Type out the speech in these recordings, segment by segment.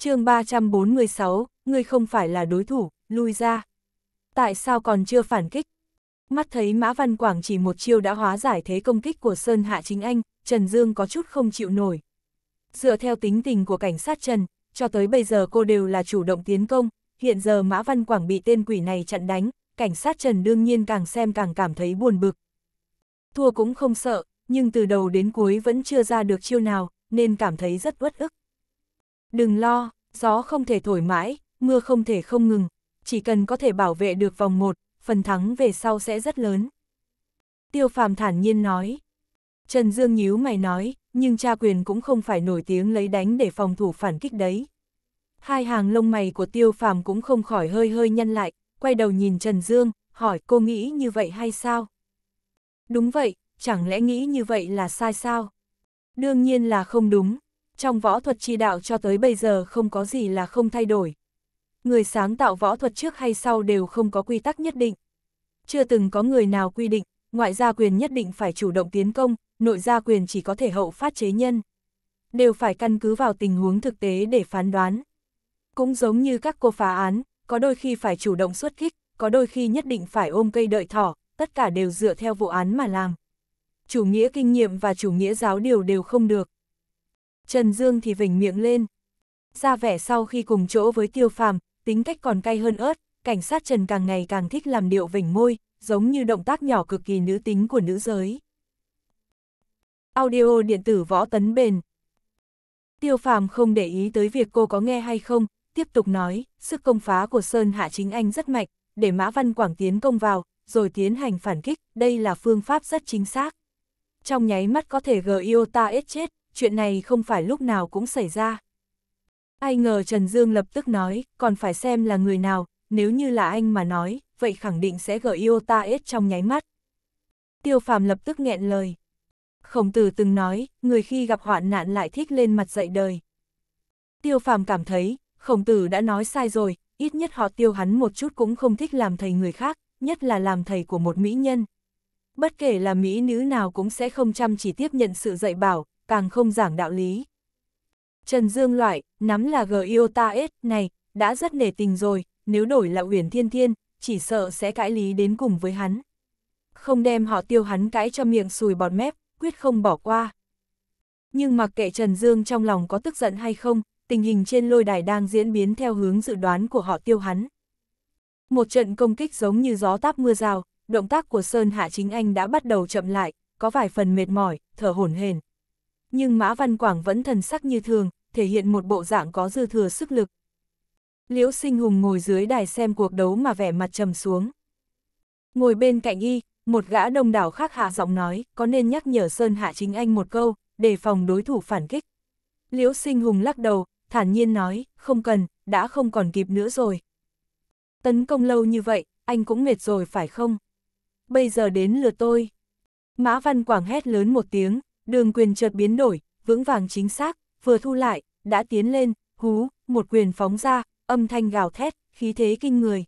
chương 346, ngươi không phải là đối thủ, lui ra. Tại sao còn chưa phản kích? Mắt thấy Mã Văn Quảng chỉ một chiêu đã hóa giải thế công kích của Sơn Hạ Chính Anh, Trần Dương có chút không chịu nổi. Dựa theo tính tình của cảnh sát Trần, cho tới bây giờ cô đều là chủ động tiến công, hiện giờ Mã Văn Quảng bị tên quỷ này chặn đánh, cảnh sát Trần đương nhiên càng xem càng cảm thấy buồn bực. Thua cũng không sợ, nhưng từ đầu đến cuối vẫn chưa ra được chiêu nào, nên cảm thấy rất uất ức. Đừng lo, gió không thể thổi mãi, mưa không thể không ngừng, chỉ cần có thể bảo vệ được vòng một phần thắng về sau sẽ rất lớn. Tiêu phàm thản nhiên nói. Trần Dương nhíu mày nói, nhưng cha quyền cũng không phải nổi tiếng lấy đánh để phòng thủ phản kích đấy. Hai hàng lông mày của tiêu phàm cũng không khỏi hơi hơi nhăn lại, quay đầu nhìn Trần Dương, hỏi cô nghĩ như vậy hay sao? Đúng vậy, chẳng lẽ nghĩ như vậy là sai sao? Đương nhiên là không đúng trong võ thuật chi đạo cho tới bây giờ không có gì là không thay đổi. Người sáng tạo võ thuật trước hay sau đều không có quy tắc nhất định. Chưa từng có người nào quy định, ngoại gia quyền nhất định phải chủ động tiến công, nội gia quyền chỉ có thể hậu phát chế nhân. Đều phải căn cứ vào tình huống thực tế để phán đoán. Cũng giống như các cô phá án, có đôi khi phải chủ động xuất kích, có đôi khi nhất định phải ôm cây đợi thỏ, tất cả đều dựa theo vụ án mà làm. Chủ nghĩa kinh nghiệm và chủ nghĩa giáo điều đều không được. Trần Dương thì vỉnh miệng lên. Ra vẻ sau khi cùng chỗ với tiêu phàm, tính cách còn cay hơn ớt, cảnh sát Trần càng ngày càng thích làm điệu vỉnh môi, giống như động tác nhỏ cực kỳ nữ tính của nữ giới. Audio điện tử võ tấn bền Tiêu phàm không để ý tới việc cô có nghe hay không, tiếp tục nói, sức công phá của Sơn Hạ Chính Anh rất mạnh, để Mã Văn Quảng tiến công vào, rồi tiến hành phản kích, đây là phương pháp rất chính xác. Trong nháy mắt có thể GIOTA ết chết, chuyện này không phải lúc nào cũng xảy ra. Ai ngờ Trần Dương lập tức nói, còn phải xem là người nào, nếu như là anh mà nói, vậy khẳng định sẽ gợi yêu ta ết trong nháy mắt. Tiêu phàm lập tức nghẹn lời. Khổng tử từng nói, người khi gặp hoạn nạn lại thích lên mặt dậy đời. Tiêu phàm cảm thấy, khổng tử đã nói sai rồi, ít nhất họ tiêu hắn một chút cũng không thích làm thầy người khác, nhất là làm thầy của một mỹ nhân. Bất kể là mỹ nữ nào cũng sẽ không chăm chỉ tiếp nhận sự dạy bảo, càng không giảng đạo lý. Trần Dương loại, nắm là yêu ta S này, đã rất nể tình rồi, nếu đổi là Uyển Thiên Thiên, chỉ sợ sẽ cãi lý đến cùng với hắn. Không đem họ tiêu hắn cãi cho miệng sùi bọt mép, quyết không bỏ qua. Nhưng mặc kệ Trần Dương trong lòng có tức giận hay không, tình hình trên lôi đài đang diễn biến theo hướng dự đoán của họ tiêu hắn. Một trận công kích giống như gió táp mưa rào, động tác của Sơn Hạ Chính Anh đã bắt đầu chậm lại, có vài phần mệt mỏi, thở hổn hển nhưng Mã Văn Quảng vẫn thần sắc như thường, thể hiện một bộ dạng có dư thừa sức lực. Liễu Sinh Hùng ngồi dưới đài xem cuộc đấu mà vẻ mặt trầm xuống. Ngồi bên cạnh y, một gã đông đảo khác hạ giọng nói, có nên nhắc nhở Sơn Hạ chính anh một câu, đề phòng đối thủ phản kích. Liễu Sinh Hùng lắc đầu, thản nhiên nói, không cần, đã không còn kịp nữa rồi. Tấn công lâu như vậy, anh cũng mệt rồi phải không? Bây giờ đến lượt tôi. Mã Văn Quảng hét lớn một tiếng, Đường quyền chợt biến đổi, vững vàng chính xác, vừa thu lại, đã tiến lên, hú, một quyền phóng ra, âm thanh gào thét, khí thế kinh người.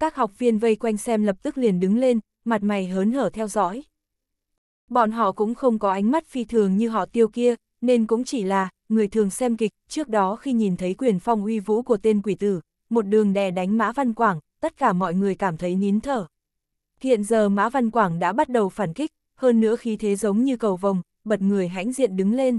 Các học viên vây quanh xem lập tức liền đứng lên, mặt mày hớn hở theo dõi. Bọn họ cũng không có ánh mắt phi thường như họ tiêu kia, nên cũng chỉ là, người thường xem kịch, trước đó khi nhìn thấy quyền phong uy vũ của tên quỷ tử, một đường đè đánh Mã Văn Quảng, tất cả mọi người cảm thấy nín thở. Hiện giờ Mã Văn Quảng đã bắt đầu phản kích, hơn nữa khí thế giống như cầu vồng, bật người hãnh diện đứng lên.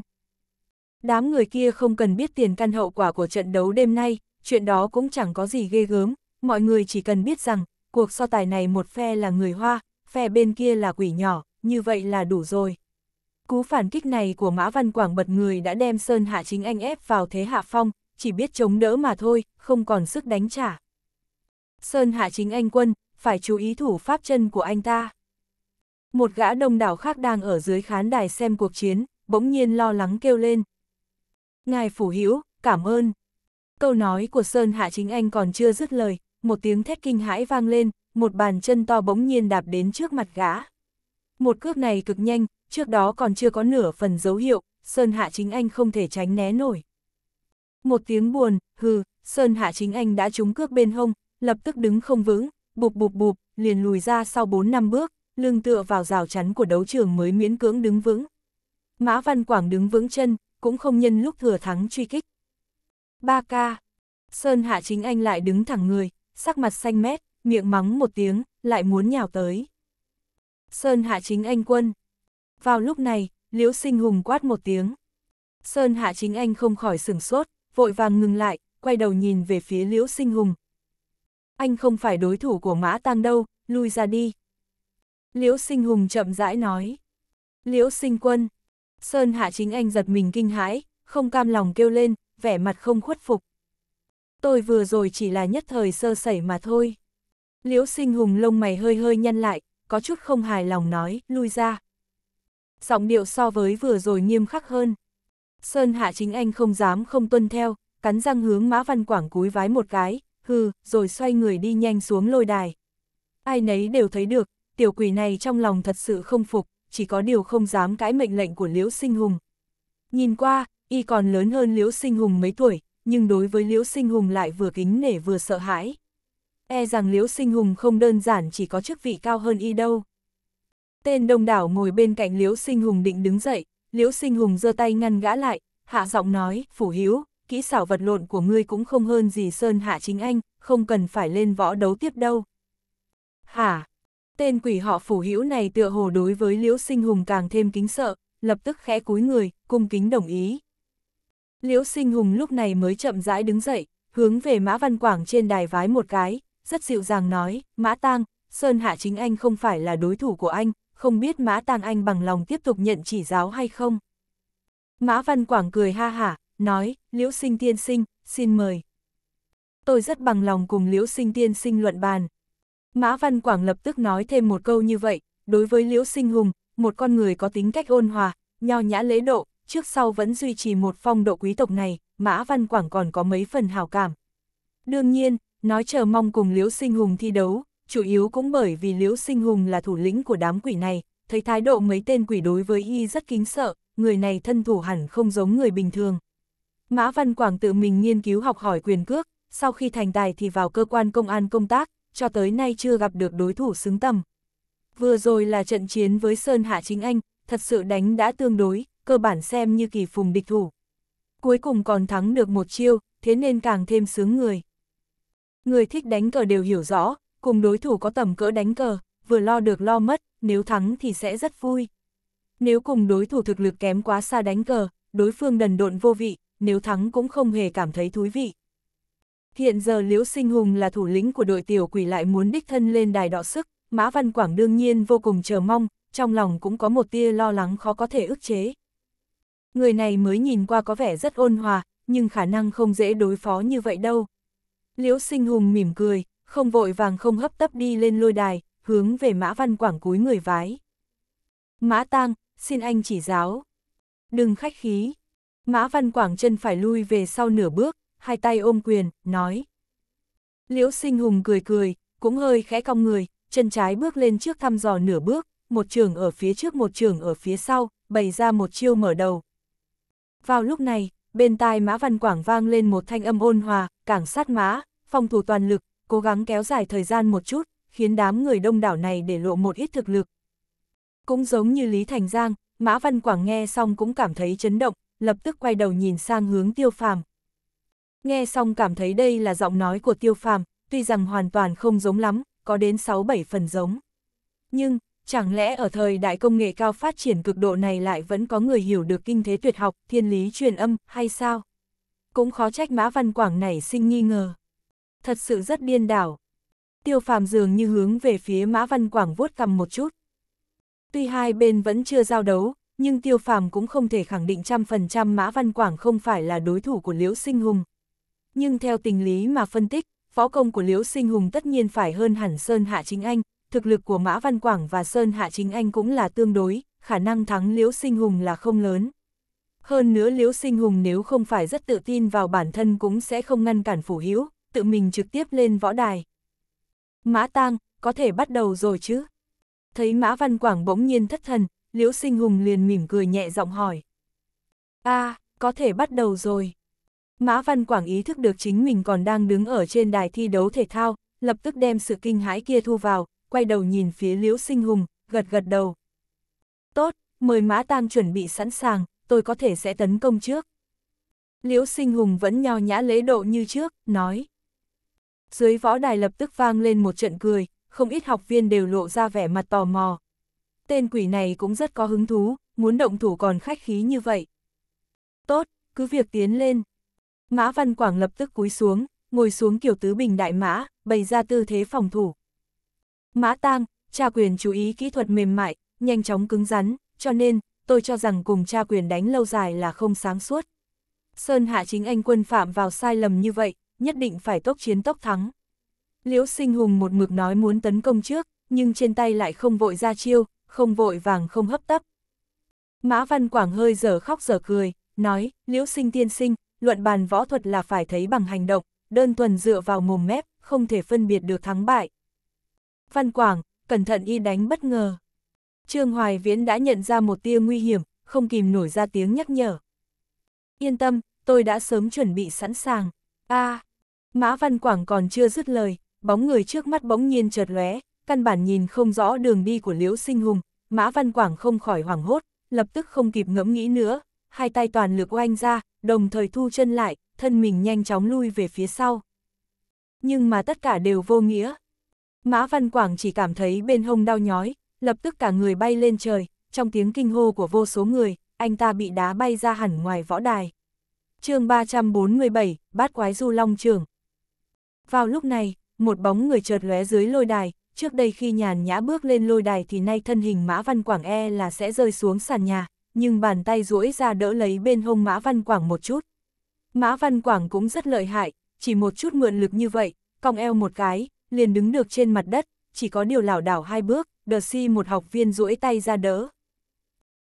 Đám người kia không cần biết tiền căn hậu quả của trận đấu đêm nay, chuyện đó cũng chẳng có gì ghê gớm, mọi người chỉ cần biết rằng, cuộc so tài này một phe là người Hoa, phe bên kia là quỷ nhỏ, như vậy là đủ rồi. Cú phản kích này của Mã Văn Quảng bật người đã đem Sơn Hạ Chính Anh ép vào thế hạ phong, chỉ biết chống đỡ mà thôi, không còn sức đánh trả. Sơn Hạ Chính Anh quân, phải chú ý thủ pháp chân của anh ta. Một gã đông đảo khác đang ở dưới khán đài xem cuộc chiến, bỗng nhiên lo lắng kêu lên. Ngài phủ hữu cảm ơn. Câu nói của Sơn Hạ Chính Anh còn chưa dứt lời, một tiếng thét kinh hãi vang lên, một bàn chân to bỗng nhiên đạp đến trước mặt gã. Một cước này cực nhanh, trước đó còn chưa có nửa phần dấu hiệu, Sơn Hạ Chính Anh không thể tránh né nổi. Một tiếng buồn, hừ, Sơn Hạ Chính Anh đã trúng cước bên hông, lập tức đứng không vững, bụp bụp bụp, liền lùi ra sau 4 năm bước, lưng tựa vào rào chắn của đấu trường mới miễn cưỡng đứng vững. Mã Văn Quảng đứng vững chân, cũng không nhân lúc thừa thắng truy kích. ba ca Sơn Hạ Chính Anh lại đứng thẳng người, sắc mặt xanh mét, miệng mắng một tiếng, lại muốn nhào tới. Sơn Hạ Chính Anh quân Vào lúc này, Liễu Sinh Hùng quát một tiếng. Sơn Hạ Chính Anh không khỏi sửng sốt, vội vàng ngừng lại, quay đầu nhìn về phía Liễu Sinh Hùng. Anh không phải đối thủ của Mã Tăng đâu, lui ra đi. Liễu sinh hùng chậm rãi nói. Liễu sinh quân. Sơn hạ chính anh giật mình kinh hãi, không cam lòng kêu lên, vẻ mặt không khuất phục. Tôi vừa rồi chỉ là nhất thời sơ sẩy mà thôi. Liễu sinh hùng lông mày hơi hơi nhăn lại, có chút không hài lòng nói, lui ra. Giọng điệu so với vừa rồi nghiêm khắc hơn. Sơn hạ chính anh không dám không tuân theo, cắn răng hướng Mã Văn Quảng cúi vái một cái, hừ, rồi xoay người đi nhanh xuống lôi đài. Ai nấy đều thấy được, tiểu quỷ này trong lòng thật sự không phục, chỉ có điều không dám cãi mệnh lệnh của Liễu Sinh Hùng. Nhìn qua, y còn lớn hơn Liễu Sinh Hùng mấy tuổi, nhưng đối với Liễu Sinh Hùng lại vừa kính nể vừa sợ hãi. E rằng Liễu Sinh Hùng không đơn giản chỉ có chức vị cao hơn y đâu. Tên đông đảo ngồi bên cạnh Liễu Sinh Hùng định đứng dậy, Liễu Sinh Hùng giơ tay ngăn gã lại, hạ giọng nói, phủ hiếu, kỹ xảo vật lộn của ngươi cũng không hơn gì Sơn Hạ chính anh, không cần phải lên võ đấu tiếp đâu. Hả, Tên quỷ họ phủ hữu này tựa hồ đối với Liễu Sinh Hùng càng thêm kính sợ, lập tức khẽ cúi người, cung kính đồng ý. Liễu Sinh Hùng lúc này mới chậm rãi đứng dậy, hướng về Mã Văn Quảng trên đài vái một cái, rất dịu dàng nói, Mã Tang, Sơn Hạ chính anh không phải là đối thủ của anh, không biết Mã Tang anh bằng lòng tiếp tục nhận chỉ giáo hay không. Mã Văn Quảng cười ha hả, nói, Liễu Sinh Tiên Sinh, xin mời. Tôi rất bằng lòng cùng Liễu Sinh Tiên Sinh luận bàn, Mã Văn Quảng lập tức nói thêm một câu như vậy, đối với Liễu Sinh Hùng, một con người có tính cách ôn hòa, nho nhã lễ độ, trước sau vẫn duy trì một phong độ quý tộc này, Mã Văn Quảng còn có mấy phần hào cảm. Đương nhiên, nói chờ mong cùng Liễu Sinh Hùng thi đấu, chủ yếu cũng bởi vì Liễu Sinh Hùng là thủ lĩnh của đám quỷ này, thấy thái độ mấy tên quỷ đối với y rất kính sợ, người này thân thủ hẳn không giống người bình thường. Mã Văn Quảng tự mình nghiên cứu học hỏi quyền cước, sau khi thành tài thì vào cơ quan công an công tác, cho tới nay chưa gặp được đối thủ xứng tầm. Vừa rồi là trận chiến với Sơn Hạ Chính Anh, thật sự đánh đã tương đối, cơ bản xem như kỳ phùng địch thủ. Cuối cùng còn thắng được một chiêu, thế nên càng thêm sướng người. Người thích đánh cờ đều hiểu rõ, cùng đối thủ có tầm cỡ đánh cờ, vừa lo được lo mất, nếu thắng thì sẽ rất vui. Nếu cùng đối thủ thực lực kém quá xa đánh cờ, đối phương đần độn vô vị, nếu thắng cũng không hề cảm thấy thú vị. Hiện giờ Liễu Sinh Hùng là thủ lĩnh của đội tiểu quỷ lại muốn đích thân lên đài đọ sức, Mã Văn Quảng đương nhiên vô cùng chờ mong, trong lòng cũng có một tia lo lắng khó có thể ức chế. Người này mới nhìn qua có vẻ rất ôn hòa, nhưng khả năng không dễ đối phó như vậy đâu. Liễu Sinh Hùng mỉm cười, không vội vàng không hấp tấp đi lên lôi đài, hướng về Mã Văn Quảng cúi người vái. Mã Tang, xin anh chỉ giáo. Đừng khách khí. Mã Văn Quảng chân phải lui về sau nửa bước, hai tay ôm quyền, nói. Liễu sinh hùng cười cười, cũng hơi khẽ cong người, chân trái bước lên trước thăm dò nửa bước, một trường ở phía trước một trường ở phía sau, bày ra một chiêu mở đầu. Vào lúc này, bên tai Mã Văn Quảng vang lên một thanh âm ôn hòa, cảng sát mã, phòng thủ toàn lực, cố gắng kéo dài thời gian một chút, khiến đám người đông đảo này để lộ một ít thực lực. Cũng giống như Lý Thành Giang, Mã Văn Quảng nghe xong cũng cảm thấy chấn động, lập tức quay đầu nhìn sang hướng tiêu phàm, Nghe xong cảm thấy đây là giọng nói của tiêu phàm, tuy rằng hoàn toàn không giống lắm, có đến 6-7 phần giống. Nhưng, chẳng lẽ ở thời đại công nghệ cao phát triển cực độ này lại vẫn có người hiểu được kinh thế tuyệt học, thiên lý truyền âm, hay sao? Cũng khó trách Mã Văn Quảng này sinh nghi ngờ. Thật sự rất điên đảo. Tiêu phàm dường như hướng về phía Mã Văn Quảng vuốt cầm một chút. Tuy hai bên vẫn chưa giao đấu, nhưng tiêu phàm cũng không thể khẳng định trăm phần trăm Mã Văn Quảng không phải là đối thủ của Liễu Sinh Hùng, nhưng theo tình lý mà phân tích, võ công của Liễu Sinh Hùng tất nhiên phải hơn hẳn Sơn Hạ Chính Anh, thực lực của Mã Văn Quảng và Sơn Hạ Chính Anh cũng là tương đối, khả năng thắng Liễu Sinh Hùng là không lớn. Hơn nữa Liễu Sinh Hùng nếu không phải rất tự tin vào bản thân cũng sẽ không ngăn cản phủ hữu, tự mình trực tiếp lên võ đài. Mã Tang, có thể bắt đầu rồi chứ? Thấy Mã Văn Quảng bỗng nhiên thất thần, Liễu Sinh Hùng liền mỉm cười nhẹ giọng hỏi. a à, có thể bắt đầu rồi. Mã Văn Quảng ý thức được chính mình còn đang đứng ở trên đài thi đấu thể thao, lập tức đem sự kinh hãi kia thu vào, quay đầu nhìn phía Liễu Sinh Hùng, gật gật đầu. Tốt, mời Mã Tam chuẩn bị sẵn sàng, tôi có thể sẽ tấn công trước. Liễu Sinh Hùng vẫn nhao nhã lễ độ như trước, nói. Dưới võ đài lập tức vang lên một trận cười, không ít học viên đều lộ ra vẻ mặt tò mò. Tên quỷ này cũng rất có hứng thú, muốn động thủ còn khách khí như vậy. Tốt, cứ việc tiến lên, Mã Văn Quảng lập tức cúi xuống, ngồi xuống kiểu tứ bình đại mã, bày ra tư thế phòng thủ. Mã Tang, cha quyền chú ý kỹ thuật mềm mại, nhanh chóng cứng rắn, cho nên, tôi cho rằng cùng cha quyền đánh lâu dài là không sáng suốt. Sơn Hạ chính anh quân phạm vào sai lầm như vậy, nhất định phải tốc chiến tốc thắng. Liễu Sinh Hùng một mực nói muốn tấn công trước, nhưng trên tay lại không vội ra chiêu, không vội vàng không hấp tấp. Mã Văn Quảng hơi giờ khóc giờ cười, nói, Liễu Sinh tiên sinh, luận bàn võ thuật là phải thấy bằng hành động, đơn thuần dựa vào mồm mép, không thể phân biệt được thắng bại. Văn Quảng, cẩn thận y đánh bất ngờ. Trương Hoài Viễn đã nhận ra một tia nguy hiểm, không kìm nổi ra tiếng nhắc nhở. Yên tâm, tôi đã sớm chuẩn bị sẵn sàng. a à, Mã Văn Quảng còn chưa dứt lời, bóng người trước mắt bỗng nhiên chợt lóe, căn bản nhìn không rõ đường đi của Liễu Sinh Hùng, Mã Văn Quảng không khỏi hoảng hốt, lập tức không kịp ngẫm nghĩ nữa, hai tay toàn lực oanh ra, đồng thời thu chân lại, thân mình nhanh chóng lui về phía sau. Nhưng mà tất cả đều vô nghĩa. Mã Văn Quảng chỉ cảm thấy bên hông đau nhói, lập tức cả người bay lên trời, trong tiếng kinh hô của vô số người, anh ta bị đá bay ra hẳn ngoài võ đài. chương 347, Bát Quái Du Long Trường. Vào lúc này, một bóng người chợt lóe dưới lôi đài, trước đây khi nhàn nhã bước lên lôi đài thì nay thân hình Mã Văn Quảng e là sẽ rơi xuống sàn nhà, nhưng bàn tay duỗi ra đỡ lấy bên hông Mã Văn Quảng một chút. Mã Văn Quảng cũng rất lợi hại, chỉ một chút mượn lực như vậy, cong eo một cái, liền đứng được trên mặt đất, chỉ có điều lảo đảo hai bước, đờ si một học viên duỗi tay ra đỡ.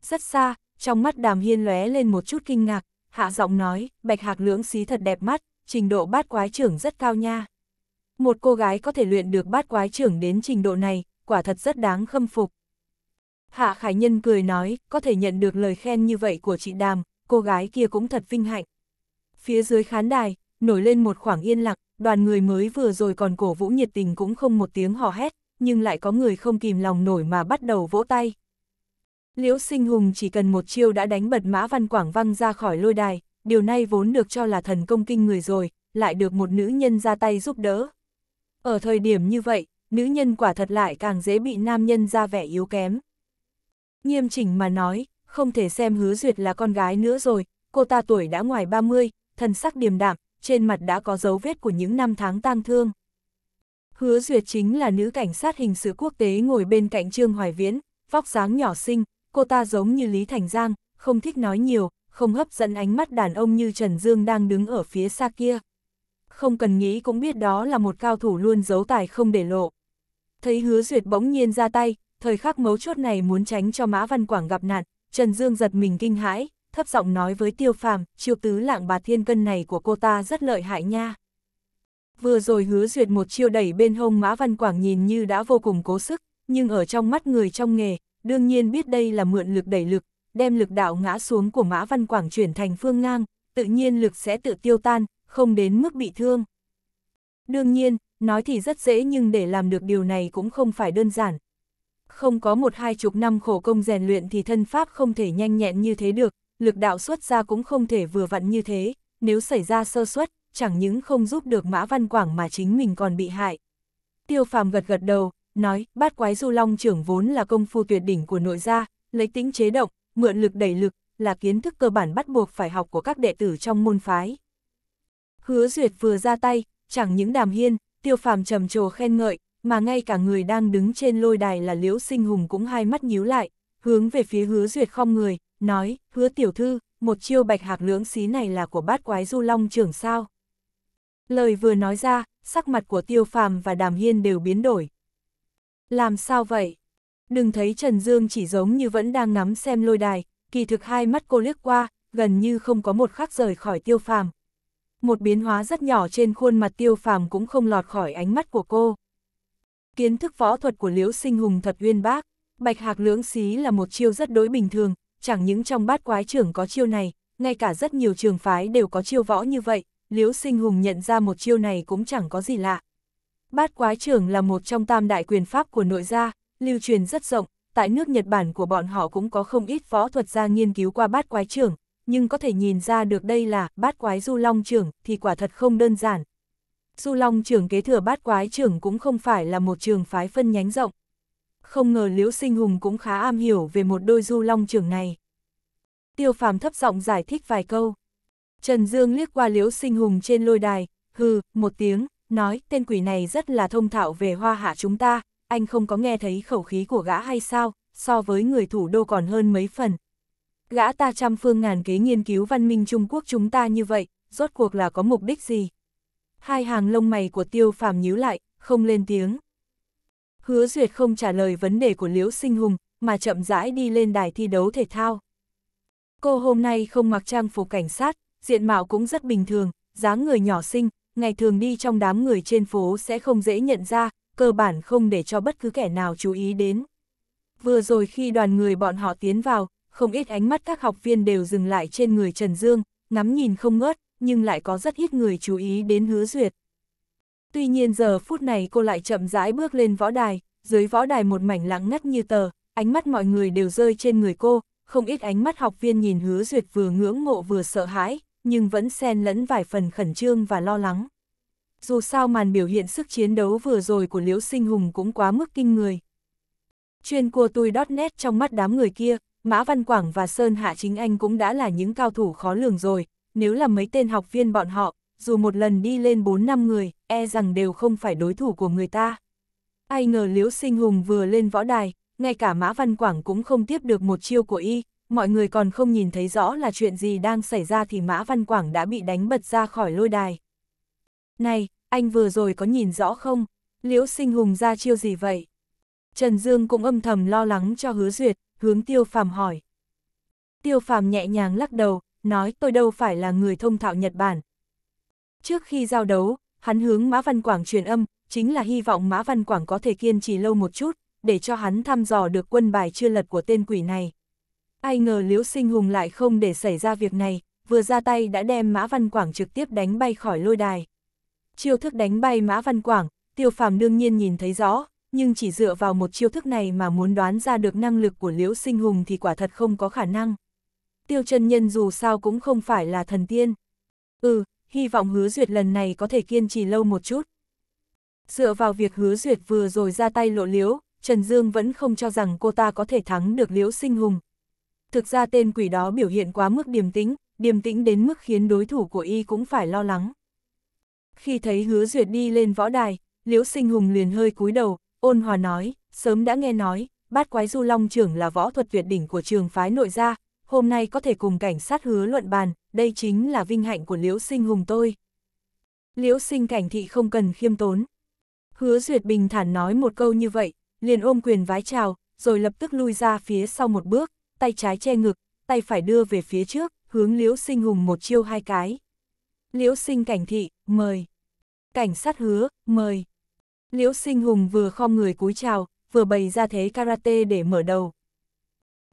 Rất xa, trong mắt đàm hiên lóe lên một chút kinh ngạc, hạ giọng nói, bạch hạc lưỡng xí thật đẹp mắt, trình độ bát quái trưởng rất cao nha. Một cô gái có thể luyện được bát quái trưởng đến trình độ này, quả thật rất đáng khâm phục. Hạ Khải Nhân cười nói, có thể nhận được lời khen như vậy của chị Đàm, cô gái kia cũng thật vinh hạnh. Phía dưới khán đài, nổi lên một khoảng yên lặng, đoàn người mới vừa rồi còn cổ vũ nhiệt tình cũng không một tiếng hò hét, nhưng lại có người không kìm lòng nổi mà bắt đầu vỗ tay. Liễu Sinh Hùng chỉ cần một chiêu đã đánh bật Mã Văn Quảng văng ra khỏi lôi đài, điều này vốn được cho là thần công kinh người rồi, lại được một nữ nhân ra tay giúp đỡ. Ở thời điểm như vậy, nữ nhân quả thật lại càng dễ bị nam nhân ra vẻ yếu kém. Nghiêm chỉnh mà nói, không thể xem hứa duyệt là con gái nữa rồi, cô ta tuổi đã ngoài 30, thần sắc điềm đạm, trên mặt đã có dấu vết của những năm tháng tang thương. Hứa duyệt chính là nữ cảnh sát hình sự quốc tế ngồi bên cạnh Trương Hoài Viễn, vóc dáng nhỏ xinh, cô ta giống như Lý Thành Giang, không thích nói nhiều, không hấp dẫn ánh mắt đàn ông như Trần Dương đang đứng ở phía xa kia. Không cần nghĩ cũng biết đó là một cao thủ luôn giấu tài không để lộ. Thấy hứa duyệt bỗng nhiên ra tay, thời khắc mấu chốt này muốn tránh cho Mã Văn Quảng gặp nạn, Trần Dương giật mình kinh hãi, thấp giọng nói với Tiêu Phàm, chiêu tứ lạng bà thiên cân này của cô ta rất lợi hại nha. Vừa rồi hứa duyệt một chiêu đẩy bên hông Mã Văn Quảng nhìn như đã vô cùng cố sức, nhưng ở trong mắt người trong nghề, đương nhiên biết đây là mượn lực đẩy lực, đem lực đạo ngã xuống của Mã Văn Quảng chuyển thành phương ngang, tự nhiên lực sẽ tự tiêu tan, không đến mức bị thương. Đương nhiên, nói thì rất dễ nhưng để làm được điều này cũng không phải đơn giản, không có một hai chục năm khổ công rèn luyện thì thân pháp không thể nhanh nhẹn như thế được, lực đạo xuất ra cũng không thể vừa vặn như thế, nếu xảy ra sơ suất, chẳng những không giúp được Mã Văn Quảng mà chính mình còn bị hại. Tiêu phàm gật gật đầu, nói, bát quái du long trưởng vốn là công phu tuyệt đỉnh của nội gia, lấy tính chế động, mượn lực đẩy lực, là kiến thức cơ bản bắt buộc phải học của các đệ tử trong môn phái. Hứa Duyệt vừa ra tay, chẳng những đàm hiên, tiêu phàm trầm trồ khen ngợi, mà ngay cả người đang đứng trên lôi đài là Liễu Sinh Hùng cũng hai mắt nhíu lại, hướng về phía hứa duyệt không người, nói, hứa tiểu thư, một chiêu bạch hạc lưỡng xí này là của bát quái du long trưởng sao. Lời vừa nói ra, sắc mặt của tiêu phàm và đàm hiên đều biến đổi. Làm sao vậy? Đừng thấy Trần Dương chỉ giống như vẫn đang ngắm xem lôi đài, kỳ thực hai mắt cô liếc qua, gần như không có một khắc rời khỏi tiêu phàm. Một biến hóa rất nhỏ trên khuôn mặt tiêu phàm cũng không lọt khỏi ánh mắt của cô. Kiến thức võ thuật của Liễu Sinh Hùng thật uyên bác, bạch hạc lưỡng xí là một chiêu rất đối bình thường, chẳng những trong bát quái trưởng có chiêu này, ngay cả rất nhiều trường phái đều có chiêu võ như vậy, Liễu Sinh Hùng nhận ra một chiêu này cũng chẳng có gì lạ. Bát quái trưởng là một trong tam đại quyền pháp của nội gia, lưu truyền rất rộng, tại nước Nhật Bản của bọn họ cũng có không ít võ thuật gia nghiên cứu qua bát quái trưởng, nhưng có thể nhìn ra được đây là bát quái du long trưởng thì quả thật không đơn giản, Du Long trưởng kế thừa bát quái trưởng cũng không phải là một trường phái phân nhánh rộng. Không ngờ Liễu Sinh Hùng cũng khá am hiểu về một đôi Du Long trưởng này. Tiêu phàm thấp giọng giải thích vài câu. Trần Dương liếc qua Liễu Sinh Hùng trên lôi đài, hừ, một tiếng, nói tên quỷ này rất là thông thạo về hoa hạ chúng ta, anh không có nghe thấy khẩu khí của gã hay sao, so với người thủ đô còn hơn mấy phần. Gã ta trăm phương ngàn kế nghiên cứu văn minh Trung Quốc chúng ta như vậy, rốt cuộc là có mục đích gì? hai hàng lông mày của tiêu phàm nhíu lại, không lên tiếng. Hứa Duyệt không trả lời vấn đề của Liễu Sinh Hùng, mà chậm rãi đi lên đài thi đấu thể thao. Cô hôm nay không mặc trang phục cảnh sát, diện mạo cũng rất bình thường, dáng người nhỏ xinh, ngày thường đi trong đám người trên phố sẽ không dễ nhận ra, cơ bản không để cho bất cứ kẻ nào chú ý đến. Vừa rồi khi đoàn người bọn họ tiến vào, không ít ánh mắt các học viên đều dừng lại trên người Trần Dương, ngắm nhìn không ngớt, nhưng lại có rất ít người chú ý đến hứa duyệt. Tuy nhiên giờ phút này cô lại chậm rãi bước lên võ đài, dưới võ đài một mảnh lặng ngắt như tờ, ánh mắt mọi người đều rơi trên người cô, không ít ánh mắt học viên nhìn hứa duyệt vừa ngưỡng ngộ vừa sợ hãi, nhưng vẫn xen lẫn vài phần khẩn trương và lo lắng. Dù sao màn biểu hiện sức chiến đấu vừa rồi của Liễu Sinh Hùng cũng quá mức kinh người. Chuyên tôi tui nét trong mắt đám người kia, Mã Văn Quảng và Sơn Hạ Chính Anh cũng đã là những cao thủ khó lường rồi, nếu là mấy tên học viên bọn họ, dù một lần đi lên 4-5 người, e rằng đều không phải đối thủ của người ta. Ai ngờ Liễu Sinh Hùng vừa lên võ đài, ngay cả Mã Văn Quảng cũng không tiếp được một chiêu của y, mọi người còn không nhìn thấy rõ là chuyện gì đang xảy ra thì Mã Văn Quảng đã bị đánh bật ra khỏi lôi đài. Này, anh vừa rồi có nhìn rõ không? Liễu Sinh Hùng ra chiêu gì vậy? Trần Dương cũng âm thầm lo lắng cho hứa duyệt, hướng Tiêu Phàm hỏi. Tiêu Phàm nhẹ nhàng lắc đầu, nói tôi đâu phải là người thông thạo Nhật Bản. Trước khi giao đấu, hắn hướng Mã Văn Quảng truyền âm, chính là hy vọng Mã Văn Quảng có thể kiên trì lâu một chút, để cho hắn thăm dò được quân bài chưa lật của tên quỷ này. Ai ngờ Liễu Sinh Hùng lại không để xảy ra việc này, vừa ra tay đã đem Mã Văn Quảng trực tiếp đánh bay khỏi lôi đài. Chiêu thức đánh bay Mã Văn Quảng, Tiêu Phàm đương nhiên nhìn thấy rõ, nhưng chỉ dựa vào một chiêu thức này mà muốn đoán ra được năng lực của Liễu Sinh Hùng thì quả thật không có khả năng tiêu chân nhân dù sao cũng không phải là thần tiên. Ừ, hy vọng hứa duyệt lần này có thể kiên trì lâu một chút. Dựa vào việc hứa duyệt vừa rồi ra tay lộ liễu, Trần Dương vẫn không cho rằng cô ta có thể thắng được liễu sinh hùng. Thực ra tên quỷ đó biểu hiện quá mức điềm tĩnh, điềm tĩnh đến mức khiến đối thủ của y cũng phải lo lắng. Khi thấy hứa duyệt đi lên võ đài, liễu sinh hùng liền hơi cúi đầu, ôn hòa nói, sớm đã nghe nói, bát quái du long trưởng là võ thuật tuyệt đỉnh của trường phái nội gia, hôm nay có thể cùng cảnh sát hứa luận bàn, đây chính là vinh hạnh của Liễu Sinh Hùng tôi. Liễu Sinh cảnh thị không cần khiêm tốn. Hứa Duyệt bình thản nói một câu như vậy, liền ôm quyền vái chào, rồi lập tức lui ra phía sau một bước, tay trái che ngực, tay phải đưa về phía trước, hướng Liễu Sinh Hùng một chiêu hai cái. Liễu Sinh cảnh thị, mời. Cảnh sát hứa, mời. Liễu Sinh Hùng vừa khom người cúi chào, vừa bày ra thế karate để mở đầu,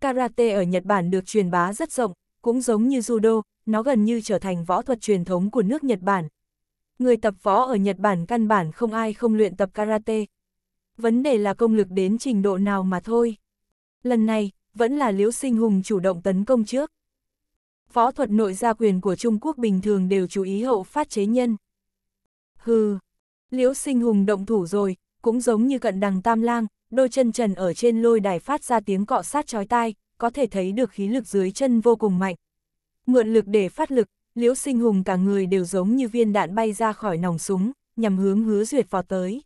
Karate ở Nhật Bản được truyền bá rất rộng, cũng giống như judo, nó gần như trở thành võ thuật truyền thống của nước Nhật Bản. Người tập võ ở Nhật Bản căn bản không ai không luyện tập karate. Vấn đề là công lực đến trình độ nào mà thôi. Lần này, vẫn là Liễu Sinh Hùng chủ động tấn công trước. Võ thuật nội gia quyền của Trung Quốc bình thường đều chú ý hậu phát chế nhân. Hừ, Liễu Sinh Hùng động thủ rồi, cũng giống như cận đằng Tam Lang, đôi chân trần ở trên lôi đài phát ra tiếng cọ sát chói tai, có thể thấy được khí lực dưới chân vô cùng mạnh. Mượn lực để phát lực, Liễu Sinh Hùng cả người đều giống như viên đạn bay ra khỏi nòng súng, nhằm hướng hứa duyệt vào tới.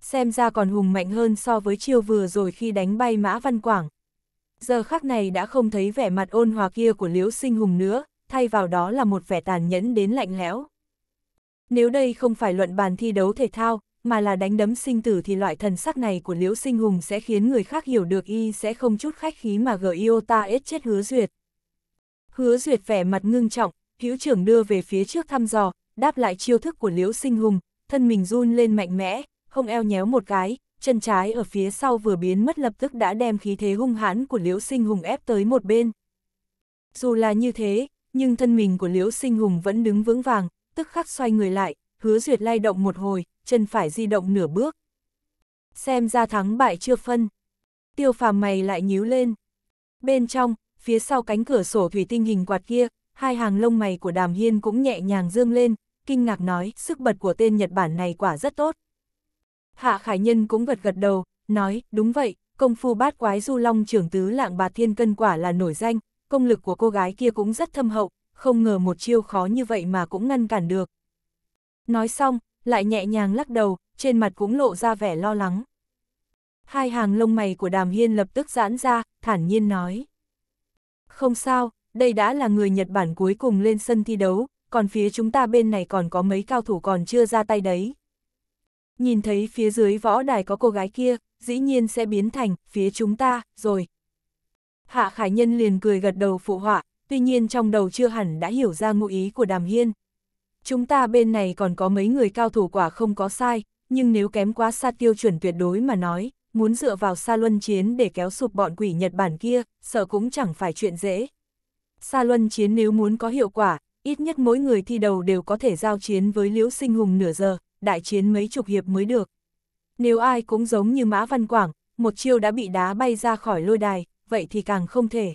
Xem ra còn hùng mạnh hơn so với chiêu vừa rồi khi đánh bay Mã Văn Quảng. Giờ khắc này đã không thấy vẻ mặt ôn hòa kia của Liễu Sinh Hùng nữa, thay vào đó là một vẻ tàn nhẫn đến lạnh lẽo. Nếu đây không phải luận bàn thi đấu thể thao, mà là đánh đấm sinh tử thì loại thần sắc này của Liễu Sinh Hùng sẽ khiến người khác hiểu được y sẽ không chút khách khí mà gợi yêu ta ết chết hứa duyệt. Hứa duyệt vẻ mặt ngưng trọng, hữu trưởng đưa về phía trước thăm dò, đáp lại chiêu thức của Liễu Sinh Hùng, thân mình run lên mạnh mẽ, không eo nhéo một cái, chân trái ở phía sau vừa biến mất lập tức đã đem khí thế hung hãn của Liễu Sinh Hùng ép tới một bên. Dù là như thế, nhưng thân mình của Liễu Sinh Hùng vẫn đứng vững vàng, tức khắc xoay người lại, hứa duyệt lay động một hồi, chân phải di động nửa bước. Xem ra thắng bại chưa phân. Tiêu phàm mày lại nhíu lên. Bên trong, phía sau cánh cửa sổ thủy tinh hình quạt kia, hai hàng lông mày của đàm hiên cũng nhẹ nhàng dương lên, kinh ngạc nói sức bật của tên Nhật Bản này quả rất tốt. Hạ Khải Nhân cũng gật gật đầu, nói, đúng vậy, công phu bát quái du long trưởng tứ lạng bà thiên cân quả là nổi danh, công lực của cô gái kia cũng rất thâm hậu, không ngờ một chiêu khó như vậy mà cũng ngăn cản được. Nói xong, lại nhẹ nhàng lắc đầu, trên mặt cũng lộ ra vẻ lo lắng. Hai hàng lông mày của đàm hiên lập tức giãn ra, thản nhiên nói. Không sao, đây đã là người Nhật Bản cuối cùng lên sân thi đấu, còn phía chúng ta bên này còn có mấy cao thủ còn chưa ra tay đấy. Nhìn thấy phía dưới võ đài có cô gái kia, dĩ nhiên sẽ biến thành phía chúng ta, rồi. Hạ Khải Nhân liền cười gật đầu phụ họa, tuy nhiên trong đầu chưa hẳn đã hiểu ra ngụ ý của Đàm Hiên, chúng ta bên này còn có mấy người cao thủ quả không có sai, nhưng nếu kém quá xa tiêu chuẩn tuyệt đối mà nói, muốn dựa vào xa luân chiến để kéo sụp bọn quỷ Nhật Bản kia, sợ cũng chẳng phải chuyện dễ. Xa luân chiến nếu muốn có hiệu quả, ít nhất mỗi người thi đầu đều có thể giao chiến với Liễu Sinh Hùng nửa giờ, đại chiến mấy chục hiệp mới được. Nếu ai cũng giống như Mã Văn Quảng, một chiêu đã bị đá bay ra khỏi lôi đài, vậy thì càng không thể.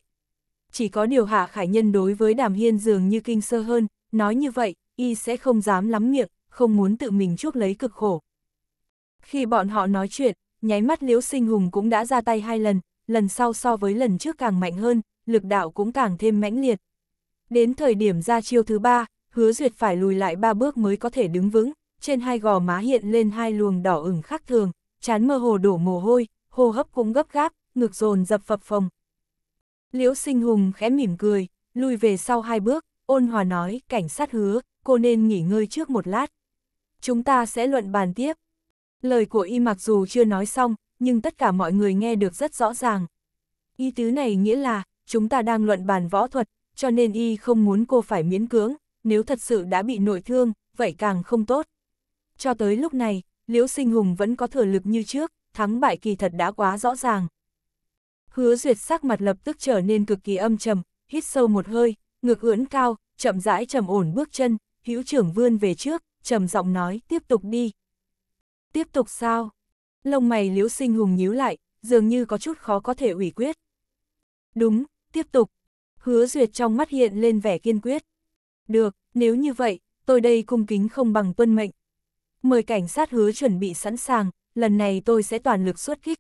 Chỉ có điều Hạ Khải Nhân đối với Đàm Hiên dường như kinh sơ hơn, nói như vậy, y sẽ không dám lắm miệng, không muốn tự mình chuốc lấy cực khổ. Khi bọn họ nói chuyện, nháy mắt Liễu Sinh Hùng cũng đã ra tay hai lần, lần sau so với lần trước càng mạnh hơn, lực đạo cũng càng thêm mãnh liệt. Đến thời điểm ra chiêu thứ ba, hứa duyệt phải lùi lại ba bước mới có thể đứng vững, trên hai gò má hiện lên hai luồng đỏ ửng khác thường, chán mơ hồ đổ mồ hôi, hô hấp cũng gấp gáp, ngực dồn dập phập phồng. Liễu sinh hùng khẽ mỉm cười, lùi về sau hai bước, ôn hòa nói, cảnh sát hứa, cô nên nghỉ ngơi trước một lát. Chúng ta sẽ luận bàn tiếp. Lời của y mặc dù chưa nói xong, nhưng tất cả mọi người nghe được rất rõ ràng. Y tứ này nghĩa là, chúng ta đang luận bàn võ thuật, cho nên y không muốn cô phải miễn cưỡng, nếu thật sự đã bị nội thương, vậy càng không tốt. Cho tới lúc này, Liễu Sinh Hùng vẫn có thừa lực như trước, thắng bại kỳ thật đã quá rõ ràng. Hứa Duyệt sắc mặt lập tức trở nên cực kỳ âm trầm, hít sâu một hơi, ngược ưỡn cao, chậm rãi trầm ổn bước chân, hữu trưởng vươn về trước, trầm giọng nói, tiếp tục đi. Tiếp tục sao? Lông mày liễu sinh hùng nhíu lại, dường như có chút khó có thể ủy quyết. Đúng, tiếp tục. Hứa duyệt trong mắt hiện lên vẻ kiên quyết. Được, nếu như vậy, tôi đây cung kính không bằng tuân mệnh. Mời cảnh sát hứa chuẩn bị sẵn sàng, lần này tôi sẽ toàn lực xuất kích.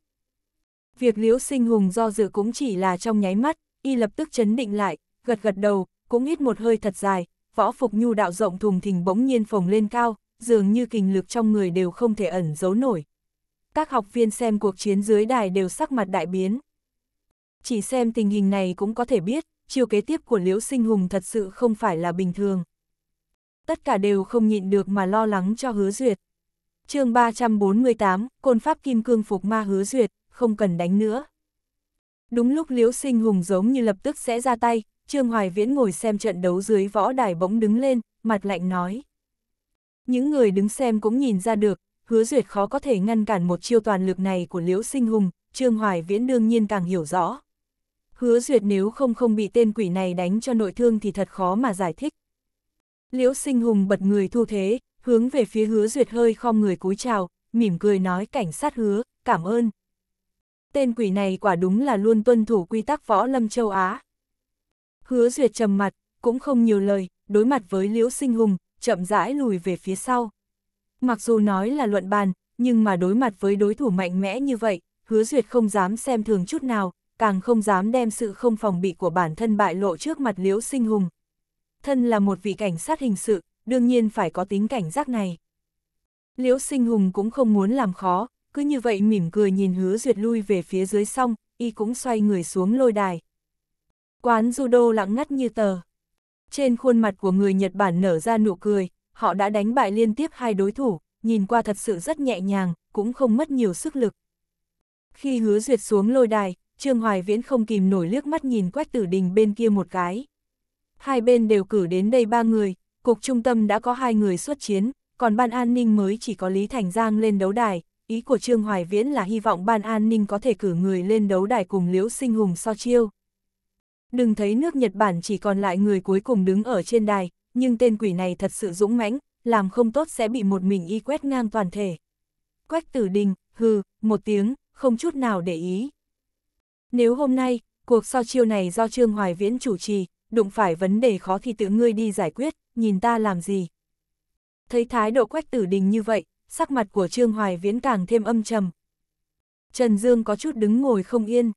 Việc liễu sinh hùng do dự cũng chỉ là trong nháy mắt, y lập tức chấn định lại, gật gật đầu, cũng ít một hơi thật dài, võ phục nhu đạo rộng thùng thình bỗng nhiên phồng lên cao, dường như kình lực trong người đều không thể ẩn giấu nổi. Các học viên xem cuộc chiến dưới đài đều sắc mặt đại biến. Chỉ xem tình hình này cũng có thể biết, chiều kế tiếp của Liễu Sinh Hùng thật sự không phải là bình thường. Tất cả đều không nhịn được mà lo lắng cho hứa duyệt. chương 348, Côn Pháp Kim Cương Phục Ma hứa duyệt, không cần đánh nữa. Đúng lúc Liễu Sinh Hùng giống như lập tức sẽ ra tay, Trương Hoài Viễn ngồi xem trận đấu dưới võ đài bỗng đứng lên, mặt lạnh nói. Những người đứng xem cũng nhìn ra được, hứa duyệt khó có thể ngăn cản một chiêu toàn lực này của Liễu Sinh Hùng, Trương Hoài Viễn đương nhiên càng hiểu rõ. Hứa duyệt nếu không không bị tên quỷ này đánh cho nội thương thì thật khó mà giải thích. Liễu Sinh Hùng bật người thu thế, hướng về phía hứa duyệt hơi khom người cúi chào, mỉm cười nói cảnh sát hứa, cảm ơn. Tên quỷ này quả đúng là luôn tuân thủ quy tắc võ lâm châu Á. Hứa Duyệt trầm mặt, cũng không nhiều lời, đối mặt với Liễu Sinh Hùng, chậm rãi lùi về phía sau. Mặc dù nói là luận bàn, nhưng mà đối mặt với đối thủ mạnh mẽ như vậy, Hứa Duyệt không dám xem thường chút nào, càng không dám đem sự không phòng bị của bản thân bại lộ trước mặt Liễu Sinh Hùng. Thân là một vị cảnh sát hình sự, đương nhiên phải có tính cảnh giác này. Liễu Sinh Hùng cũng không muốn làm khó, cứ như vậy mỉm cười nhìn Hứa Duyệt lui về phía dưới xong, y cũng xoay người xuống lôi đài. Quán judo lặng ngắt như tờ. Trên khuôn mặt của người Nhật Bản nở ra nụ cười, họ đã đánh bại liên tiếp hai đối thủ, nhìn qua thật sự rất nhẹ nhàng, cũng không mất nhiều sức lực. Khi hứa duyệt xuống lôi đài, Trương Hoài Viễn không kìm nổi liếc mắt nhìn Quách Tử Đình bên kia một cái. Hai bên đều cử đến đây ba người, cục trung tâm đã có hai người xuất chiến, còn ban an ninh mới chỉ có Lý Thành Giang lên đấu đài. Ý của Trương Hoài Viễn là hy vọng ban an ninh có thể cử người lên đấu đài cùng Liễu Sinh Hùng so chiêu. Đừng thấy nước Nhật Bản chỉ còn lại người cuối cùng đứng ở trên đài, nhưng tên quỷ này thật sự dũng mãnh, làm không tốt sẽ bị một mình y quét ngang toàn thể. Quách tử đình, hừ, một tiếng, không chút nào để ý. Nếu hôm nay, cuộc so chiêu này do Trương Hoài Viễn chủ trì, đụng phải vấn đề khó thì tự ngươi đi giải quyết, nhìn ta làm gì. Thấy thái độ quách tử đình như vậy, sắc mặt của Trương Hoài Viễn càng thêm âm trầm. Trần Dương có chút đứng ngồi không yên.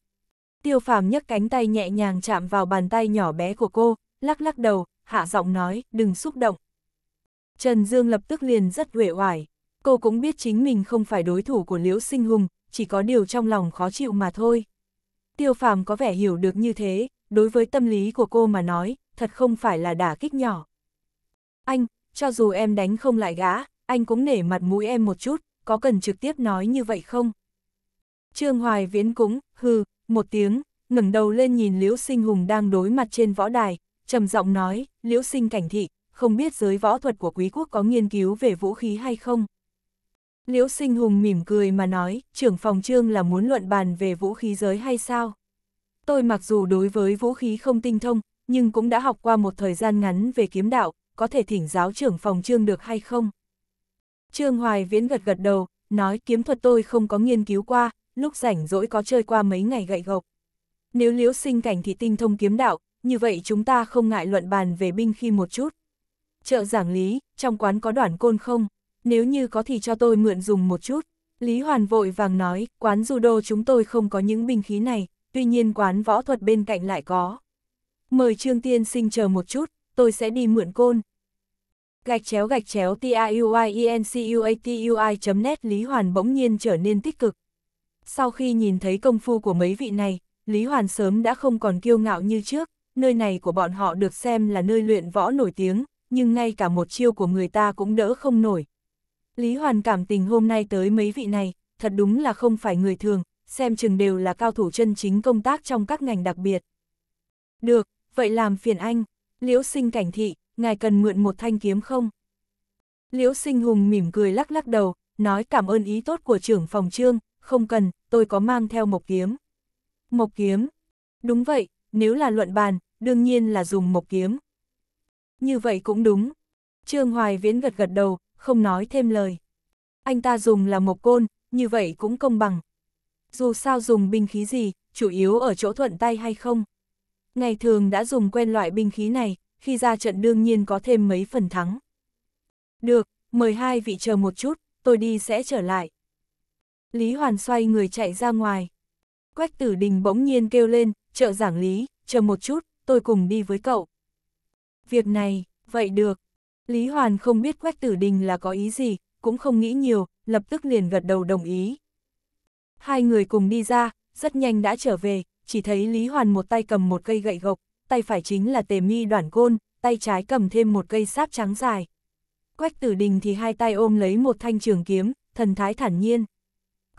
Tiêu phàm nhấc cánh tay nhẹ nhàng chạm vào bàn tay nhỏ bé của cô, lắc lắc đầu, hạ giọng nói, đừng xúc động. Trần Dương lập tức liền rất huệ hoài. Cô cũng biết chính mình không phải đối thủ của Liễu Sinh Hùng, chỉ có điều trong lòng khó chịu mà thôi. Tiêu phàm có vẻ hiểu được như thế, đối với tâm lý của cô mà nói, thật không phải là đả kích nhỏ. Anh, cho dù em đánh không lại gã, anh cũng nể mặt mũi em một chút, có cần trực tiếp nói như vậy không? Trương Hoài Viễn cũng, hừ, một tiếng, ngẩng đầu lên nhìn Liễu Sinh Hùng đang đối mặt trên võ đài, trầm giọng nói, Liễu Sinh cảnh thị, không biết giới võ thuật của quý quốc có nghiên cứu về vũ khí hay không? Liễu Sinh Hùng mỉm cười mà nói, trưởng phòng trương là muốn luận bàn về vũ khí giới hay sao? Tôi mặc dù đối với vũ khí không tinh thông, nhưng cũng đã học qua một thời gian ngắn về kiếm đạo, có thể thỉnh giáo trưởng phòng trương được hay không? Trương Hoài Viễn gật gật đầu, nói kiếm thuật tôi không có nghiên cứu qua, lúc rảnh rỗi có chơi qua mấy ngày gậy gộc. Nếu liễu sinh cảnh thì tinh thông kiếm đạo, như vậy chúng ta không ngại luận bàn về binh khi một chút. Chợ giảng lý, trong quán có đoạn côn không? Nếu như có thì cho tôi mượn dùng một chút. Lý Hoàn vội vàng nói, quán judo chúng tôi không có những binh khí này, tuy nhiên quán võ thuật bên cạnh lại có. Mời Trương Tiên sinh chờ một chút, tôi sẽ đi mượn côn. Gạch chéo gạch chéo tiuiencuatui.net Lý Hoàn bỗng nhiên trở nên tích cực, sau khi nhìn thấy công phu của mấy vị này, Lý Hoàn sớm đã không còn kiêu ngạo như trước, nơi này của bọn họ được xem là nơi luyện võ nổi tiếng, nhưng ngay cả một chiêu của người ta cũng đỡ không nổi. Lý Hoàn cảm tình hôm nay tới mấy vị này, thật đúng là không phải người thường, xem chừng đều là cao thủ chân chính công tác trong các ngành đặc biệt. Được, vậy làm phiền anh, liễu sinh cảnh thị, ngài cần mượn một thanh kiếm không? Liễu sinh hùng mỉm cười lắc lắc đầu, nói cảm ơn ý tốt của trưởng phòng trương, không cần, tôi có mang theo mộc kiếm. Mộc kiếm? Đúng vậy, nếu là luận bàn, đương nhiên là dùng mộc kiếm. Như vậy cũng đúng. Trương Hoài Viễn gật gật đầu, không nói thêm lời. Anh ta dùng là mộc côn, như vậy cũng công bằng. Dù sao dùng binh khí gì, chủ yếu ở chỗ thuận tay hay không. Ngày thường đã dùng quen loại binh khí này, khi ra trận đương nhiên có thêm mấy phần thắng. Được, mời hai vị chờ một chút, tôi đi sẽ trở lại. Lý Hoàn xoay người chạy ra ngoài. Quách tử đình bỗng nhiên kêu lên, trợ giảng Lý, chờ một chút, tôi cùng đi với cậu. Việc này, vậy được. Lý Hoàn không biết Quách tử đình là có ý gì, cũng không nghĩ nhiều, lập tức liền gật đầu đồng ý. Hai người cùng đi ra, rất nhanh đã trở về, chỉ thấy Lý Hoàn một tay cầm một cây gậy gộc, tay phải chính là tề mi đoạn côn, tay trái cầm thêm một cây sáp trắng dài. Quách tử đình thì hai tay ôm lấy một thanh trường kiếm, thần thái thản nhiên.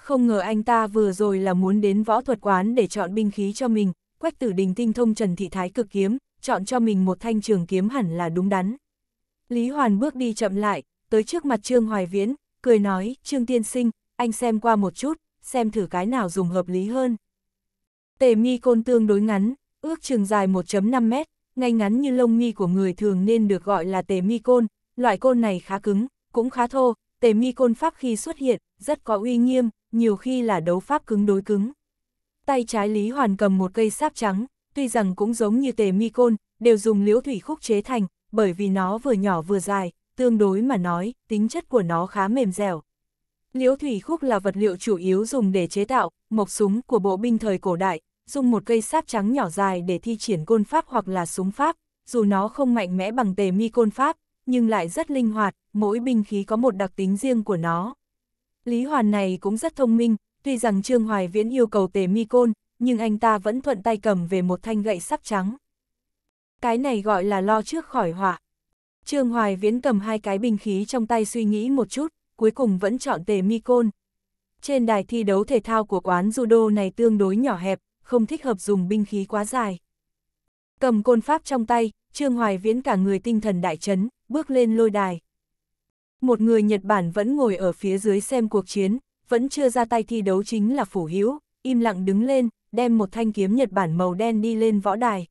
Không ngờ anh ta vừa rồi là muốn đến võ thuật quán để chọn binh khí cho mình, quách tử đình tinh thông Trần Thị Thái cực kiếm, chọn cho mình một thanh trường kiếm hẳn là đúng đắn. Lý Hoàn bước đi chậm lại, tới trước mặt Trương Hoài Viễn, cười nói, Trương Tiên Sinh, anh xem qua một chút, xem thử cái nào dùng hợp lý hơn. Tề mi côn tương đối ngắn, ước chừng dài 1.5 mét, ngay ngắn như lông mi của người thường nên được gọi là tề mi côn, loại côn này khá cứng, cũng khá thô, tề mi côn pháp khi xuất hiện, rất có uy nghiêm, nhiều khi là đấu pháp cứng đối cứng. Tay trái Lý Hoàn cầm một cây sáp trắng, tuy rằng cũng giống như tề mi côn, đều dùng liễu thủy khúc chế thành, bởi vì nó vừa nhỏ vừa dài, tương đối mà nói, tính chất của nó khá mềm dẻo. Liễu thủy khúc là vật liệu chủ yếu dùng để chế tạo, mộc súng của bộ binh thời cổ đại, dùng một cây sáp trắng nhỏ dài để thi triển côn pháp hoặc là súng pháp, dù nó không mạnh mẽ bằng tề mi côn pháp, nhưng lại rất linh hoạt, mỗi binh khí có một đặc tính riêng của nó. Lý Hoàn này cũng rất thông minh, tuy rằng Trương Hoài Viễn yêu cầu tề mi côn, nhưng anh ta vẫn thuận tay cầm về một thanh gậy sắp trắng. Cái này gọi là lo trước khỏi họa. Trương Hoài Viễn cầm hai cái binh khí trong tay suy nghĩ một chút, cuối cùng vẫn chọn tề mi côn. Trên đài thi đấu thể thao của quán judo này tương đối nhỏ hẹp, không thích hợp dùng binh khí quá dài. Cầm côn pháp trong tay, Trương Hoài Viễn cả người tinh thần đại chấn, bước lên lôi đài một người Nhật Bản vẫn ngồi ở phía dưới xem cuộc chiến, vẫn chưa ra tay thi đấu chính là Phủ Hữu, im lặng đứng lên, đem một thanh kiếm Nhật Bản màu đen đi lên võ đài.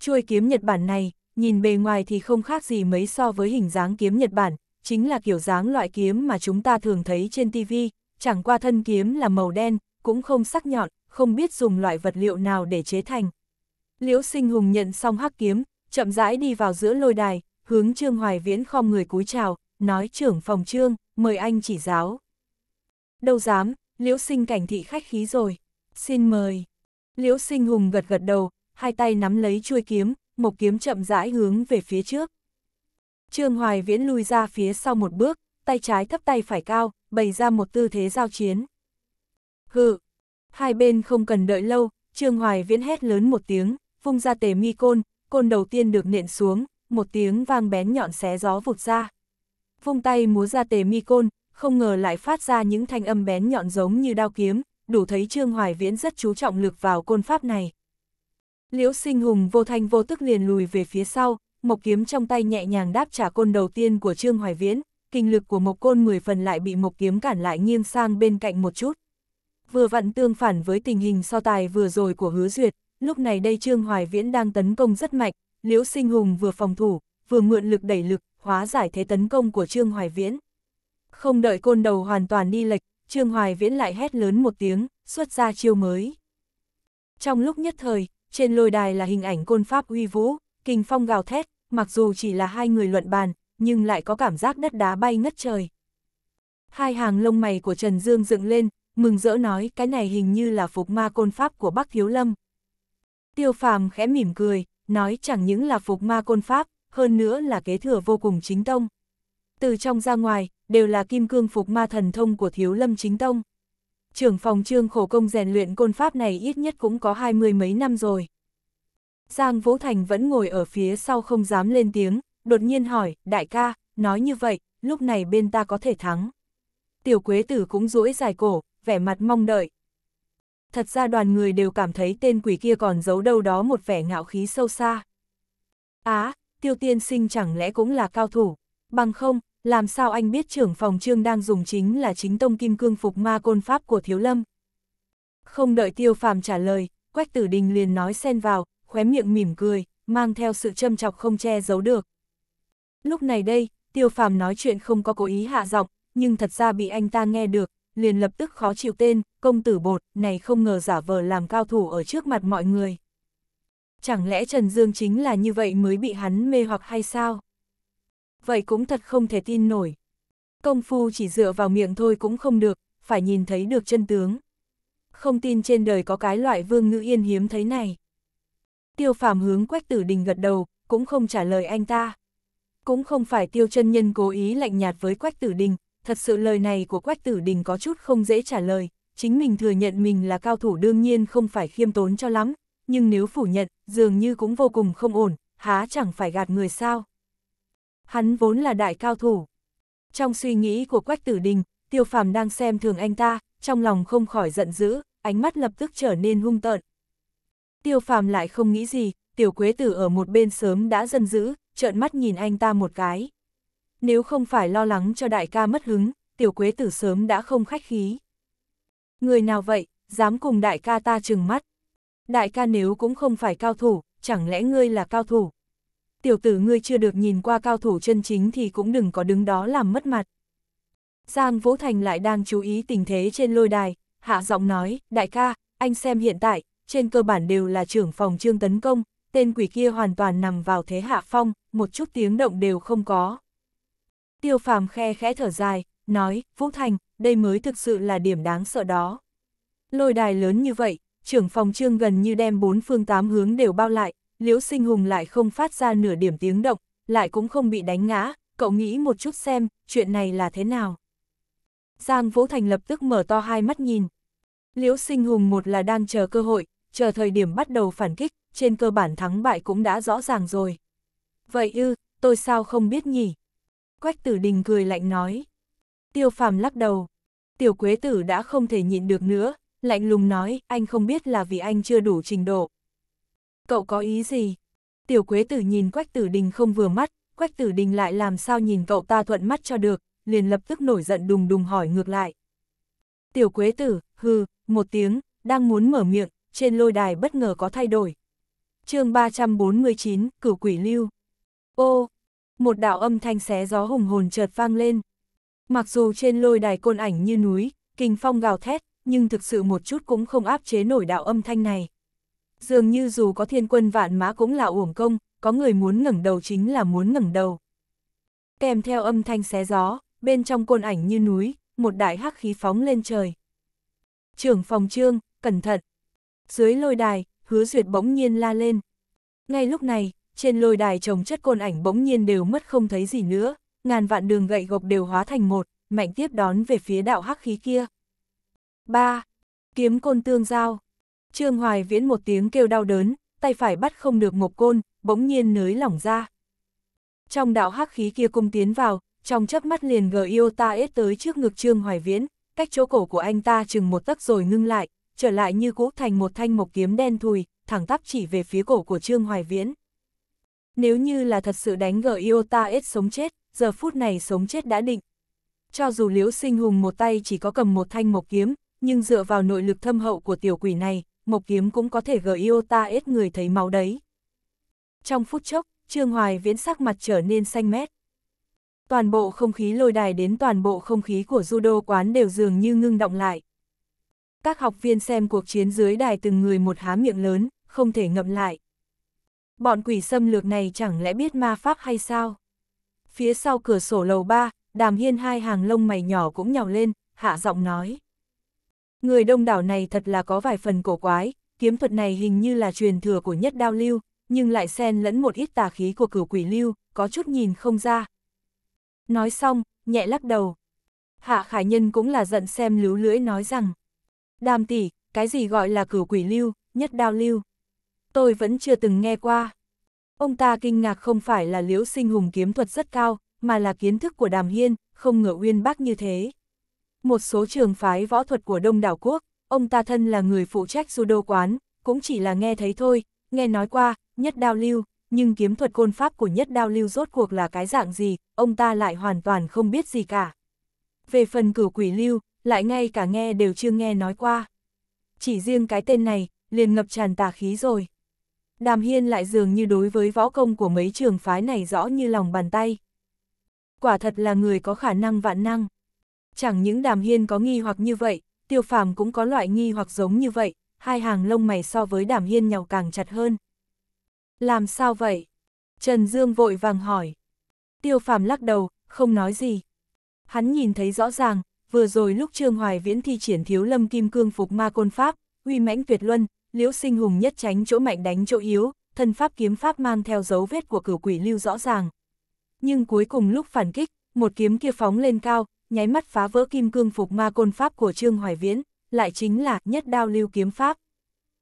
Chuôi kiếm Nhật Bản này, nhìn bề ngoài thì không khác gì mấy so với hình dáng kiếm Nhật Bản, chính là kiểu dáng loại kiếm mà chúng ta thường thấy trên TV, chẳng qua thân kiếm là màu đen, cũng không sắc nhọn, không biết dùng loại vật liệu nào để chế thành. Liễu Sinh Hùng nhận xong hắc kiếm, chậm rãi đi vào giữa lôi đài, hướng Trương Hoài Viễn khom người cúi chào, nói trưởng phòng trương, mời anh chỉ giáo. Đâu dám, liễu sinh cảnh thị khách khí rồi, xin mời. Liễu sinh hùng gật gật đầu, hai tay nắm lấy chuôi kiếm, một kiếm chậm rãi hướng về phía trước. Trương Hoài Viễn lui ra phía sau một bước, tay trái thấp tay phải cao, bày ra một tư thế giao chiến. Hự! Hai bên không cần đợi lâu, Trương Hoài Viễn hét lớn một tiếng, vung ra tề mi côn, côn đầu tiên được nện xuống, một tiếng vang bén nhọn xé gió vụt ra vung tay múa ra tề mi côn, không ngờ lại phát ra những thanh âm bén nhọn giống như đao kiếm, đủ thấy Trương Hoài Viễn rất chú trọng lực vào côn pháp này. Liễu sinh hùng vô thanh vô tức liền lùi về phía sau, mộc kiếm trong tay nhẹ nhàng đáp trả côn đầu tiên của Trương Hoài Viễn, kinh lực của mộc côn 10 phần lại bị mộc kiếm cản lại nghiêng sang bên cạnh một chút. Vừa vặn tương phản với tình hình so tài vừa rồi của hứa duyệt, lúc này đây Trương Hoài Viễn đang tấn công rất mạnh, Liễu sinh hùng vừa phòng thủ, vừa mượn lực đẩy lực, hóa giải thế tấn công của Trương Hoài Viễn. Không đợi côn đầu hoàn toàn đi lệch, Trương Hoài Viễn lại hét lớn một tiếng, xuất ra chiêu mới. Trong lúc nhất thời, trên lôi đài là hình ảnh côn pháp uy vũ, kinh phong gào thét, mặc dù chỉ là hai người luận bàn, nhưng lại có cảm giác đất đá bay ngất trời. Hai hàng lông mày của Trần Dương dựng lên, mừng rỡ nói cái này hình như là phục ma côn pháp của Bắc Thiếu Lâm. Tiêu Phàm khẽ mỉm cười, nói chẳng những là phục ma côn pháp, hơn nữa là kế thừa vô cùng chính tông. Từ trong ra ngoài, đều là kim cương phục ma thần thông của thiếu lâm chính tông. Trưởng phòng trương khổ công rèn luyện côn pháp này ít nhất cũng có hai mươi mấy năm rồi. Giang Vũ Thành vẫn ngồi ở phía sau không dám lên tiếng, đột nhiên hỏi, đại ca, nói như vậy, lúc này bên ta có thể thắng. Tiểu Quế Tử cũng rũi dài cổ, vẻ mặt mong đợi. Thật ra đoàn người đều cảm thấy tên quỷ kia còn giấu đâu đó một vẻ ngạo khí sâu xa. Á, tiêu tiên sinh chẳng lẽ cũng là cao thủ, bằng không, làm sao anh biết trưởng phòng trương đang dùng chính là chính tông kim cương phục ma côn pháp của thiếu lâm. Không đợi tiêu phàm trả lời, quách tử đình liền nói xen vào, khóe miệng mỉm cười, mang theo sự châm chọc không che giấu được. Lúc này đây, tiêu phàm nói chuyện không có cố ý hạ giọng, nhưng thật ra bị anh ta nghe được, liền lập tức khó chịu tên, công tử bột, này không ngờ giả vờ làm cao thủ ở trước mặt mọi người chẳng lẽ Trần Dương chính là như vậy mới bị hắn mê hoặc hay sao? Vậy cũng thật không thể tin nổi. Công phu chỉ dựa vào miệng thôi cũng không được, phải nhìn thấy được chân tướng. Không tin trên đời có cái loại vương ngữ yên hiếm thấy này. Tiêu phàm hướng quách tử đình gật đầu, cũng không trả lời anh ta. Cũng không phải tiêu chân nhân cố ý lạnh nhạt với quách tử đình, thật sự lời này của quách tử đình có chút không dễ trả lời, chính mình thừa nhận mình là cao thủ đương nhiên không phải khiêm tốn cho lắm, nhưng nếu phủ nhận, dường như cũng vô cùng không ổn, há chẳng phải gạt người sao. Hắn vốn là đại cao thủ. Trong suy nghĩ của Quách Tử Đình, Tiêu Phàm đang xem thường anh ta, trong lòng không khỏi giận dữ, ánh mắt lập tức trở nên hung tợn. Tiêu Phàm lại không nghĩ gì, Tiểu Quế Tử ở một bên sớm đã dần dữ, trợn mắt nhìn anh ta một cái. Nếu không phải lo lắng cho đại ca mất hứng, Tiểu Quế Tử sớm đã không khách khí. Người nào vậy, dám cùng đại ca ta trừng mắt. Đại ca nếu cũng không phải cao thủ, chẳng lẽ ngươi là cao thủ? Tiểu tử ngươi chưa được nhìn qua cao thủ chân chính thì cũng đừng có đứng đó làm mất mặt. Giang Vũ Thành lại đang chú ý tình thế trên lôi đài, hạ giọng nói, đại ca, anh xem hiện tại, trên cơ bản đều là trưởng phòng trương tấn công, tên quỷ kia hoàn toàn nằm vào thế hạ phong, một chút tiếng động đều không có. Tiêu phàm khe khẽ thở dài, nói, Vũ Thành, đây mới thực sự là điểm đáng sợ đó. Lôi đài lớn như vậy, trưởng phòng trương gần như đem bốn phương tám hướng đều bao lại, liễu sinh hùng lại không phát ra nửa điểm tiếng động, lại cũng không bị đánh ngã, cậu nghĩ một chút xem, chuyện này là thế nào. Giang Vũ Thành lập tức mở to hai mắt nhìn. Liễu sinh hùng một là đang chờ cơ hội, chờ thời điểm bắt đầu phản kích, trên cơ bản thắng bại cũng đã rõ ràng rồi. Vậy ư, tôi sao không biết nhỉ? Quách tử đình cười lạnh nói. Tiêu phàm lắc đầu. Tiểu quế tử đã không thể nhịn được nữa, lạnh lùng nói, anh không biết là vì anh chưa đủ trình độ. Cậu có ý gì? Tiểu Quế Tử nhìn Quách Tử Đình không vừa mắt, Quách Tử Đình lại làm sao nhìn cậu ta thuận mắt cho được, liền lập tức nổi giận đùng đùng hỏi ngược lại. Tiểu Quế Tử, hừ, một tiếng, đang muốn mở miệng, trên lôi đài bất ngờ có thay đổi. chương 349, cửu quỷ lưu. Ô, một đạo âm thanh xé gió hùng hồn chợt vang lên. Mặc dù trên lôi đài côn ảnh như núi, kinh phong gào thét, nhưng thực sự một chút cũng không áp chế nổi đạo âm thanh này. Dường như dù có thiên quân vạn mã cũng là uổng công, có người muốn ngẩng đầu chính là muốn ngẩng đầu. Kèm theo âm thanh xé gió, bên trong côn ảnh như núi, một đại hắc khí phóng lên trời. Trưởng phòng trương, cẩn thận. Dưới lôi đài, hứa duyệt bỗng nhiên la lên. Ngay lúc này, trên lôi đài trồng chất côn ảnh bỗng nhiên đều mất không thấy gì nữa, ngàn vạn đường gậy gộc đều hóa thành một, mạnh tiếp đón về phía đạo hắc khí kia. 3. Kiếm côn tương giao. Trương Hoài Viễn một tiếng kêu đau đớn, tay phải bắt không được ngộp côn, bỗng nhiên nới lỏng ra. Trong đạo hắc khí kia cung tiến vào, trong chớp mắt liền gờ yêu ta ết tới trước ngực Trương Hoài Viễn, cách chỗ cổ của anh ta chừng một tấc rồi ngưng lại, trở lại như cũ thành một thanh mộc kiếm đen thùi, thẳng tắp chỉ về phía cổ của Trương Hoài Viễn. Nếu như là thật sự đánh gờ yêu ta ết sống chết, giờ phút này sống chết đã định. Cho dù Liễu Sinh Hùng một tay chỉ có cầm một thanh mộc kiếm, nhưng dựa vào nội lực thâm hậu của tiểu quỷ này, Mộc Kiếm cũng có thể gờ yêu ta ết người thấy máu đấy. Trong phút chốc, Trương Hoài Viễn sắc mặt trở nên xanh mét. Toàn bộ không khí lôi đài đến toàn bộ không khí của judo quán đều dường như ngưng động lại. Các học viên xem cuộc chiến dưới đài từng người một há miệng lớn, không thể ngậm lại. Bọn quỷ xâm lược này chẳng lẽ biết ma pháp hay sao? Phía sau cửa sổ lầu ba, đàm hiên hai hàng lông mày nhỏ cũng nhào lên, hạ giọng nói. Người đông đảo này thật là có vài phần cổ quái, kiếm thuật này hình như là truyền thừa của nhất đao lưu, nhưng lại xen lẫn một ít tà khí của cửu quỷ lưu, có chút nhìn không ra. Nói xong, nhẹ lắc đầu. Hạ Khải Nhân cũng là giận xem lứu lưỡi nói rằng, đàm tỷ, cái gì gọi là cửu quỷ lưu, nhất đao lưu? Tôi vẫn chưa từng nghe qua. Ông ta kinh ngạc không phải là liễu sinh hùng kiếm thuật rất cao, mà là kiến thức của đàm hiên, không ngờ uyên bác như thế một số trường phái võ thuật của Đông đảo quốc, ông ta thân là người phụ trách judo quán, cũng chỉ là nghe thấy thôi, nghe nói qua, nhất đao lưu, nhưng kiếm thuật côn pháp của nhất đao lưu rốt cuộc là cái dạng gì, ông ta lại hoàn toàn không biết gì cả. Về phần cửu quỷ lưu, lại ngay cả nghe đều chưa nghe nói qua. Chỉ riêng cái tên này, liền ngập tràn tà khí rồi. Đàm Hiên lại dường như đối với võ công của mấy trường phái này rõ như lòng bàn tay. Quả thật là người có khả năng vạn năng. Chẳng những đàm hiên có nghi hoặc như vậy, tiêu phàm cũng có loại nghi hoặc giống như vậy, hai hàng lông mày so với đàm hiên nhào càng chặt hơn. Làm sao vậy? Trần Dương vội vàng hỏi. Tiêu phàm lắc đầu, không nói gì. Hắn nhìn thấy rõ ràng, vừa rồi lúc Trương Hoài Viễn thi triển thiếu lâm kim cương phục ma côn pháp, uy mãnh tuyệt luân, liễu sinh hùng nhất tránh chỗ mạnh đánh chỗ yếu, thân pháp kiếm pháp mang theo dấu vết của cửu quỷ lưu rõ ràng. Nhưng cuối cùng lúc phản kích, một kiếm kia phóng lên cao, nháy mắt phá vỡ kim cương phục ma côn pháp của Trương Hoài Viễn, lại chính là nhất đao lưu kiếm pháp.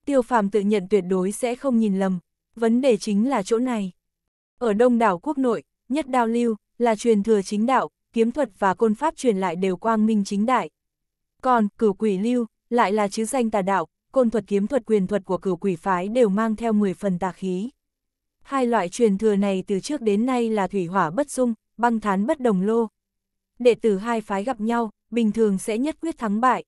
Tiêu phàm tự nhận tuyệt đối sẽ không nhìn lầm, vấn đề chính là chỗ này. Ở đông đảo quốc nội, nhất đao lưu là truyền thừa chính đạo, kiếm thuật và côn pháp truyền lại đều quang minh chính đại. Còn cửu quỷ lưu lại là chữ danh tà đạo, côn thuật kiếm thuật quyền thuật của cửu quỷ phái đều mang theo 10 phần tà khí. Hai loại truyền thừa này từ trước đến nay là thủy hỏa bất dung, băng thán bất đồng lô, đệ tử hai phái gặp nhau, bình thường sẽ nhất quyết thắng bại.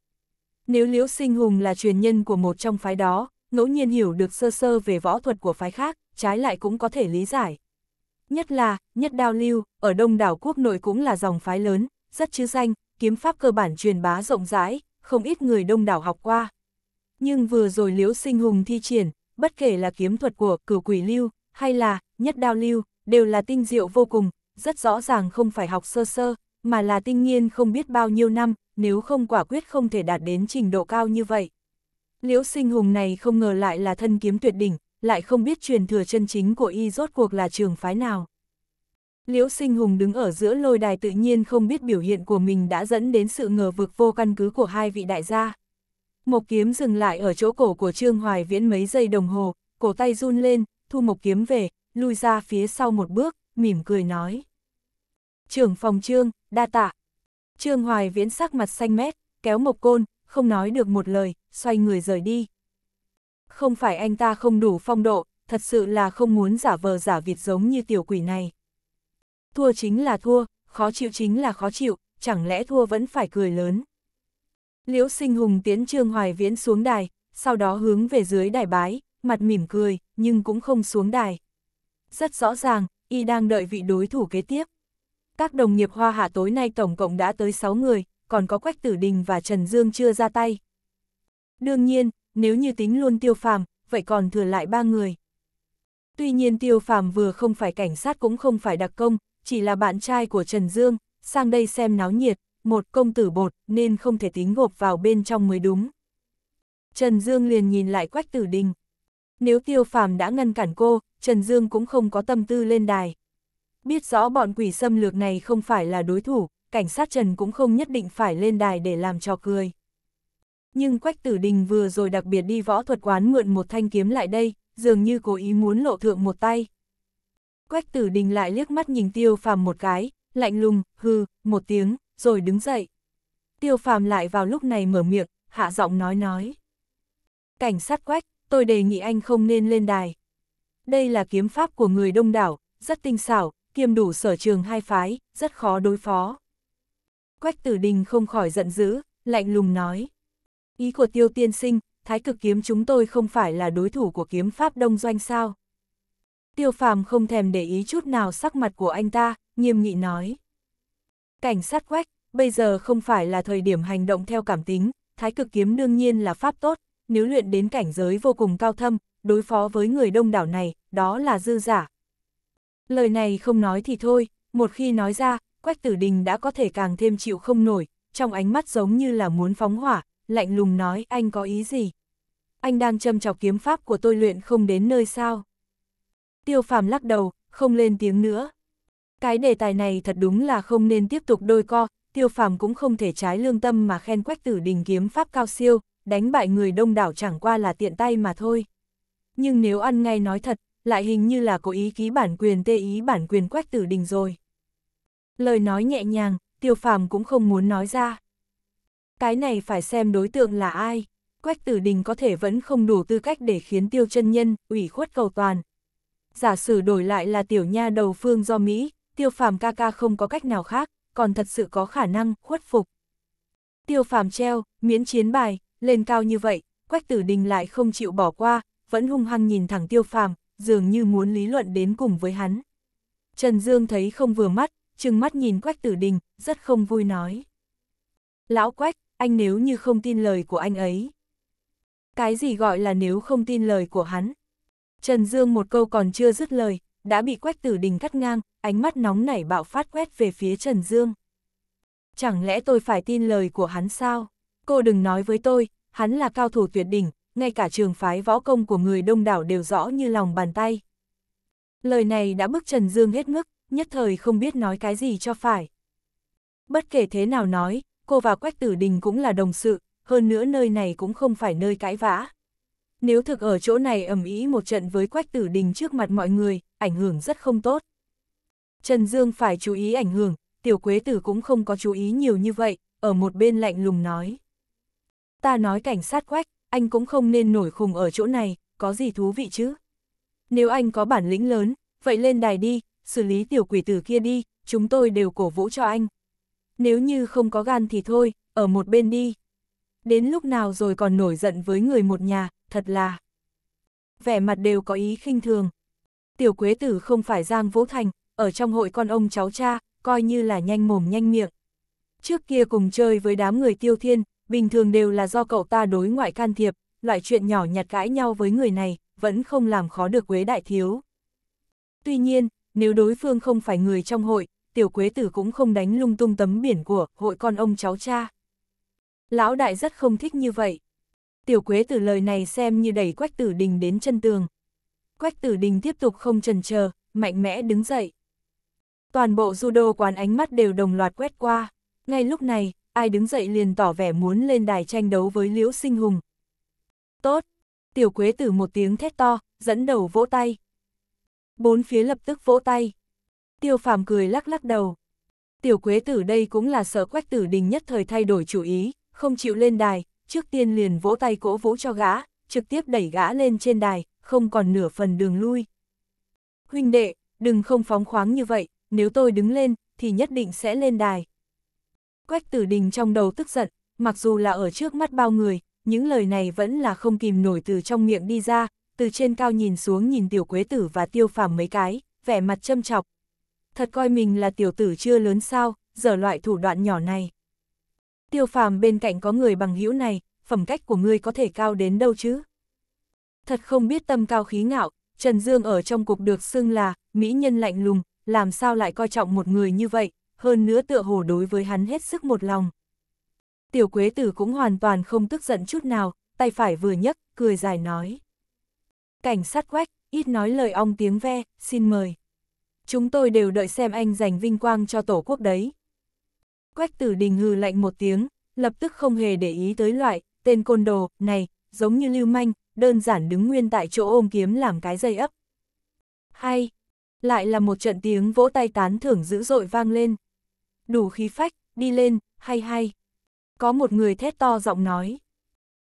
Nếu Liễu Sinh Hùng là truyền nhân của một trong phái đó, ngẫu nhiên hiểu được sơ sơ về võ thuật của phái khác, trái lại cũng có thể lý giải. Nhất là, nhất đao lưu, ở đông đảo quốc nội cũng là dòng phái lớn, rất chứ danh, kiếm pháp cơ bản truyền bá rộng rãi, không ít người đông đảo học qua. Nhưng vừa rồi Liễu Sinh Hùng thi triển, bất kể là kiếm thuật của cửu quỷ lưu, hay là nhất đao lưu, đều là tinh diệu vô cùng, rất rõ ràng không phải học sơ sơ, mà là tinh nhiên không biết bao nhiêu năm, nếu không quả quyết không thể đạt đến trình độ cao như vậy. Liễu sinh hùng này không ngờ lại là thân kiếm tuyệt đỉnh, lại không biết truyền thừa chân chính của y rốt cuộc là trường phái nào. Liễu sinh hùng đứng ở giữa lôi đài tự nhiên không biết biểu hiện của mình đã dẫn đến sự ngờ vực vô căn cứ của hai vị đại gia. Mộc kiếm dừng lại ở chỗ cổ của Trương Hoài Viễn mấy giây đồng hồ, cổ tay run lên, thu mộc kiếm về, lui ra phía sau một bước, mỉm cười nói trưởng phòng trương, đa tạ. Trương Hoài Viễn sắc mặt xanh mét, kéo mộc côn, không nói được một lời, xoay người rời đi. Không phải anh ta không đủ phong độ, thật sự là không muốn giả vờ giả vịt giống như tiểu quỷ này. Thua chính là thua, khó chịu chính là khó chịu, chẳng lẽ thua vẫn phải cười lớn. Liễu sinh hùng tiến Trương Hoài Viễn xuống đài, sau đó hướng về dưới đài bái, mặt mỉm cười, nhưng cũng không xuống đài. Rất rõ ràng, y đang đợi vị đối thủ kế tiếp. Các đồng nghiệp Hoa Hạ tối nay tổng cộng đã tới 6 người, còn có Quách Tử Đình và Trần Dương chưa ra tay. Đương nhiên, nếu như tính luôn tiêu phàm, vậy còn thừa lại 3 người. Tuy nhiên tiêu phàm vừa không phải cảnh sát cũng không phải đặc công, chỉ là bạn trai của Trần Dương, sang đây xem náo nhiệt, một công tử bột nên không thể tính gộp vào bên trong mới đúng. Trần Dương liền nhìn lại Quách Tử Đình. Nếu tiêu phàm đã ngăn cản cô, Trần Dương cũng không có tâm tư lên đài. Biết rõ bọn quỷ xâm lược này không phải là đối thủ, cảnh sát Trần cũng không nhất định phải lên đài để làm trò cười. Nhưng Quách Tử Đình vừa rồi đặc biệt đi võ thuật quán mượn một thanh kiếm lại đây, dường như cố ý muốn lộ thượng một tay. Quách Tử Đình lại liếc mắt nhìn Tiêu Phàm một cái, lạnh lùng, hư, một tiếng, rồi đứng dậy. Tiêu Phàm lại vào lúc này mở miệng, hạ giọng nói nói. Cảnh sát Quách, tôi đề nghị anh không nên lên đài. Đây là kiếm pháp của người đông đảo, rất tinh xảo, kiêm đủ sở trường hai phái, rất khó đối phó. Quách tử đình không khỏi giận dữ, lạnh lùng nói. Ý của tiêu tiên sinh, thái cực kiếm chúng tôi không phải là đối thủ của kiếm pháp đông doanh sao. Tiêu phàm không thèm để ý chút nào sắc mặt của anh ta, nghiêm nghị nói. Cảnh sát quách, bây giờ không phải là thời điểm hành động theo cảm tính, thái cực kiếm đương nhiên là pháp tốt, nếu luyện đến cảnh giới vô cùng cao thâm, đối phó với người đông đảo này, đó là dư giả, Lời này không nói thì thôi, một khi nói ra, Quách Tử Đình đã có thể càng thêm chịu không nổi, trong ánh mắt giống như là muốn phóng hỏa, lạnh lùng nói anh có ý gì? Anh đang châm chọc kiếm pháp của tôi luyện không đến nơi sao? Tiêu phàm lắc đầu, không lên tiếng nữa. Cái đề tài này thật đúng là không nên tiếp tục đôi co, tiêu phàm cũng không thể trái lương tâm mà khen quách tử đình kiếm pháp cao siêu, đánh bại người đông đảo chẳng qua là tiện tay mà thôi. Nhưng nếu ăn ngay nói thật, lại hình như là cố ý ký bản quyền tê ý bản quyền quách tử đình rồi. Lời nói nhẹ nhàng, tiêu phàm cũng không muốn nói ra. Cái này phải xem đối tượng là ai. Quách tử đình có thể vẫn không đủ tư cách để khiến tiêu chân nhân, ủy khuất cầu toàn. Giả sử đổi lại là tiểu nha đầu phương do Mỹ, tiêu phàm ca ca không có cách nào khác, còn thật sự có khả năng khuất phục. Tiêu phàm treo, miễn chiến bài, lên cao như vậy, quách tử đình lại không chịu bỏ qua, vẫn hung hăng nhìn thẳng tiêu phàm, dường như muốn lý luận đến cùng với hắn. Trần Dương thấy không vừa mắt, chừng mắt nhìn Quách Tử Đình, rất không vui nói. Lão Quách, anh nếu như không tin lời của anh ấy. Cái gì gọi là nếu không tin lời của hắn? Trần Dương một câu còn chưa dứt lời, đã bị Quách Tử Đình cắt ngang, ánh mắt nóng nảy bạo phát quét về phía Trần Dương. Chẳng lẽ tôi phải tin lời của hắn sao? Cô đừng nói với tôi, hắn là cao thủ tuyệt đỉnh, ngay cả trường phái võ công của người đông đảo đều rõ như lòng bàn tay. Lời này đã bức Trần Dương hết ngức, nhất thời không biết nói cái gì cho phải. Bất kể thế nào nói, cô và Quách Tử Đình cũng là đồng sự, hơn nữa nơi này cũng không phải nơi cãi vã. Nếu thực ở chỗ này ầm ý một trận với Quách Tử Đình trước mặt mọi người, ảnh hưởng rất không tốt. Trần Dương phải chú ý ảnh hưởng, Tiểu Quế Tử cũng không có chú ý nhiều như vậy, ở một bên lạnh lùng nói. Ta nói cảnh sát Quách, anh cũng không nên nổi khùng ở chỗ này, có gì thú vị chứ? Nếu anh có bản lĩnh lớn, vậy lên đài đi, xử lý tiểu quỷ tử kia đi, chúng tôi đều cổ vũ cho anh. Nếu như không có gan thì thôi, ở một bên đi. Đến lúc nào rồi còn nổi giận với người một nhà, thật là... Vẻ mặt đều có ý khinh thường. Tiểu quế tử không phải Giang Vũ Thành, ở trong hội con ông cháu cha, coi như là nhanh mồm nhanh miệng. Trước kia cùng chơi với đám người tiêu thiên, bình thường đều là do cậu ta đối ngoại can thiệp, loại chuyện nhỏ nhặt cãi nhau với người này, vẫn không làm khó được Quế Đại Thiếu. Tuy nhiên, nếu đối phương không phải người trong hội, tiểu Quế Tử cũng không đánh lung tung tấm biển của hội con ông cháu cha. Lão Đại rất không thích như vậy. Tiểu Quế Tử lời này xem như đẩy Quách Tử Đình đến chân tường. Quách Tử Đình tiếp tục không trần chờ, mạnh mẽ đứng dậy. Toàn bộ judo quán ánh mắt đều đồng loạt quét qua. Ngay lúc này, ai đứng dậy liền tỏ vẻ muốn lên đài tranh đấu với Liễu Sinh Hùng. Tốt! Tiểu Quế Tử một tiếng thét to, dẫn đầu vỗ tay. Bốn phía lập tức vỗ tay. Tiêu Phàm cười lắc lắc đầu. Tiểu Quế Tử đây cũng là sợ Quách Tử Đình nhất thời thay đổi chủ ý, không chịu lên đài, trước tiên liền vỗ tay cỗ vỗ cho gã, trực tiếp đẩy gã lên trên đài, không còn nửa phần đường lui. Huynh đệ, đừng không phóng khoáng như vậy, nếu tôi đứng lên, thì nhất định sẽ lên đài. Quách tử đình trong đầu tức giận, mặc dù là ở trước mắt bao người, những lời này vẫn là không kìm nổi từ trong miệng đi ra, từ trên cao nhìn xuống nhìn tiểu quế tử và tiêu phàm mấy cái, vẻ mặt châm chọc. Thật coi mình là tiểu tử chưa lớn sao, giờ loại thủ đoạn nhỏ này. Tiêu phàm bên cạnh có người bằng hữu này, phẩm cách của ngươi có thể cao đến đâu chứ? Thật không biết tâm cao khí ngạo, Trần Dương ở trong cục được xưng là mỹ nhân lạnh lùng, làm sao lại coi trọng một người như vậy, hơn nữa tựa hồ đối với hắn hết sức một lòng. Tiểu Quế Tử cũng hoàn toàn không tức giận chút nào, tay phải vừa nhấc, cười dài nói. Cảnh sát quách, ít nói lời ong tiếng ve, xin mời. Chúng tôi đều đợi xem anh giành vinh quang cho tổ quốc đấy. Quách tử đình hừ lạnh một tiếng, lập tức không hề để ý tới loại, tên côn đồ, này, giống như lưu manh, đơn giản đứng nguyên tại chỗ ôm kiếm làm cái dây ấp. Hay, lại là một trận tiếng vỗ tay tán thưởng dữ dội vang lên đủ khí phách, đi lên, hay hay. Có một người thét to giọng nói.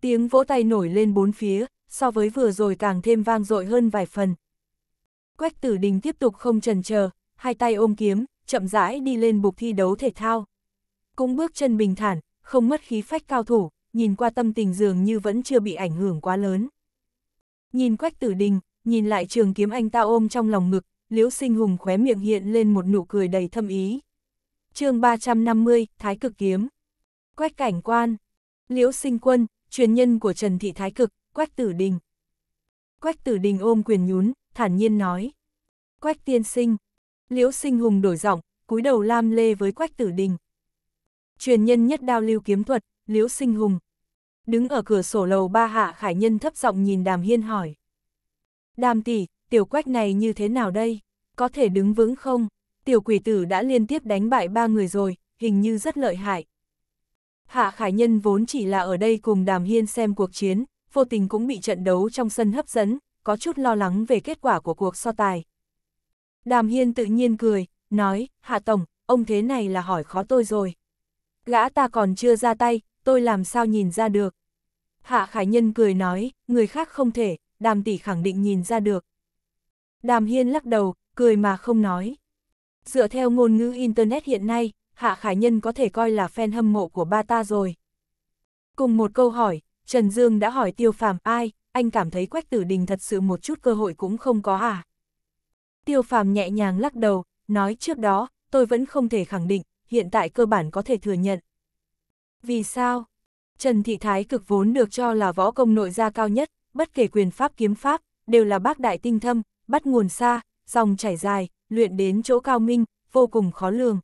Tiếng vỗ tay nổi lên bốn phía, so với vừa rồi càng thêm vang dội hơn vài phần. Quách tử đình tiếp tục không trần chờ, hai tay ôm kiếm, chậm rãi đi lên bục thi đấu thể thao. Cũng bước chân bình thản, không mất khí phách cao thủ, nhìn qua tâm tình dường như vẫn chưa bị ảnh hưởng quá lớn. Nhìn quách tử đình, nhìn lại trường kiếm anh ta ôm trong lòng ngực, liễu sinh hùng khóe miệng hiện lên một nụ cười đầy thâm ý chương 350, Thái Cực Kiếm. Quách cảnh quan, Liễu Sinh Quân, truyền nhân của Trần Thị Thái Cực, Quách Tử Đình. Quách Tử Đình ôm quyền nhún, thản nhiên nói. Quách tiên sinh, Liễu Sinh Hùng đổi giọng, cúi đầu lam lê với Quách Tử Đình. Truyền nhân nhất đao lưu kiếm thuật, Liễu Sinh Hùng. Đứng ở cửa sổ lầu ba hạ khải nhân thấp giọng nhìn đàm hiên hỏi. Đàm tỷ, tiểu quách này như thế nào đây? Có thể đứng vững không? tiểu quỷ tử đã liên tiếp đánh bại ba người rồi, hình như rất lợi hại. Hạ Khải Nhân vốn chỉ là ở đây cùng Đàm Hiên xem cuộc chiến, vô tình cũng bị trận đấu trong sân hấp dẫn, có chút lo lắng về kết quả của cuộc so tài. Đàm Hiên tự nhiên cười, nói, Hạ Tổng, ông thế này là hỏi khó tôi rồi. Gã ta còn chưa ra tay, tôi làm sao nhìn ra được. Hạ Khải Nhân cười nói, người khác không thể, Đàm Tỷ khẳng định nhìn ra được. Đàm Hiên lắc đầu, cười mà không nói. Dựa theo ngôn ngữ Internet hiện nay, Hạ Khải Nhân có thể coi là fan hâm mộ của ba ta rồi. Cùng một câu hỏi, Trần Dương đã hỏi Tiêu Phàm ai, anh cảm thấy Quách Tử Đình thật sự một chút cơ hội cũng không có à? Tiêu Phàm nhẹ nhàng lắc đầu, nói trước đó, tôi vẫn không thể khẳng định, hiện tại cơ bản có thể thừa nhận. Vì sao? Trần Thị Thái cực vốn được cho là võ công nội gia cao nhất, bất kể quyền pháp kiếm pháp, đều là bác đại tinh thâm, bắt nguồn xa, dòng chảy dài, luyện đến chỗ cao minh, vô cùng khó lường.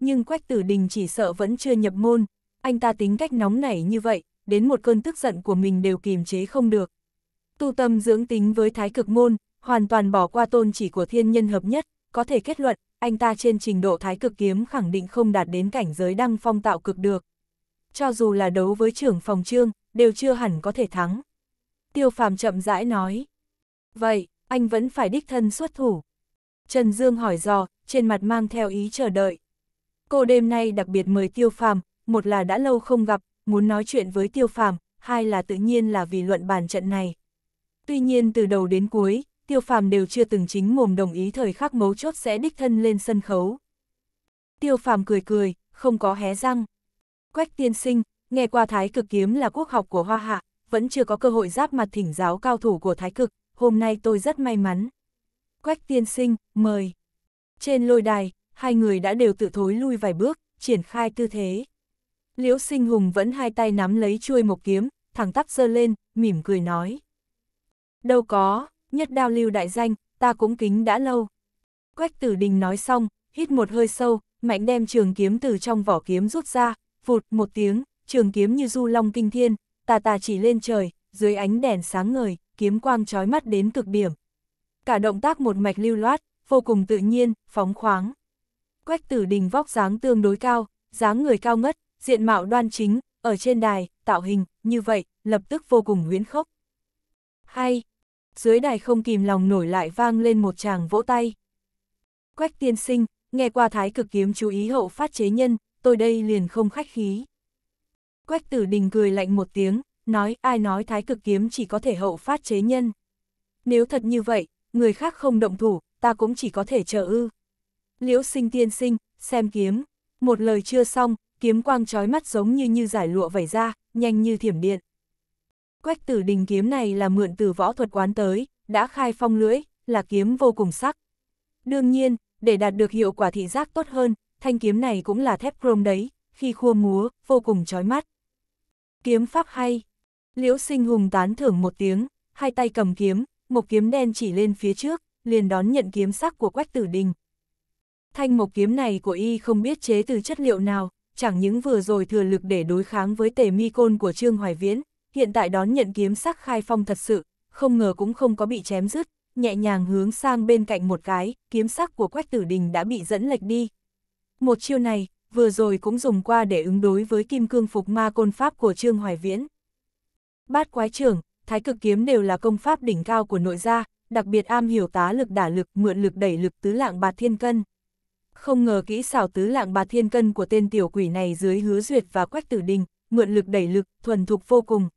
Nhưng Quách Tử Đình chỉ sợ vẫn chưa nhập môn, anh ta tính cách nóng nảy như vậy, đến một cơn tức giận của mình đều kìm chế không được. Tu tâm dưỡng tính với thái cực môn, hoàn toàn bỏ qua tôn chỉ của thiên nhân hợp nhất, có thể kết luận, anh ta trên trình độ thái cực kiếm khẳng định không đạt đến cảnh giới đăng phong tạo cực được. Cho dù là đấu với trưởng phòng trương, đều chưa hẳn có thể thắng. Tiêu phàm chậm rãi nói. Vậy, anh vẫn phải đích thân xuất thủ. Trần Dương hỏi dò, trên mặt mang theo ý chờ đợi. Cô đêm nay đặc biệt mời Tiêu Phàm, một là đã lâu không gặp, muốn nói chuyện với Tiêu Phàm, hai là tự nhiên là vì luận bàn trận này. Tuy nhiên từ đầu đến cuối, Tiêu Phàm đều chưa từng chính mồm đồng ý thời khắc mấu chốt sẽ đích thân lên sân khấu. Tiêu Phàm cười cười, không có hé răng. Quách tiên sinh, nghe qua thái cực kiếm là quốc học của Hoa Hạ, vẫn chưa có cơ hội giáp mặt thỉnh giáo cao thủ của thái cực, hôm nay tôi rất may mắn. Quách tiên sinh, mời. Trên lôi đài, hai người đã đều tự thối lui vài bước, triển khai tư thế. Liễu sinh hùng vẫn hai tay nắm lấy chuôi một kiếm, thẳng tắp giơ lên, mỉm cười nói. Đâu có, nhất đao lưu đại danh, ta cũng kính đã lâu. Quách tử đình nói xong, hít một hơi sâu, mạnh đem trường kiếm từ trong vỏ kiếm rút ra, vụt một tiếng, trường kiếm như du long kinh thiên, tà tà chỉ lên trời, dưới ánh đèn sáng ngời, kiếm quang trói mắt đến cực điểm, cả động tác một mạch lưu loát, vô cùng tự nhiên, phóng khoáng. Quách tử đình vóc dáng tương đối cao, dáng người cao ngất, diện mạo đoan chính, ở trên đài, tạo hình, như vậy, lập tức vô cùng huyến khốc. Hay, dưới đài không kìm lòng nổi lại vang lên một chàng vỗ tay. Quách tiên sinh, nghe qua thái cực kiếm chú ý hậu phát chế nhân, tôi đây liền không khách khí. Quách tử đình cười lạnh một tiếng, nói ai nói thái cực kiếm chỉ có thể hậu phát chế nhân. Nếu thật như vậy, người khác không động thủ, ta cũng chỉ có thể chờ ư. Liễu sinh tiên sinh, xem kiếm, một lời chưa xong, kiếm quang trói mắt giống như như giải lụa vẩy ra, nhanh như thiểm điện. Quách tử đình kiếm này là mượn từ võ thuật quán tới, đã khai phong lưỡi, là kiếm vô cùng sắc. Đương nhiên, để đạt được hiệu quả thị giác tốt hơn, thanh kiếm này cũng là thép chrome đấy, khi khua múa, vô cùng trói mắt. Kiếm pháp hay. Liễu sinh hùng tán thưởng một tiếng, hai tay cầm kiếm, một kiếm đen chỉ lên phía trước, liền đón nhận kiếm sắc của Quách Tử Đình. Thanh mộc kiếm này của y không biết chế từ chất liệu nào, chẳng những vừa rồi thừa lực để đối kháng với tề mi côn của Trương Hoài Viễn, hiện tại đón nhận kiếm sắc khai phong thật sự, không ngờ cũng không có bị chém dứt, nhẹ nhàng hướng sang bên cạnh một cái, kiếm sắc của Quách Tử Đình đã bị dẫn lệch đi. Một chiêu này, vừa rồi cũng dùng qua để ứng đối với kim cương phục ma côn pháp của Trương Hoài Viễn. Bát quái trưởng, thái cực kiếm đều là công pháp đỉnh cao của nội gia, đặc biệt am hiểu tá lực đả lực, mượn lực đẩy lực tứ lạng bạt thiên cân. Không ngờ kỹ xảo tứ lạng bạt thiên cân của tên tiểu quỷ này dưới hứa duyệt và quách tử đình, mượn lực đẩy lực, thuần thục vô cùng.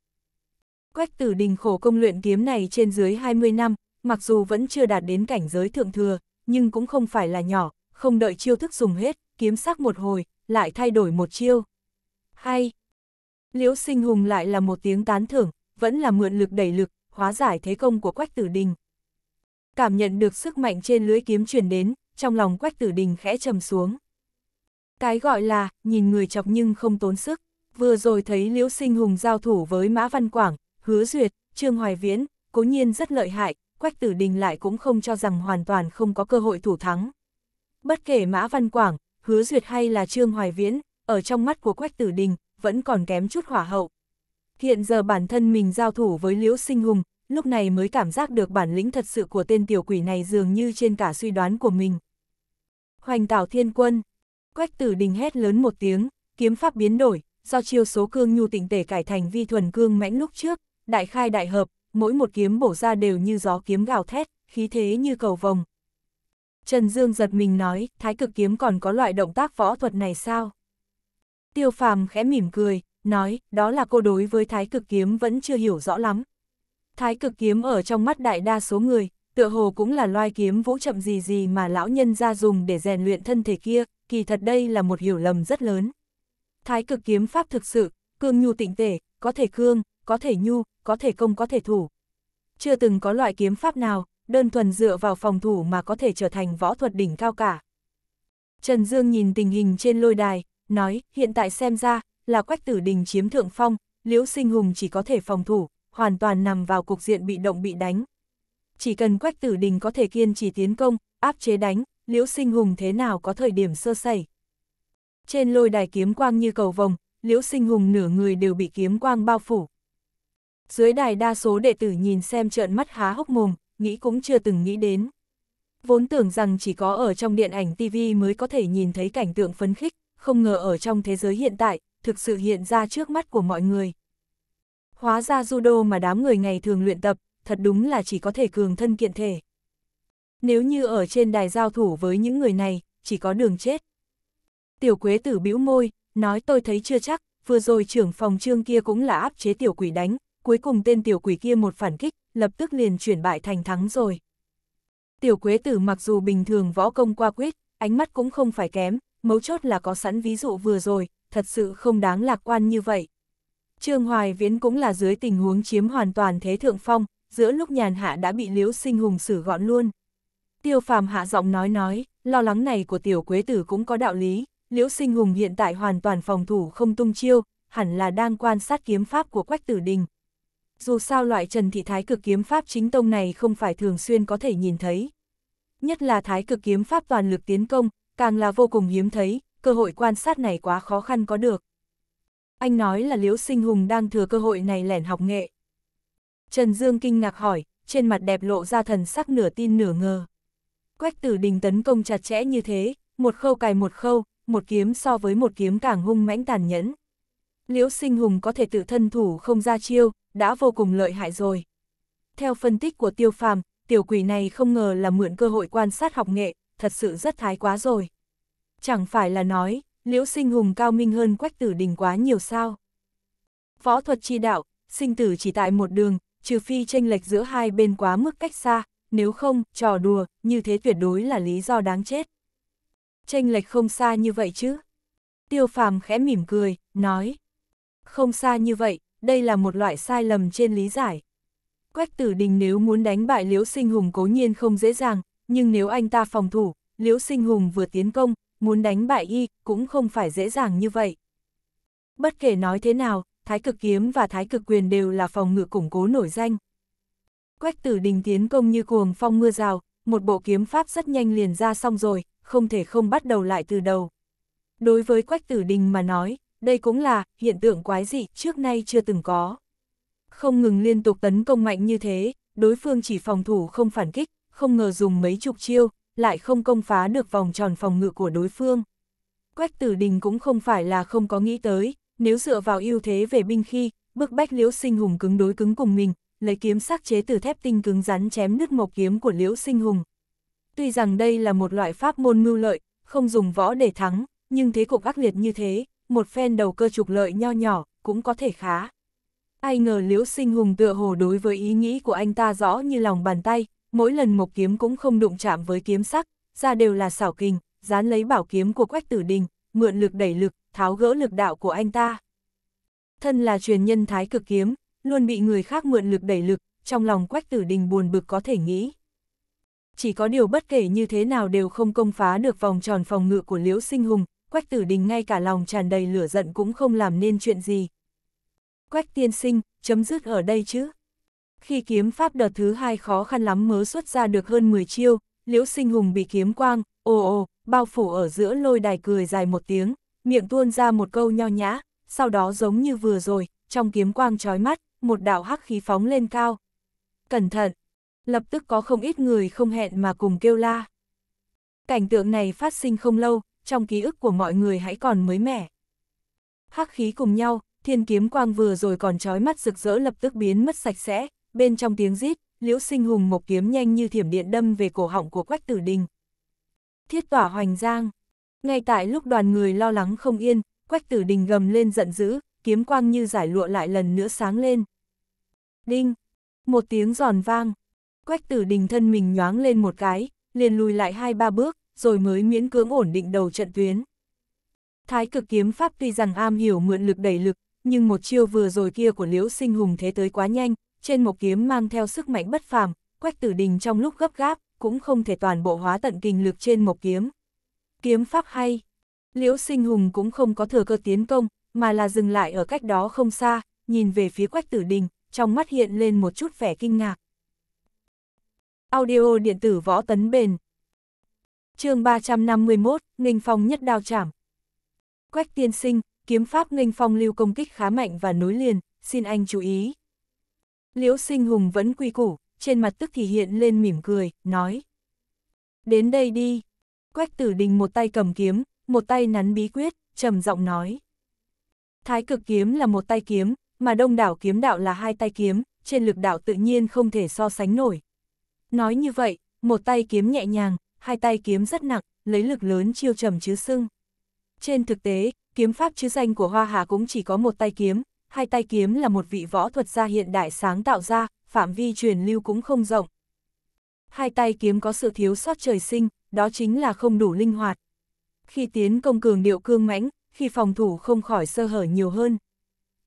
Quách tử đình khổ công luyện kiếm này trên dưới 20 năm, mặc dù vẫn chưa đạt đến cảnh giới thượng thừa, nhưng cũng không phải là nhỏ, không đợi chiêu thức dùng hết, kiếm sắc một hồi, lại thay đổi một chiêu. Hay! Liễu sinh hùng lại là một tiếng tán thưởng, vẫn là mượn lực đẩy lực, hóa giải thế công của Quách Tử Đình. Cảm nhận được sức mạnh trên lưới kiếm truyền đến, trong lòng Quách Tử Đình khẽ trầm xuống. Cái gọi là, nhìn người chọc nhưng không tốn sức, vừa rồi thấy Liễu Sinh Hùng giao thủ với Mã Văn Quảng, Hứa Duyệt, Trương Hoài Viễn, cố nhiên rất lợi hại, Quách Tử Đình lại cũng không cho rằng hoàn toàn không có cơ hội thủ thắng. Bất kể Mã Văn Quảng, Hứa Duyệt hay là Trương Hoài Viễn, ở trong mắt của Quách Tử Đình, vẫn còn kém chút hỏa hậu, Hiện giờ bản thân mình giao thủ với Liễu Sinh Hùng, lúc này mới cảm giác được bản lĩnh thật sự của tên tiểu quỷ này dường như trên cả suy đoán của mình. Hoành tảo thiên quân, quách tử đình hét lớn một tiếng, kiếm pháp biến đổi, do chiêu số cương nhu tịnh tể cải thành vi thuần cương mãnh lúc trước, đại khai đại hợp, mỗi một kiếm bổ ra đều như gió kiếm gào thét, khí thế như cầu vồng. Trần Dương giật mình nói, thái cực kiếm còn có loại động tác võ thuật này sao? Tiêu phàm khẽ mỉm cười, nói, đó là cô đối với thái cực kiếm vẫn chưa hiểu rõ lắm. Thái cực kiếm ở trong mắt đại đa số người, tựa hồ cũng là loai kiếm vũ chậm gì gì mà lão nhân ra dùng để rèn luyện thân thể kia, kỳ thật đây là một hiểu lầm rất lớn. Thái cực kiếm pháp thực sự, cương nhu tịnh tể, có thể cương, có thể nhu, có thể công có thể thủ. Chưa từng có loại kiếm pháp nào, đơn thuần dựa vào phòng thủ mà có thể trở thành võ thuật đỉnh cao cả. Trần Dương nhìn tình hình trên lôi đài, nói, hiện tại xem ra, là Quách Tử Đình chiếm thượng phong, Liễu Sinh Hùng chỉ có thể phòng thủ, hoàn toàn nằm vào cục diện bị động bị đánh. Chỉ cần Quách Tử Đình có thể kiên trì tiến công, áp chế đánh, Liễu Sinh Hùng thế nào có thời điểm sơ sẩy. Trên lôi đài kiếm quang như cầu vồng, Liễu Sinh Hùng nửa người đều bị kiếm quang bao phủ. Dưới đài đa số đệ tử nhìn xem trợn mắt há hốc mồm, nghĩ cũng chưa từng nghĩ đến. Vốn tưởng rằng chỉ có ở trong điện ảnh TV mới có thể nhìn thấy cảnh tượng phấn khích, không ngờ ở trong thế giới hiện tại, thực sự hiện ra trước mắt của mọi người. Hóa ra judo mà đám người ngày thường luyện tập, thật đúng là chỉ có thể cường thân kiện thể. Nếu như ở trên đài giao thủ với những người này, chỉ có đường chết. Tiểu Quế tử bĩu môi, nói tôi thấy chưa chắc, vừa rồi trưởng phòng trương kia cũng là áp chế tiểu quỷ đánh, cuối cùng tên tiểu quỷ kia một phản kích, lập tức liền chuyển bại thành thắng rồi. Tiểu Quế tử mặc dù bình thường võ công qua quyết, ánh mắt cũng không phải kém, mấu chốt là có sẵn ví dụ vừa rồi, thật sự không đáng lạc quan như vậy. Trương Hoài Viễn cũng là dưới tình huống chiếm hoàn toàn thế thượng phong, giữa lúc nhàn hạ đã bị Liễu Sinh Hùng xử gọn luôn. Tiêu Phàm hạ giọng nói nói, lo lắng này của tiểu quế tử cũng có đạo lý, Liễu Sinh Hùng hiện tại hoàn toàn phòng thủ không tung chiêu, hẳn là đang quan sát kiếm pháp của Quách Tử Đình. Dù sao loại Trần Thị Thái cực kiếm pháp chính tông này không phải thường xuyên có thể nhìn thấy. Nhất là Thái cực kiếm pháp toàn lực tiến công, càng là vô cùng hiếm thấy, cơ hội quan sát này quá khó khăn có được. Anh nói là Liễu Sinh Hùng đang thừa cơ hội này lẻn học nghệ. Trần Dương kinh ngạc hỏi, trên mặt đẹp lộ ra thần sắc nửa tin nửa ngờ. Quách tử đình tấn công chặt chẽ như thế, một khâu cài một khâu, một kiếm so với một kiếm càng hung mãnh tàn nhẫn. Liễu sinh hùng có thể tự thân thủ không ra chiêu, đã vô cùng lợi hại rồi. Theo phân tích của tiêu phàm, tiểu quỷ này không ngờ là mượn cơ hội quan sát học nghệ, thật sự rất thái quá rồi chẳng phải là nói, liễu sinh hùng cao minh hơn quách tử đình quá nhiều sao. Võ thuật chi đạo, sinh tử chỉ tại một đường, trừ phi tranh lệch giữa hai bên quá mức cách xa, nếu không, trò đùa, như thế tuyệt đối là lý do đáng chết. Tranh lệch không xa như vậy chứ. Tiêu phàm khẽ mỉm cười, nói. Không xa như vậy, đây là một loại sai lầm trên lý giải. Quách tử đình nếu muốn đánh bại liễu sinh hùng cố nhiên không dễ dàng, nhưng nếu anh ta phòng thủ, liễu sinh hùng vừa tiến công, muốn đánh bại y cũng không phải dễ dàng như vậy. Bất kể nói thế nào, thái cực kiếm và thái cực quyền đều là phòng ngự củng cố nổi danh. Quách tử đình tiến công như cuồng phong mưa rào, một bộ kiếm pháp rất nhanh liền ra xong rồi, không thể không bắt đầu lại từ đầu. Đối với quách tử đình mà nói, đây cũng là hiện tượng quái dị trước nay chưa từng có. Không ngừng liên tục tấn công mạnh như thế, đối phương chỉ phòng thủ không phản kích, không ngờ dùng mấy chục chiêu, lại không công phá được vòng tròn phòng ngự của đối phương. Quách tử đình cũng không phải là không có nghĩ tới, nếu dựa vào ưu thế về binh khi, bức bách liễu sinh hùng cứng đối cứng cùng mình, lấy kiếm sắc chế từ thép tinh cứng rắn chém nứt mộc kiếm của liễu sinh hùng. Tuy rằng đây là một loại pháp môn mưu lợi, không dùng võ để thắng, nhưng thế cục ác liệt như thế, một phen đầu cơ trục lợi nho nhỏ, cũng có thể khá. Ai ngờ liễu sinh hùng tựa hồ đối với ý nghĩ của anh ta rõ như lòng bàn tay, mỗi lần một kiếm cũng không đụng chạm với kiếm sắc, ra đều là xảo kình, dán lấy bảo kiếm của Quách Tử Đình, mượn lực đẩy lực, tháo gỡ lực đạo của anh ta. Thân là truyền nhân thái cực kiếm, luôn bị người khác mượn lực đẩy lực, trong lòng Quách Tử Đình buồn bực có thể nghĩ. Chỉ có điều bất kể như thế nào đều không công phá được vòng tròn phòng ngự của Liễu Sinh Hùng, Quách Tử Đình ngay cả lòng tràn đầy lửa giận cũng không làm nên chuyện gì. Quách tiên sinh, chấm dứt ở đây chứ. Khi kiếm pháp đợt thứ hai khó khăn lắm mới xuất ra được hơn 10 chiêu, liễu sinh hùng bị kiếm quang, ồ ồ, bao phủ ở giữa lôi đài cười dài một tiếng, miệng tuôn ra một câu nho nhã, sau đó giống như vừa rồi, trong kiếm quang trói mắt, một đạo hắc khí phóng lên cao. Cẩn thận! Lập tức có không ít người không hẹn mà cùng kêu la. Cảnh tượng này phát sinh không lâu, trong ký ức của mọi người hãy còn mới mẻ. Hắc khí cùng nhau, thiên kiếm quang vừa rồi còn trói mắt rực rỡ lập tức biến mất sạch sẽ, bên trong tiếng rít, liễu sinh hùng một kiếm nhanh như thiểm điện đâm về cổ họng của quách tử đình. Thiết tỏa hoành giang. Ngay tại lúc đoàn người lo lắng không yên, quách tử đình gầm lên giận dữ, kiếm quang như giải lụa lại lần nữa sáng lên. Đinh! Một tiếng giòn vang. Quách tử đình thân mình nhoáng lên một cái, liền lùi lại hai ba bước, rồi mới miễn cưỡng ổn định đầu trận tuyến. Thái cực kiếm pháp tuy rằng am hiểu mượn lực đẩy lực, nhưng một chiêu vừa rồi kia của Liễu Sinh Hùng thế tới quá nhanh, trên một kiếm mang theo sức mạnh bất phàm, Quách Tử Đình trong lúc gấp gáp, cũng không thể toàn bộ hóa tận kinh lực trên một kiếm. Kiếm pháp hay, Liễu Sinh Hùng cũng không có thừa cơ tiến công, mà là dừng lại ở cách đó không xa, nhìn về phía Quách Tử Đình, trong mắt hiện lên một chút vẻ kinh ngạc. Audio điện tử võ tấn bền chương 351, ninh Phong nhất đao chảm. Quách tiên sinh, kiếm pháp ninh Phong lưu công kích khá mạnh và nối liền, xin anh chú ý. Liễu sinh hùng vẫn quy củ, trên mặt tức thì hiện lên mỉm cười, nói. Đến đây đi. Quách tử đình một tay cầm kiếm, một tay nắn bí quyết, trầm giọng nói. Thái cực kiếm là một tay kiếm, mà đông đảo kiếm đạo là hai tay kiếm, trên lực đạo tự nhiên không thể so sánh nổi. Nói như vậy, một tay kiếm nhẹ nhàng, hai tay kiếm rất nặng, lấy lực lớn chiêu trầm chứ sưng. Trên thực tế, kiếm pháp chứ danh của Hoa Hà cũng chỉ có một tay kiếm, hai tay kiếm là một vị võ thuật gia hiện đại sáng tạo ra, phạm vi truyền lưu cũng không rộng. Hai tay kiếm có sự thiếu sót trời sinh, đó chính là không đủ linh hoạt. Khi tiến công cường điệu cương mãnh, khi phòng thủ không khỏi sơ hở nhiều hơn.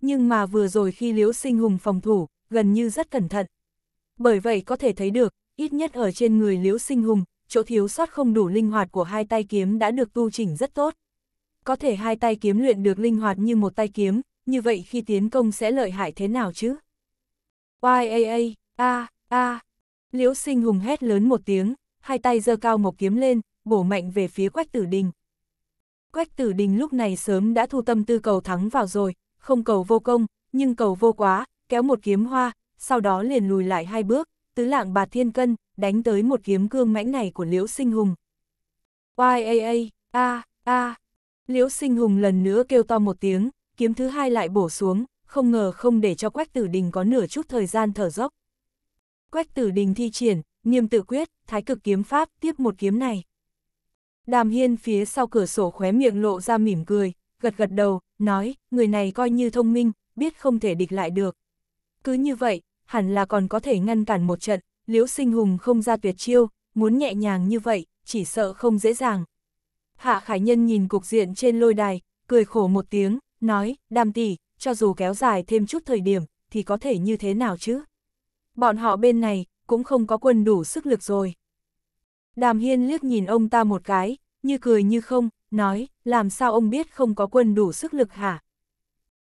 Nhưng mà vừa rồi khi liễu sinh hùng phòng thủ, gần như rất cẩn thận. Bởi vậy có thể thấy được, ít nhất ở trên người liễu sinh hùng, chỗ thiếu sót không đủ linh hoạt của hai tay kiếm đã được tu chỉnh rất tốt. Có thể hai tay kiếm luyện được linh hoạt như một tay kiếm, như vậy khi tiến công sẽ lợi hại thế nào chứ? YAA, a, a, liễu sinh hùng hét lớn một tiếng, hai tay giơ cao một kiếm lên, bổ mạnh về phía quách tử đình. Quách tử đình lúc này sớm đã thu tâm tư cầu thắng vào rồi, không cầu vô công, nhưng cầu vô quá, kéo một kiếm hoa, sau đó liền lùi lại hai bước, tứ lạng bạt thiên cân, đánh tới một kiếm cương mãnh này của liễu sinh hùng. YAA, a, a, liễu sinh hùng lần nữa kêu to một tiếng, kiếm thứ hai lại bổ xuống, không ngờ không để cho Quách Tử Đình có nửa chút thời gian thở dốc. Quách Tử Đình thi triển, niêm tự quyết, thái cực kiếm pháp tiếp một kiếm này. Đàm Hiên phía sau cửa sổ khóe miệng lộ ra mỉm cười, gật gật đầu, nói, người này coi như thông minh, biết không thể địch lại được. Cứ như vậy, hẳn là còn có thể ngăn cản một trận, liễu sinh hùng không ra tuyệt chiêu, muốn nhẹ nhàng như vậy, chỉ sợ không dễ dàng. Hạ Khải Nhân nhìn cục diện trên lôi đài, cười khổ một tiếng, nói, đàm tỷ, cho dù kéo dài thêm chút thời điểm, thì có thể như thế nào chứ? Bọn họ bên này, cũng không có quân đủ sức lực rồi. Đàm Hiên liếc nhìn ông ta một cái, như cười như không, nói, làm sao ông biết không có quân đủ sức lực hả?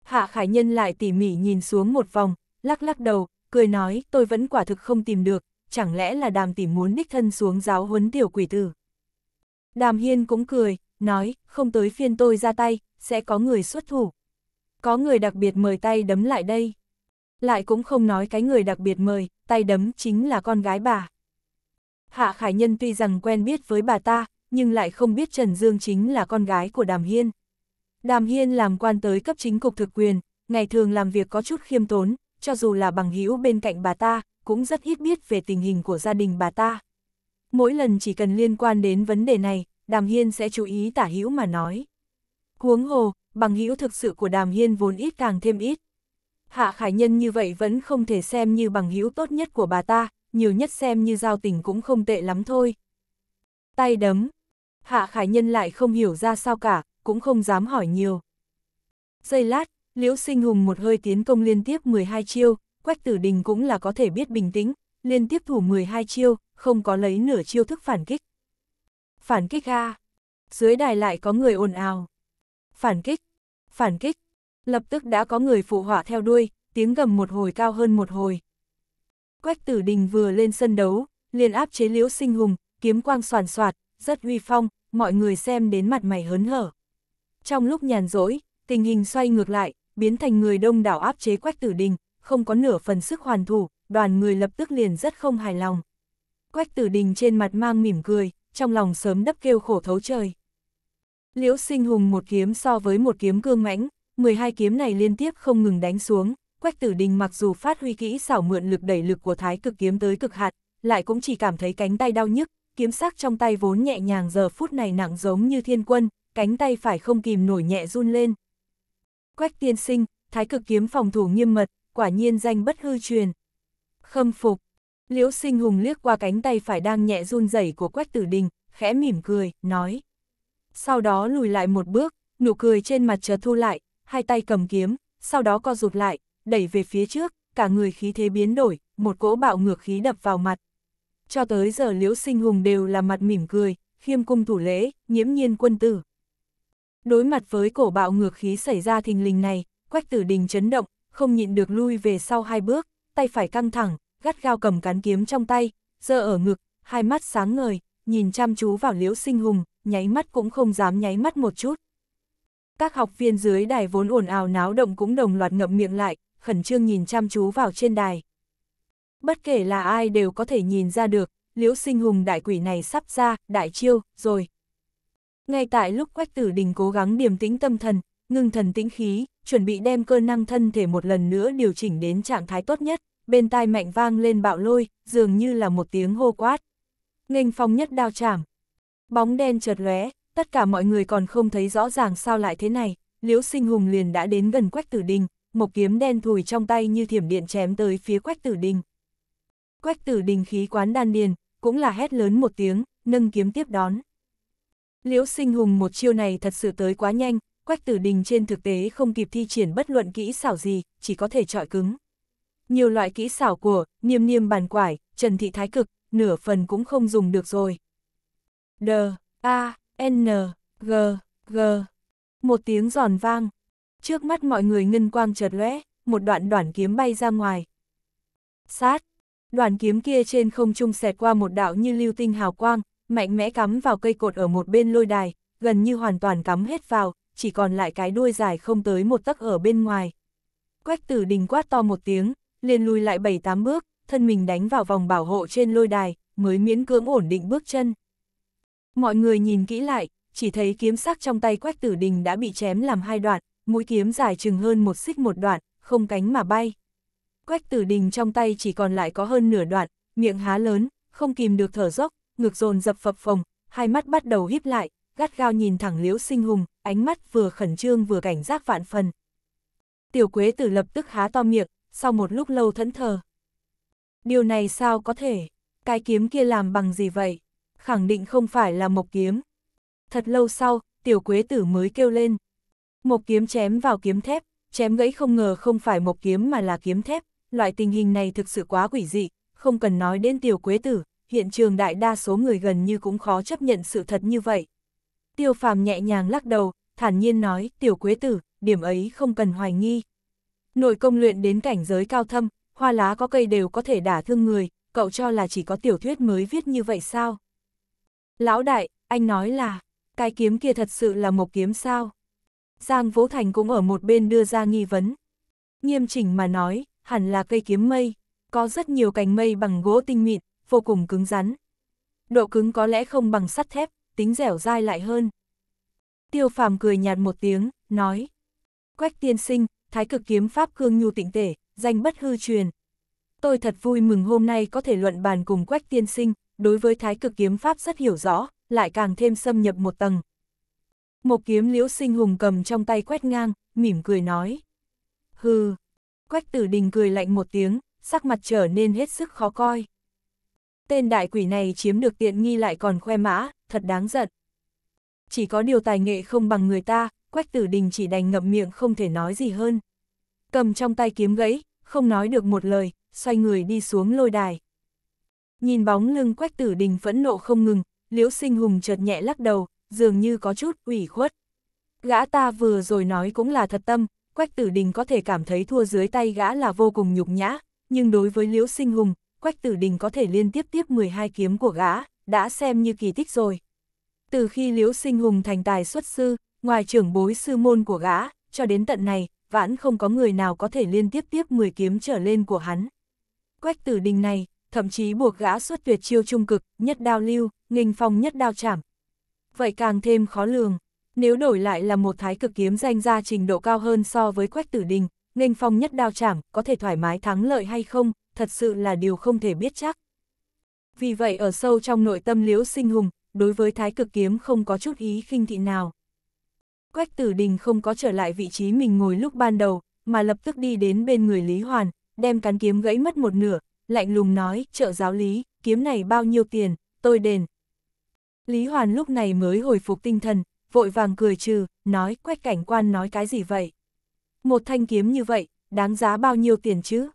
Hạ Khải Nhân lại tỉ mỉ nhìn xuống một vòng, lắc lắc đầu, cười nói, tôi vẫn quả thực không tìm được, chẳng lẽ là đàm tỷ muốn đích thân xuống giáo huấn tiểu quỷ tử. Đàm Hiên cũng cười, nói, không tới phiên tôi ra tay, sẽ có người xuất thủ. Có người đặc biệt mời tay đấm lại đây. Lại cũng không nói cái người đặc biệt mời, tay đấm chính là con gái bà. Hạ Khải Nhân tuy rằng quen biết với bà ta, nhưng lại không biết Trần Dương chính là con gái của Đàm Hiên. Đàm Hiên làm quan tới cấp chính cục thực quyền, ngày thường làm việc có chút khiêm tốn, cho dù là bằng hữu bên cạnh bà ta, cũng rất ít biết về tình hình của gia đình bà ta. Mỗi lần chỉ cần liên quan đến vấn đề này, Đàm Hiên sẽ chú ý tả hữu mà nói. Huống hồ, bằng hữu thực sự của Đàm Hiên vốn ít càng thêm ít. Hạ Khải Nhân như vậy vẫn không thể xem như bằng hữu tốt nhất của bà ta, nhiều nhất xem như giao tình cũng không tệ lắm thôi. Tay đấm. Hạ Khải Nhân lại không hiểu ra sao cả, cũng không dám hỏi nhiều. Giây lát, Liễu Sinh Hùng một hơi tiến công liên tiếp 12 chiêu, Quách Tử Đình cũng là có thể biết bình tĩnh, liên tiếp thủ 12 chiêu, không có lấy nửa chiêu thức phản kích. Phản kích ga Dưới đài lại có người ồn ào. Phản kích. Phản kích. Lập tức đã có người phụ họa theo đuôi, tiếng gầm một hồi cao hơn một hồi. Quách tử đình vừa lên sân đấu, liền áp chế liễu sinh hùng, kiếm quang soàn soạt, rất uy phong, mọi người xem đến mặt mày hớn hở. Trong lúc nhàn rỗi, tình hình xoay ngược lại, biến thành người đông đảo áp chế quách tử đình, không có nửa phần sức hoàn thủ, đoàn người lập tức liền rất không hài lòng. Quách tử đình trên mặt mang mỉm cười, trong lòng sớm đắp kêu khổ thấu trời. Liễu sinh hùng một kiếm so với một kiếm cương mãnh, 12 kiếm này liên tiếp không ngừng đánh xuống, Quách Tử Đình mặc dù phát huy kỹ xảo mượn lực đẩy lực của Thái Cực kiếm tới cực hạt, lại cũng chỉ cảm thấy cánh tay đau nhức, kiếm sắc trong tay vốn nhẹ nhàng giờ phút này nặng giống như thiên quân, cánh tay phải không kìm nổi nhẹ run lên. Quách tiên sinh, Thái Cực kiếm phòng thủ nghiêm mật, quả nhiên danh bất hư truyền. Khâm phục, Liễu sinh hùng liếc qua cánh tay phải đang nhẹ run rẩy của Quách Tử Đình, khẽ mỉm cười, nói. Sau đó lùi lại một bước, nụ cười trên mặt chợt thu lại, hai tay cầm kiếm, sau đó co rụt lại, đẩy về phía trước, cả người khí thế biến đổi, một cỗ bạo ngược khí đập vào mặt. Cho tới giờ Liễu Sinh Hùng đều là mặt mỉm cười, khiêm cung thủ lễ, nhiễm nhiên quân tử. Đối mặt với cổ bạo ngược khí xảy ra thình lình này, Quách Tử Đình chấn động, không nhịn được lui về sau hai bước, tay phải căng thẳng, gắt gao cầm cán kiếm trong tay, giơ ở ngực, hai mắt sáng ngời, nhìn chăm chú vào liễu sinh hùng, nháy mắt cũng không dám nháy mắt một chút. Các học viên dưới đài vốn ồn ào náo động cũng đồng loạt ngậm miệng lại, khẩn trương nhìn chăm chú vào trên đài. Bất kể là ai đều có thể nhìn ra được, liễu sinh hùng đại quỷ này sắp ra, đại chiêu, rồi. Ngay tại lúc Quách Tử Đình cố gắng điềm tĩnh tâm thần, ngưng thần tĩnh khí, chuẩn bị đem cơ năng thân thể một lần nữa điều chỉnh đến trạng thái tốt nhất, bên tai mạnh vang lên bạo lôi, dường như là một tiếng hô quát. Nghênh phong nhất đao chảm. Bóng đen chợt lóe, tất cả mọi người còn không thấy rõ ràng sao lại thế này, Liễu Sinh Hùng liền đã đến gần Quách Tử Đình, một kiếm đen thùi trong tay như thiểm điện chém tới phía Quách Tử Đình. Quách Tử Đình khí quán đan điền, cũng là hét lớn một tiếng, nâng kiếm tiếp đón. Liễu Sinh Hùng một chiêu này thật sự tới quá nhanh, Quách Tử Đình trên thực tế không kịp thi triển bất luận kỹ xảo gì, chỉ có thể trọi cứng. Nhiều loại kỹ xảo của, niêm niêm bàn quải, trần thị thái cực, nửa phần cũng không dùng được rồi. D, A, N, G, G. Một tiếng giòn vang. Trước mắt mọi người ngân quang chợt lóe, một đoạn đoạn kiếm bay ra ngoài. Sát. đoạn kiếm kia trên không trung xẹt qua một đạo như lưu tinh hào quang, mạnh mẽ cắm vào cây cột ở một bên lôi đài, gần như hoàn toàn cắm hết vào, chỉ còn lại cái đuôi dài không tới một tấc ở bên ngoài. Quách tử đình quát to một tiếng, liền lùi lại bảy tám bước, thân mình đánh vào vòng bảo hộ trên lôi đài, mới miễn cưỡng ổn định bước chân. Mọi người nhìn kỹ lại, chỉ thấy kiếm sắc trong tay Quách Tử Đình đã bị chém làm hai đoạn, mũi kiếm dài chừng hơn một xích một đoạn, không cánh mà bay. Quách Tử Đình trong tay chỉ còn lại có hơn nửa đoạn, miệng há lớn, không kìm được thở dốc, ngực dồn dập phập phồng, hai mắt bắt đầu híp lại, gắt gao nhìn thẳng Liễu Sinh Hùng, ánh mắt vừa khẩn trương vừa cảnh giác vạn phần. Tiểu Quế Tử lập tức há to miệng, sau một lúc lâu thẫn thờ. Điều này sao có thể, cái kiếm kia làm bằng gì vậy? Khẳng định không phải là một kiếm. Thật lâu sau, tiểu quế tử mới kêu lên. một kiếm chém vào kiếm thép, chém gãy không ngờ không phải một kiếm mà là kiếm thép, loại tình hình này thực sự quá quỷ dị, không cần nói đến tiểu quế tử, hiện trường đại đa số người gần như cũng khó chấp nhận sự thật như vậy. Tiêu phàm nhẹ nhàng lắc đầu, thản nhiên nói, tiểu quế tử, điểm ấy không cần hoài nghi, Nội công luyện đến cảnh giới cao thâm, hoa lá có cây đều có thể đả thương người, cậu cho là chỉ có tiểu thuyết mới viết như vậy sao? Lão đại, anh nói là, cái kiếm kia thật sự là một kiếm sao? Giang Vũ Thành cũng ở một bên đưa ra nghi vấn. Nghiêm chỉnh mà nói, hẳn là cây kiếm mây, có rất nhiều cành mây bằng gỗ tinh mịn, vô cùng cứng rắn. Độ cứng có lẽ không bằng sắt thép, tính dẻo dai lại hơn. Tiêu phàm cười nhạt một tiếng, nói. Quách tiên sinh, thái cực kiếm pháp cương nhu tịnh tể, danh bất hư truyền. Tôi thật vui mừng hôm nay có thể luận bàn cùng Quách Tiên Sinh, đối với thái cực kiếm pháp rất hiểu rõ, lại càng thêm xâm nhập một tầng. Một kiếm liễu sinh hùng cầm trong tay quét ngang, mỉm cười nói. Hừ, Quách tử đình cười lạnh một tiếng, sắc mặt trở nên hết sức khó coi. Tên đại quỷ này chiếm được tiện nghi lại còn khoe mã, thật đáng giận. Chỉ có điều tài nghệ không bằng người ta, Quách Tử Đình chỉ đành ngậm miệng không thể nói gì hơn. Cầm trong tay kiếm gãy, không nói được một lời, xoay người đi xuống lôi đài. Nhìn bóng lưng Quách Tử Đình phẫn nộ không ngừng, Liễu Sinh Hùng chợt nhẹ lắc đầu, dường như có chút ủy khuất. Gã ta vừa rồi nói cũng là thật tâm, Quách Tử Đình có thể cảm thấy thua dưới tay gã là vô cùng nhục nhã, nhưng đối với Liễu Sinh Hùng, Quách Tử Đình có thể liên tiếp tiếp 12 kiếm của gã, đã xem như kỳ tích rồi. Từ khi Liễu Sinh Hùng thành tài xuất sư, Ngoài trưởng bối sư môn của gã, cho đến tận này, vãn không có người nào có thể liên tiếp tiếp 10 kiếm trở lên của hắn. Quách tử đình này, thậm chí buộc gã xuất tuyệt chiêu trung cực, nhất đao lưu, nghinh phong nhất đao chảm. Vậy càng thêm khó lường, nếu đổi lại là một thái cực kiếm danh ra trình độ cao hơn so với quách tử đình, nghinh phong nhất đao chảm có thể thoải mái thắng lợi hay không, thật sự là điều không thể biết chắc. Vì vậy ở sâu trong nội tâm liễu sinh hùng, đối với thái cực kiếm không có chút ý khinh thị nào. Quách Tử Đình không có trở lại vị trí mình ngồi lúc ban đầu, mà lập tức đi đến bên người Lý Hoàn, đem cán kiếm gãy mất một nửa, lạnh lùng nói, trợ giáo lý, kiếm này bao nhiêu tiền, tôi đền. Lý Hoàn lúc này mới hồi phục tinh thần, vội vàng cười trừ, nói quách cảnh quan nói cái gì vậy? Một thanh kiếm như vậy, đáng giá bao nhiêu tiền chứ?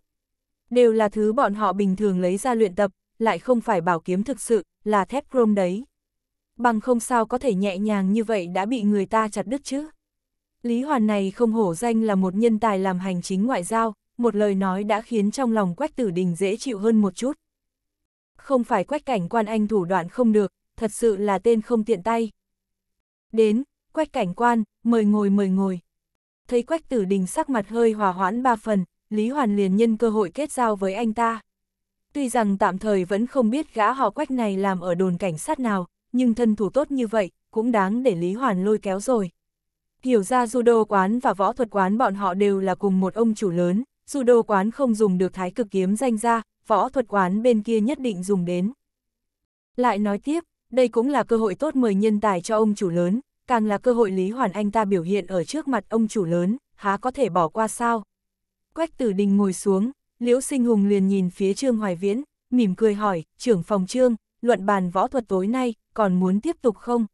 Đều là thứ bọn họ bình thường lấy ra luyện tập, lại không phải bảo kiếm thực sự, là thép chrome đấy bằng không sao có thể nhẹ nhàng như vậy đã bị người ta chặt đứt chứ. Lý Hoàn này không hổ danh là một nhân tài làm hành chính ngoại giao, một lời nói đã khiến trong lòng Quách Tử Đình dễ chịu hơn một chút. Không phải Quách Cảnh Quan Anh thủ đoạn không được, thật sự là tên không tiện tay. Đến, Quách Cảnh Quan, mời ngồi mời ngồi. Thấy Quách Tử Đình sắc mặt hơi hòa hoãn ba phần, Lý Hoàn liền nhân cơ hội kết giao với anh ta. Tuy rằng tạm thời vẫn không biết gã họ Quách này làm ở đồn cảnh sát nào, nhưng thân thủ tốt như vậy, cũng đáng để Lý Hoàn lôi kéo rồi. Hiểu ra judo quán và võ thuật quán bọn họ đều là cùng một ông chủ lớn, judo quán không dùng được thái cực kiếm danh ra, võ thuật quán bên kia nhất định dùng đến. Lại nói tiếp, đây cũng là cơ hội tốt mời nhân tài cho ông chủ lớn, càng là cơ hội Lý Hoàn Anh ta biểu hiện ở trước mặt ông chủ lớn, há có thể bỏ qua sao. Quách tử đình ngồi xuống, Liễu Sinh Hùng liền nhìn phía Trương Hoài Viễn, mỉm cười hỏi, trưởng phòng Trương, luận bàn võ thuật tối nay, còn muốn tiếp tục không?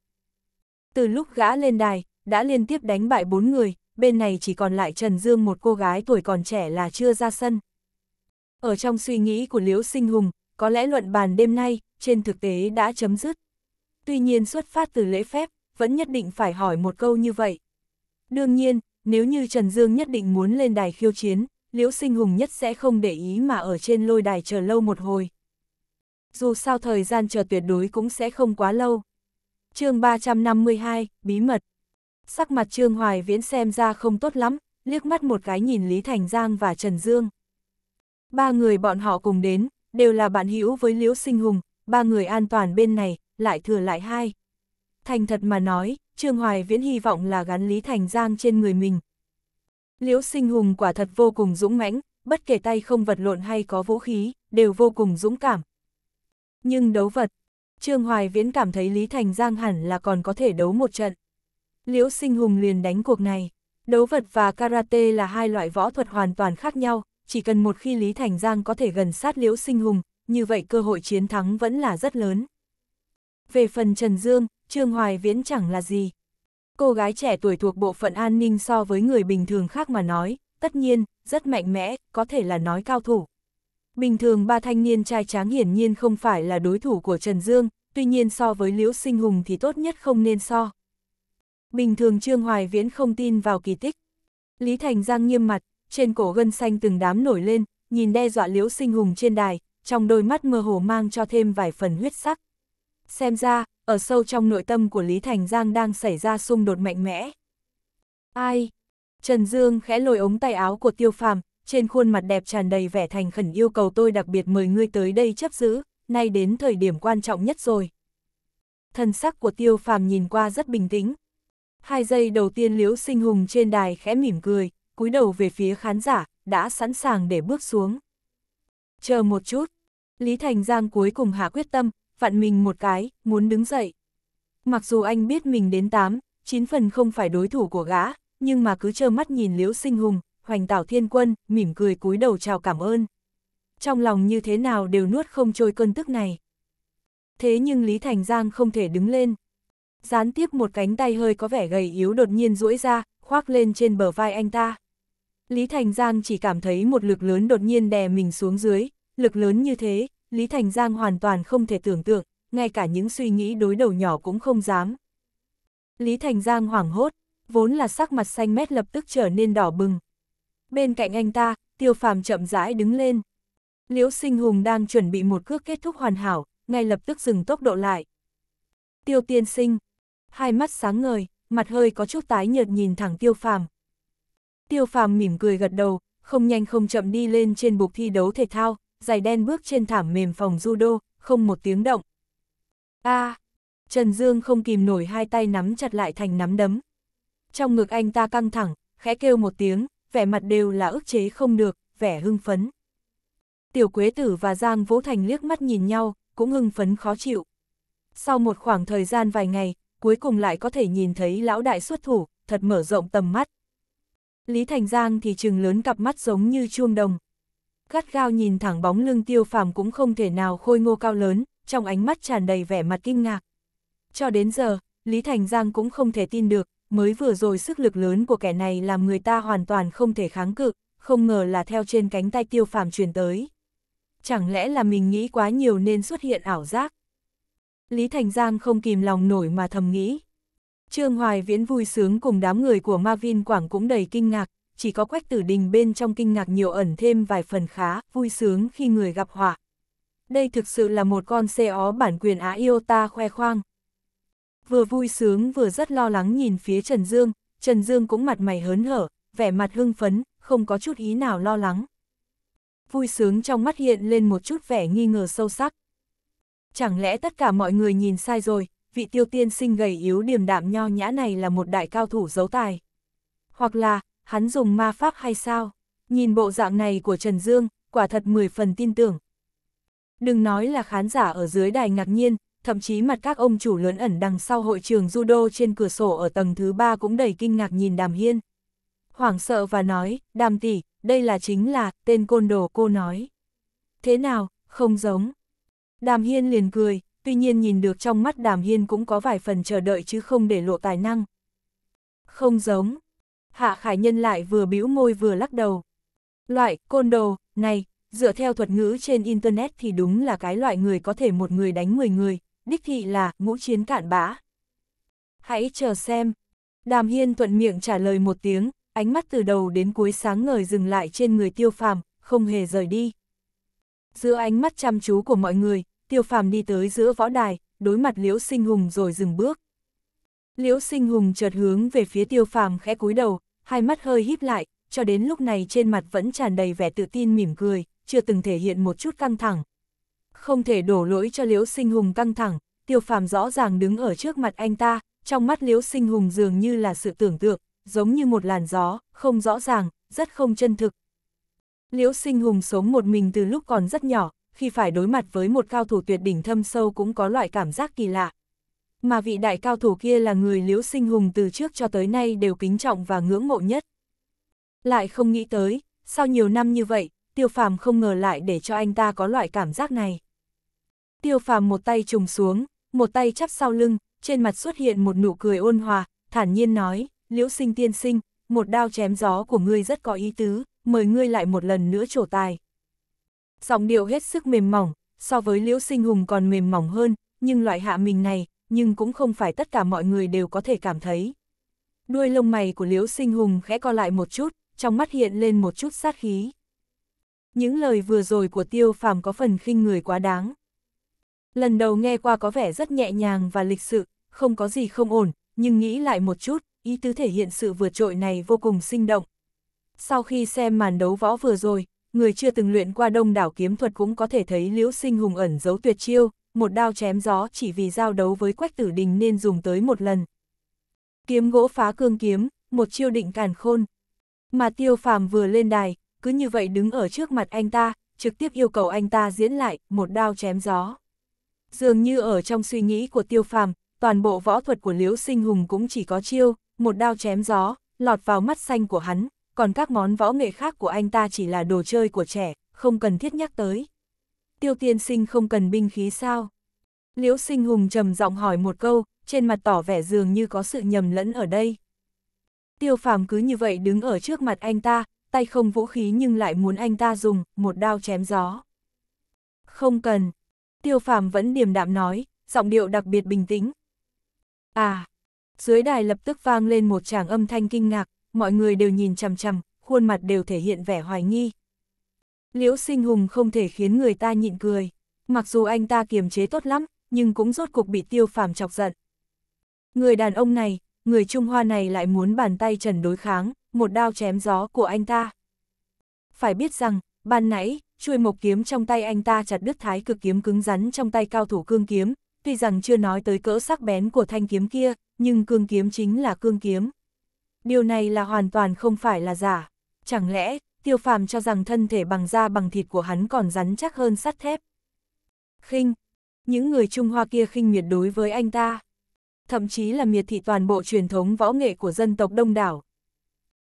Từ lúc gã lên đài, đã liên tiếp đánh bại bốn người, bên này chỉ còn lại Trần Dương một cô gái tuổi còn trẻ là chưa ra sân. Ở trong suy nghĩ của Liễu Sinh Hùng, có lẽ luận bàn đêm nay, trên thực tế đã chấm dứt. Tuy nhiên xuất phát từ lễ phép, vẫn nhất định phải hỏi một câu như vậy. Đương nhiên, nếu như Trần Dương nhất định muốn lên đài khiêu chiến, Liễu Sinh Hùng nhất sẽ không để ý mà ở trên lôi đài chờ lâu một hồi dù sao thời gian chờ tuyệt đối cũng sẽ không quá lâu. chương 352, Bí mật Sắc mặt Trương Hoài Viễn xem ra không tốt lắm, liếc mắt một cái nhìn Lý Thành Giang và Trần Dương. Ba người bọn họ cùng đến, đều là bạn hữu với Liễu Sinh Hùng, ba người an toàn bên này, lại thừa lại hai. Thành thật mà nói, Trương Hoài Viễn hy vọng là gắn Lý Thành Giang trên người mình. Liễu Sinh Hùng quả thật vô cùng dũng mãnh, bất kể tay không vật lộn hay có vũ khí, đều vô cùng dũng cảm, nhưng đấu vật, Trương Hoài Viễn cảm thấy Lý Thành Giang hẳn là còn có thể đấu một trận. Liễu Sinh Hùng liền đánh cuộc này. Đấu vật và karate là hai loại võ thuật hoàn toàn khác nhau, chỉ cần một khi Lý Thành Giang có thể gần sát Liễu Sinh Hùng, như vậy cơ hội chiến thắng vẫn là rất lớn. Về phần Trần Dương, Trương Hoài Viễn chẳng là gì. Cô gái trẻ tuổi thuộc bộ phận an ninh so với người bình thường khác mà nói, tất nhiên, rất mạnh mẽ, có thể là nói cao thủ. Bình thường ba thanh niên trai tráng hiển nhiên không phải là đối thủ của Trần Dương, tuy nhiên so với Liễu Sinh Hùng thì tốt nhất không nên so. Bình thường Trương Hoài Viễn không tin vào kỳ tích. Lý Thành Giang nghiêm mặt, trên cổ gân xanh từng đám nổi lên, nhìn đe dọa Liễu Sinh Hùng trên đài, trong đôi mắt mơ hồ mang cho thêm vài phần huyết sắc. Xem ra, ở sâu trong nội tâm của Lý Thành Giang đang xảy ra xung đột mạnh mẽ. Ai? Trần Dương khẽ lôi ống tay áo của Tiêu Phàm, trên khuôn mặt đẹp tràn đầy vẻ thành khẩn yêu cầu tôi đặc biệt mời ngươi tới đây chấp giữ, nay đến thời điểm quan trọng nhất rồi. Thần sắc của tiêu phàm nhìn qua rất bình tĩnh. Hai giây đầu tiên liễu sinh hùng trên đài khẽ mỉm cười, cúi đầu về phía khán giả, đã sẵn sàng để bước xuống. Chờ một chút, Lý Thành Giang cuối cùng hạ quyết tâm, vặn mình một cái, muốn đứng dậy. Mặc dù anh biết mình đến 8, 9 phần không phải đối thủ của gã, nhưng mà cứ trơ mắt nhìn Liễu Sinh Hùng, hoành tảo thiên quân, mỉm cười cúi đầu chào cảm ơn. Trong lòng như thế nào đều nuốt không trôi cơn tức này. Thế nhưng Lý Thành Giang không thể đứng lên. Gián tiếp một cánh tay hơi có vẻ gầy yếu đột nhiên duỗi ra, khoác lên trên bờ vai anh ta. Lý Thành Giang chỉ cảm thấy một lực lớn đột nhiên đè mình xuống dưới, lực lớn như thế, Lý Thành Giang hoàn toàn không thể tưởng tượng, ngay cả những suy nghĩ đối đầu nhỏ cũng không dám. Lý Thành Giang hoảng hốt, vốn là sắc mặt xanh mét lập tức trở nên đỏ bừng, Bên cạnh anh ta, tiêu phàm chậm rãi đứng lên. Liễu sinh hùng đang chuẩn bị một cước kết thúc hoàn hảo, ngay lập tức dừng tốc độ lại. Tiêu tiên sinh, hai mắt sáng ngời, mặt hơi có chút tái nhợt nhìn thẳng tiêu phàm. Tiêu phàm mỉm cười gật đầu, không nhanh không chậm đi lên trên bục thi đấu thể thao, giày đen bước trên thảm mềm phòng judo, không một tiếng động. a à, Trần Dương không kìm nổi hai tay nắm chặt lại thành nắm đấm. Trong ngực anh ta căng thẳng, khẽ kêu một tiếng, vẻ mặt đều là ức chế không được, vẻ hưng phấn. Tiểu Quế Tử và Giang Vũ Thành liếc mắt nhìn nhau, cũng hưng phấn khó chịu. Sau một khoảng thời gian vài ngày, cuối cùng lại có thể nhìn thấy lão đại xuất thủ, thật mở rộng tầm mắt. Lý Thành Giang thì trừng lớn cặp mắt giống như chuông đồng. Gắt gao nhìn thẳng bóng lưng tiêu phàm cũng không thể nào khôi ngô cao lớn, trong ánh mắt tràn đầy vẻ mặt kinh ngạc. Cho đến giờ, Lý Thành Giang cũng không thể tin được, mới vừa rồi sức lực lớn của kẻ này làm người ta hoàn toàn không thể kháng cự, không ngờ là theo trên cánh tay tiêu phàm truyền tới. Chẳng lẽ là mình nghĩ quá nhiều nên xuất hiện ảo giác? Lý Thành Giang không kìm lòng nổi mà thầm nghĩ. Trương Hoài Viễn vui sướng cùng đám người của Ma Vin Quảng cũng đầy kinh ngạc, chỉ có Quách Tử Đình bên trong kinh ngạc nhiều ẩn thêm vài phần khá vui sướng khi người gặp họa. Đây thực sự là một con xe ó bản quyền Á yêu ta khoe khoang, vừa vui sướng vừa rất lo lắng nhìn phía Trần Dương, Trần Dương cũng mặt mày hớn hở, vẻ mặt hưng phấn, không có chút ý nào lo lắng. Vui sướng trong mắt hiện lên một chút vẻ nghi ngờ sâu sắc. Chẳng lẽ tất cả mọi người nhìn sai rồi, vị tiêu tiên sinh gầy yếu điềm đạm nho nhã này là một đại cao thủ giấu tài. Hoặc là, hắn dùng ma pháp hay sao? Nhìn bộ dạng này của Trần Dương, quả thật 10 phần tin tưởng. Đừng nói là khán giả ở dưới đài ngạc nhiên, thậm chí mặt các ông chủ lớn ẩn đằng sau hội trường judo trên cửa sổ ở tầng thứ ba cũng đầy kinh ngạc nhìn đàm hiên. Hoảng sợ và nói, đàm tỷ, đây là chính là, tên côn đồ cô nói. Thế nào, không giống. Đàm hiên liền cười, tuy nhiên nhìn được trong mắt đàm hiên cũng có vài phần chờ đợi chứ không để lộ tài năng. Không giống. Hạ Khải Nhân lại vừa bĩu môi vừa lắc đầu. Loại, côn đồ, này, dựa theo thuật ngữ trên Internet thì đúng là cái loại người có thể một người đánh 10 người, đích thị là ngũ chiến cạn bã. Hãy chờ xem. Đàm Hiên thuận miệng trả lời một tiếng, ánh mắt từ đầu đến cuối sáng ngời dừng lại trên người tiêu phàm, không hề rời đi. Giữa ánh mắt chăm chú của mọi người, tiêu phàm đi tới giữa võ đài, đối mặt Liễu Sinh Hùng rồi dừng bước. Liễu Sinh Hùng chợt hướng về phía tiêu phàm khẽ cúi đầu, hai mắt hơi híp lại, cho đến lúc này trên mặt vẫn tràn đầy vẻ tự tin mỉm cười, chưa từng thể hiện một chút căng thẳng, không thể đổ lỗi cho Liễu Sinh Hùng căng thẳng, Tiêu Phàm rõ ràng đứng ở trước mặt anh ta, trong mắt Liễu Sinh Hùng dường như là sự tưởng tượng, giống như một làn gió, không rõ ràng, rất không chân thực. Liễu Sinh Hùng sống một mình từ lúc còn rất nhỏ, khi phải đối mặt với một cao thủ tuyệt đỉnh thâm sâu cũng có loại cảm giác kỳ lạ. Mà vị đại cao thủ kia là người Liễu Sinh Hùng từ trước cho tới nay đều kính trọng và ngưỡng mộ nhất. Lại không nghĩ tới, sau nhiều năm như vậy, tiêu phàm không ngờ lại để cho anh ta có loại cảm giác này. Tiêu phàm một tay trùng xuống, một tay chắp sau lưng, trên mặt xuất hiện một nụ cười ôn hòa, thản nhiên nói, liễu sinh tiên sinh, một đao chém gió của ngươi rất có ý tứ, mời ngươi lại một lần nữa trổ tài. Giọng điệu hết sức mềm mỏng, so với liễu sinh hùng còn mềm mỏng hơn, nhưng loại hạ mình này, nhưng cũng không phải tất cả mọi người đều có thể cảm thấy. Đuôi lông mày của liễu sinh hùng khẽ co lại một chút, trong mắt hiện lên một chút sát khí những lời vừa rồi của tiêu phàm có phần khinh người quá đáng. Lần đầu nghe qua có vẻ rất nhẹ nhàng và lịch sự, không có gì không ổn, nhưng nghĩ lại một chút, ý tứ thể hiện sự vượt trội này vô cùng sinh động. Sau khi xem màn đấu võ vừa rồi, người chưa từng luyện qua đông đảo kiếm thuật cũng có thể thấy liễu sinh hùng ẩn giấu tuyệt chiêu, một đao chém gió chỉ vì giao đấu với quách tử đình nên dùng tới một lần. Kiếm gỗ phá cương kiếm, một chiêu định càn khôn. Mà tiêu phàm vừa lên đài, cứ như vậy đứng ở trước mặt anh ta, trực tiếp yêu cầu anh ta diễn lại, một đao chém gió. Dường như ở trong suy nghĩ của tiêu phàm, toàn bộ võ thuật của Liễu Sinh Hùng cũng chỉ có chiêu, một đao chém gió, lọt vào mắt xanh của hắn, còn các món võ nghệ khác của anh ta chỉ là đồ chơi của trẻ, không cần thiết nhắc tới. Tiêu tiên sinh không cần binh khí sao? Liễu Sinh Hùng trầm giọng hỏi một câu, trên mặt tỏ vẻ dường như có sự nhầm lẫn ở đây. Tiêu phàm cứ như vậy đứng ở trước mặt anh ta, tay không vũ khí nhưng lại muốn anh ta dùng, một đao chém gió. Không cần. Tiêu phàm vẫn điềm đạm nói, giọng điệu đặc biệt bình tĩnh. À, dưới đài lập tức vang lên một tràng âm thanh kinh ngạc, mọi người đều nhìn chằm chằm, khuôn mặt đều thể hiện vẻ hoài nghi. Liễu sinh hùng không thể khiến người ta nhịn cười, mặc dù anh ta kiềm chế tốt lắm, nhưng cũng rốt cuộc bị tiêu phàm chọc giận. Người đàn ông này, người Trung Hoa này lại muốn bàn tay trần đối kháng, một đao chém gió của anh ta. Phải biết rằng, ban nãy, chuôi một kiếm trong tay anh ta chặt đứt thái cực kiếm cứng rắn trong tay cao thủ cương kiếm, tuy rằng chưa nói tới cỡ sắc bén của thanh kiếm kia, nhưng cương kiếm chính là cương kiếm. Điều này là hoàn toàn không phải là giả. Chẳng lẽ, tiêu phàm cho rằng thân thể bằng da bằng thịt của hắn còn rắn chắc hơn sắt thép. khinh Những người Trung Hoa kia khinh miệt đối với anh ta thậm chí là miệt thị toàn bộ truyền thống võ nghệ của dân tộc đông đảo.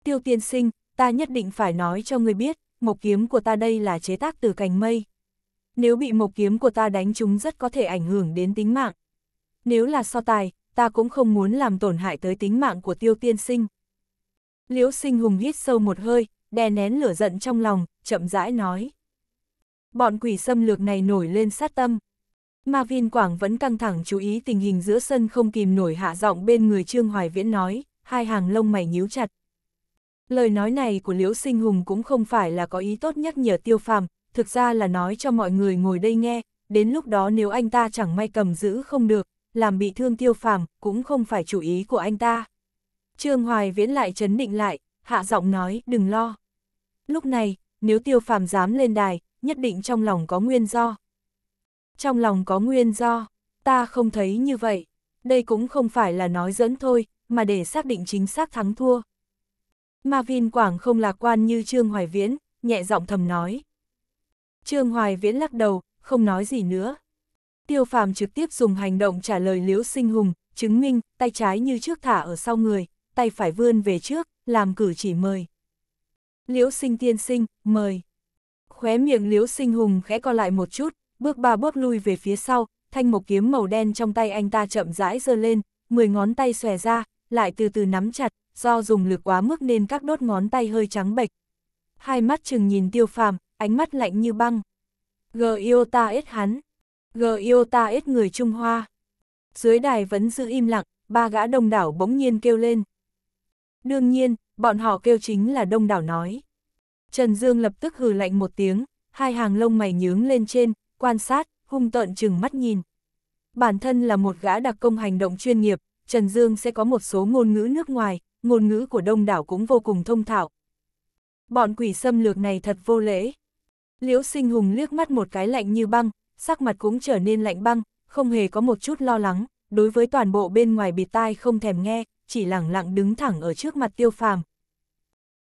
Tiêu tiên sinh, ta nhất định phải nói cho người biết, mộc kiếm của ta đây là chế tác từ cành mây. Nếu bị mộc kiếm của ta đánh chúng rất có thể ảnh hưởng đến tính mạng. Nếu là so tài, ta cũng không muốn làm tổn hại tới tính mạng của tiêu tiên sinh. Liễu sinh hùng hít sâu một hơi, đè nén lửa giận trong lòng, chậm rãi nói. Bọn quỷ xâm lược này nổi lên sát tâm, mà viên quảng vẫn căng thẳng chú ý tình hình giữa sân không kìm nổi hạ giọng bên người Trương Hoài Viễn nói, hai hàng lông mày nhíu chặt. Lời nói này của Liễu Sinh Hùng cũng không phải là có ý tốt nhắc nhở tiêu phàm, thực ra là nói cho mọi người ngồi đây nghe, đến lúc đó nếu anh ta chẳng may cầm giữ không được, làm bị thương tiêu phàm cũng không phải chủ ý của anh ta. Trương Hoài Viễn lại chấn định lại, hạ giọng nói đừng lo. Lúc này, nếu tiêu phàm dám lên đài, nhất định trong lòng có nguyên do, trong lòng có nguyên do, ta không thấy như vậy, đây cũng không phải là nói dẫn thôi, mà để xác định chính xác thắng thua. ma Vin Quảng không lạc quan như Trương Hoài Viễn, nhẹ giọng thầm nói. Trương Hoài Viễn lắc đầu, không nói gì nữa. Tiêu phàm trực tiếp dùng hành động trả lời Liễu Sinh Hùng, chứng minh, tay trái như trước thả ở sau người, tay phải vươn về trước, làm cử chỉ mời. Liễu Sinh tiên sinh, mời. Khóe miệng Liễu Sinh Hùng khẽ co lại một chút, bước ba bước lui về phía sau, thanh một kiếm màu đen trong tay anh ta chậm rãi giơ lên, 10 ngón tay xòe ra, lại từ từ nắm chặt, do dùng lực quá mức nên các đốt ngón tay hơi trắng bệch. Hai mắt chừng nhìn tiêu phàm, ánh mắt lạnh như băng. Gờ yêu ta ết hắn. Gờ yêu ta ết người Trung Hoa. Dưới đài vẫn giữ im lặng, ba gã đông đảo bỗng nhiên kêu lên. Đương nhiên, bọn họ kêu chính là đông đảo nói. Trần Dương lập tức hừ lạnh một tiếng, hai hàng lông mày nhướng lên trên, quan sát, hung tợn chừng mắt nhìn. Bản thân là một gã đặc công hành động chuyên nghiệp, Trần Dương sẽ có một số ngôn ngữ nước ngoài, ngôn ngữ của đông đảo cũng vô cùng thông thạo. Bọn quỷ xâm lược này thật vô lễ. Liễu sinh hùng liếc mắt một cái lạnh như băng, sắc mặt cũng trở nên lạnh băng, không hề có một chút lo lắng, đối với toàn bộ bên ngoài bịt tai không thèm nghe, chỉ lẳng lặng đứng thẳng ở trước mặt tiêu phàm.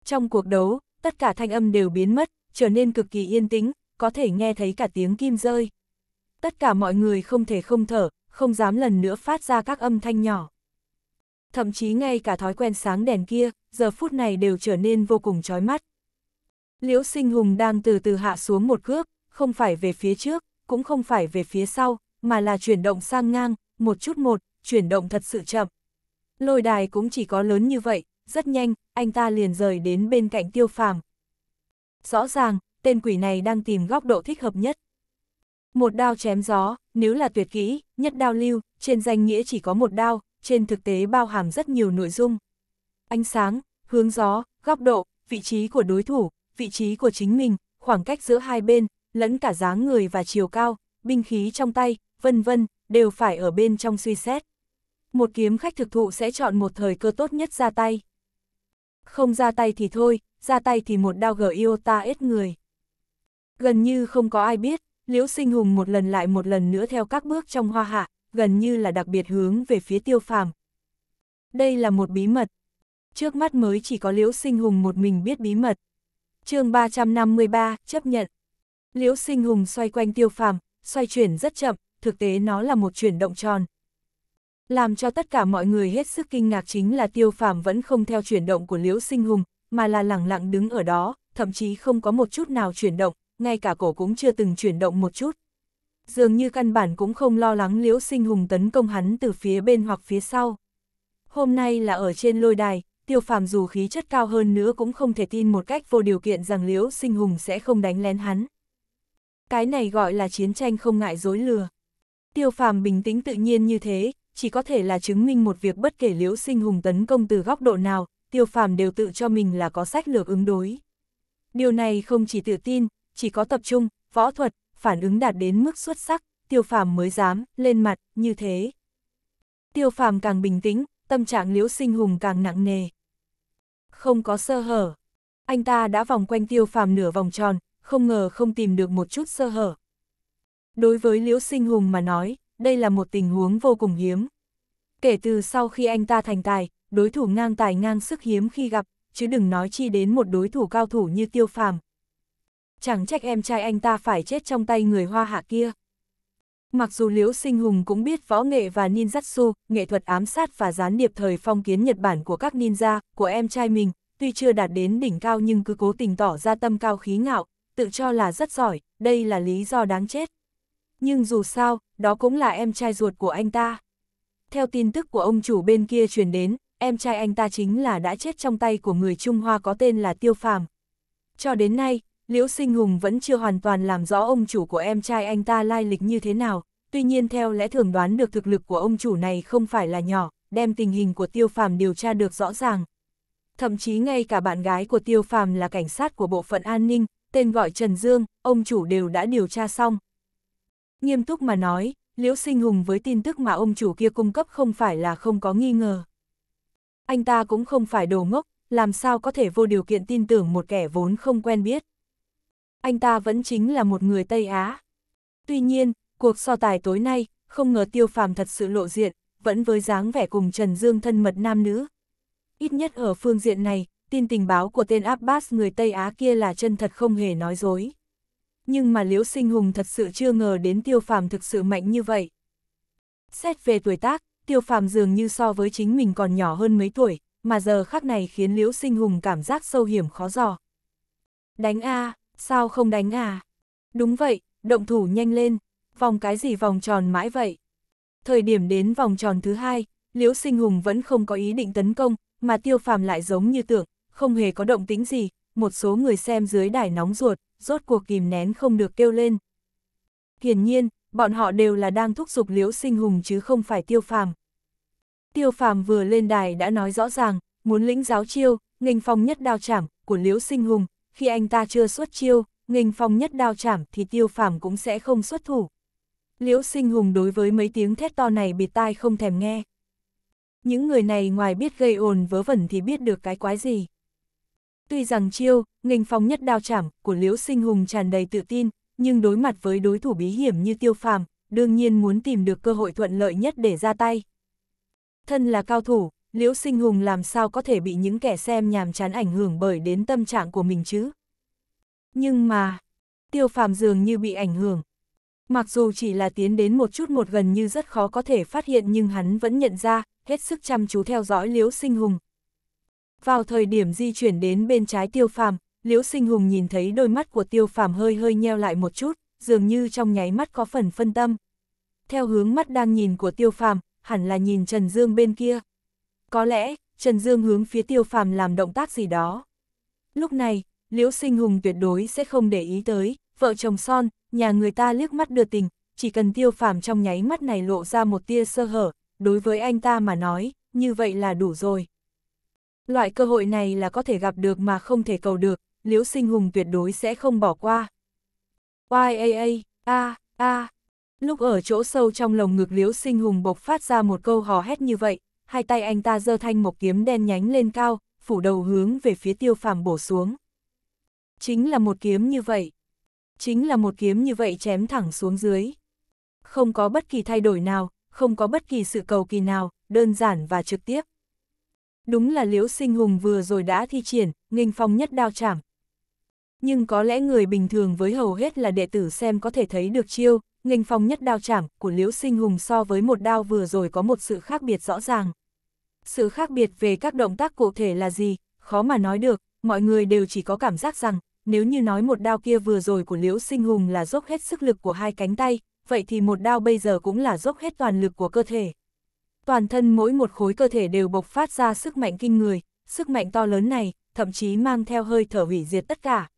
Trong cuộc đấu, tất cả thanh âm đều biến mất, trở nên cực kỳ yên tĩnh, có thể nghe thấy cả tiếng kim rơi. Tất cả mọi người không thể không thở, không dám lần nữa phát ra các âm thanh nhỏ. Thậm chí ngay cả thói quen sáng đèn kia, giờ phút này đều trở nên vô cùng chói mắt. Liễu sinh hùng đang từ từ hạ xuống một cước, không phải về phía trước, cũng không phải về phía sau, mà là chuyển động sang ngang, một chút một, chuyển động thật sự chậm. Lôi đài cũng chỉ có lớn như vậy, rất nhanh, anh ta liền rời đến bên cạnh tiêu phàm. Rõ ràng, tên quỷ này đang tìm góc độ thích hợp nhất. Một đao chém gió, nếu là tuyệt kỹ, nhất đao lưu, trên danh nghĩa chỉ có một đao, trên thực tế bao hàm rất nhiều nội dung. Ánh sáng, hướng gió, góc độ, vị trí của đối thủ, vị trí của chính mình, khoảng cách giữa hai bên, lẫn cả dáng người và chiều cao, binh khí trong tay, vân vân, đều phải ở bên trong suy xét. Một kiếm khách thực thụ sẽ chọn một thời cơ tốt nhất ra tay. Không ra tay thì thôi, ra tay thì một đao gở yêu ta ết người. Gần như không có ai biết, Liễu Sinh Hùng một lần lại một lần nữa theo các bước trong hoa hạ, gần như là đặc biệt hướng về phía tiêu phàm. Đây là một bí mật. Trước mắt mới chỉ có Liễu Sinh Hùng một mình biết bí mật. chương 353, chấp nhận. Liễu Sinh Hùng xoay quanh tiêu phàm, xoay chuyển rất chậm, thực tế nó là một chuyển động tròn. Làm cho tất cả mọi người hết sức kinh ngạc chính là tiêu phàm vẫn không theo chuyển động của Liễu Sinh Hùng, mà là lẳng lặng đứng ở đó, thậm chí không có một chút nào chuyển động, ngay cả cổ cũng chưa từng chuyển động một chút. Dường như căn bản cũng không lo lắng liễu sinh hùng tấn công hắn từ phía bên hoặc phía sau. Hôm nay là ở trên lôi đài, tiêu phàm dù khí chất cao hơn nữa cũng không thể tin một cách vô điều kiện rằng liễu sinh hùng sẽ không đánh lén hắn. Cái này gọi là chiến tranh không ngại dối lừa. Tiêu phàm bình tĩnh tự nhiên như thế, chỉ có thể là chứng minh một việc bất kể liễu sinh hùng tấn công từ góc độ nào, tiêu phàm đều tự cho mình là có sách lược ứng đối. Điều này không chỉ tự tin, chỉ có tập trung, võ thuật, phản ứng đạt đến mức xuất sắc, tiêu phàm mới dám, lên mặt, như thế. Tiêu phàm càng bình tĩnh, tâm trạng liễu sinh hùng càng nặng nề. Không có sơ hở. Anh ta đã vòng quanh tiêu phàm nửa vòng tròn, không ngờ không tìm được một chút sơ hở. Đối với liễu sinh hùng mà nói, đây là một tình huống vô cùng hiếm. Kể từ sau khi anh ta thành tài, đối thủ ngang tài ngang sức hiếm khi gặp, chứ đừng nói chi đến một đối thủ cao thủ như tiêu phàm, chẳng trách em trai anh ta phải chết trong tay người hoa hạ kia. Mặc dù Liễu Sinh Hùng cũng biết võ nghệ và ninjutsu, nghệ thuật ám sát và gián điệp thời phong kiến Nhật Bản của các ninja, của em trai mình, tuy chưa đạt đến đỉnh cao nhưng cứ cố tình tỏ ra tâm cao khí ngạo, tự cho là rất giỏi, đây là lý do đáng chết. Nhưng dù sao, đó cũng là em trai ruột của anh ta. Theo tin tức của ông chủ bên kia truyền đến, em trai anh ta chính là đã chết trong tay của người Trung Hoa có tên là Tiêu Phàm. Cho đến nay, Liễu Sinh Hùng vẫn chưa hoàn toàn làm rõ ông chủ của em trai anh ta lai lịch như thế nào, tuy nhiên theo lẽ thường đoán được thực lực của ông chủ này không phải là nhỏ, đem tình hình của Tiêu Phàm điều tra được rõ ràng. Thậm chí ngay cả bạn gái của Tiêu Phàm là cảnh sát của bộ phận an ninh, tên gọi Trần Dương, ông chủ đều đã điều tra xong. Nghiêm túc mà nói, Liễu Sinh Hùng với tin tức mà ông chủ kia cung cấp không phải là không có nghi ngờ. Anh ta cũng không phải đồ ngốc, làm sao có thể vô điều kiện tin tưởng một kẻ vốn không quen biết anh ta vẫn chính là một người Tây Á. Tuy nhiên, cuộc so tài tối nay, không ngờ tiêu phàm thật sự lộ diện, vẫn với dáng vẻ cùng Trần Dương thân mật nam nữ. Ít nhất ở phương diện này, tin tình báo của tên Abbas người Tây Á kia là chân thật không hề nói dối. Nhưng mà Liễu Sinh Hùng thật sự chưa ngờ đến tiêu phàm thực sự mạnh như vậy. Xét về tuổi tác, tiêu phàm dường như so với chính mình còn nhỏ hơn mấy tuổi, mà giờ khắc này khiến Liễu Sinh Hùng cảm giác sâu hiểm khó dò. Đánh A, Sao không đánh à? Đúng vậy, động thủ nhanh lên, vòng cái gì vòng tròn mãi vậy? Thời điểm đến vòng tròn thứ hai, Liễu Sinh Hùng vẫn không có ý định tấn công, mà Tiêu Phàm lại giống như tưởng, không hề có động tính gì, một số người xem dưới đài nóng ruột, rốt cuộc kìm nén không được kêu lên. Hiển nhiên, bọn họ đều là đang thúc giục Liễu Sinh Hùng chứ không phải Tiêu Phàm. Tiêu Phàm vừa lên đài đã nói rõ ràng, muốn lĩnh giáo chiêu, nghênh phong nhất đao chảm của Liễu Sinh Hùng, khi anh ta chưa xuất chiêu, nghênh phong nhất đao chảm thì tiêu phàm cũng sẽ không xuất thủ. Liễu sinh hùng đối với mấy tiếng thét to này bịt tai không thèm nghe. Những người này ngoài biết gây ồn vớ vẩn thì biết được cái quái gì. Tuy rằng chiêu, nghênh phong nhất đao chảm của Liễu sinh hùng tràn đầy tự tin, nhưng đối mặt với đối thủ bí hiểm như tiêu phàm, đương nhiên muốn tìm được cơ hội thuận lợi nhất để ra tay. Thân là cao thủ, Liễu Sinh Hùng làm sao có thể bị những kẻ xem nhàm chán ảnh hưởng bởi đến tâm trạng của mình chứ? Nhưng mà, tiêu phàm dường như bị ảnh hưởng. Mặc dù chỉ là tiến đến một chút một gần như rất khó có thể phát hiện nhưng hắn vẫn nhận ra, hết sức chăm chú theo dõi Liễu Sinh Hùng. Vào thời điểm di chuyển đến bên trái tiêu phàm, Liễu Sinh Hùng nhìn thấy đôi mắt của tiêu phàm hơi hơi nheo lại một chút, dường như trong nháy mắt có phần phân tâm. Theo hướng mắt đang nhìn của tiêu phàm, hẳn là nhìn Trần Dương bên kia. Có lẽ, Trần Dương hướng phía tiêu phàm làm động tác gì đó. Lúc này, Liễu Sinh Hùng tuyệt đối sẽ không để ý tới, vợ chồng son, nhà người ta liếc mắt đưa tình, chỉ cần tiêu phàm trong nháy mắt này lộ ra một tia sơ hở, đối với anh ta mà nói, như vậy là đủ rồi. Loại cơ hội này là có thể gặp được mà không thể cầu được, Liễu Sinh Hùng tuyệt đối sẽ không bỏ qua. YAA, a, a. Lúc ở chỗ sâu trong lồng ngực Liễu Sinh Hùng bộc phát ra một câu hò hét như vậy, hai tay anh ta giơ thanh một kiếm đen nhánh lên cao, phủ đầu hướng về phía tiêu phàm bổ xuống. Chính là một kiếm như vậy. Chính là một kiếm như vậy chém thẳng xuống dưới. Không có bất kỳ thay đổi nào, không có bất kỳ sự cầu kỳ nào, đơn giản và trực tiếp. Đúng là liễu sinh hùng vừa rồi đã thi triển, nghênh phong nhất đao chảm. Nhưng có lẽ người bình thường với hầu hết là đệ tử xem có thể thấy được chiêu, nghênh phong nhất đao chảm của Liễu Sinh Hùng so với một đao vừa rồi có một sự khác biệt rõ ràng. Sự khác biệt về các động tác cụ thể là gì, khó mà nói được, mọi người đều chỉ có cảm giác rằng, nếu như nói một đao kia vừa rồi của Liễu Sinh Hùng là dốc hết sức lực của hai cánh tay, vậy thì một đao bây giờ cũng là dốc hết toàn lực của cơ thể. Toàn thân mỗi một khối cơ thể đều bộc phát ra sức mạnh kinh người, sức mạnh to lớn này, thậm chí mang theo hơi thở hủy diệt tất cả.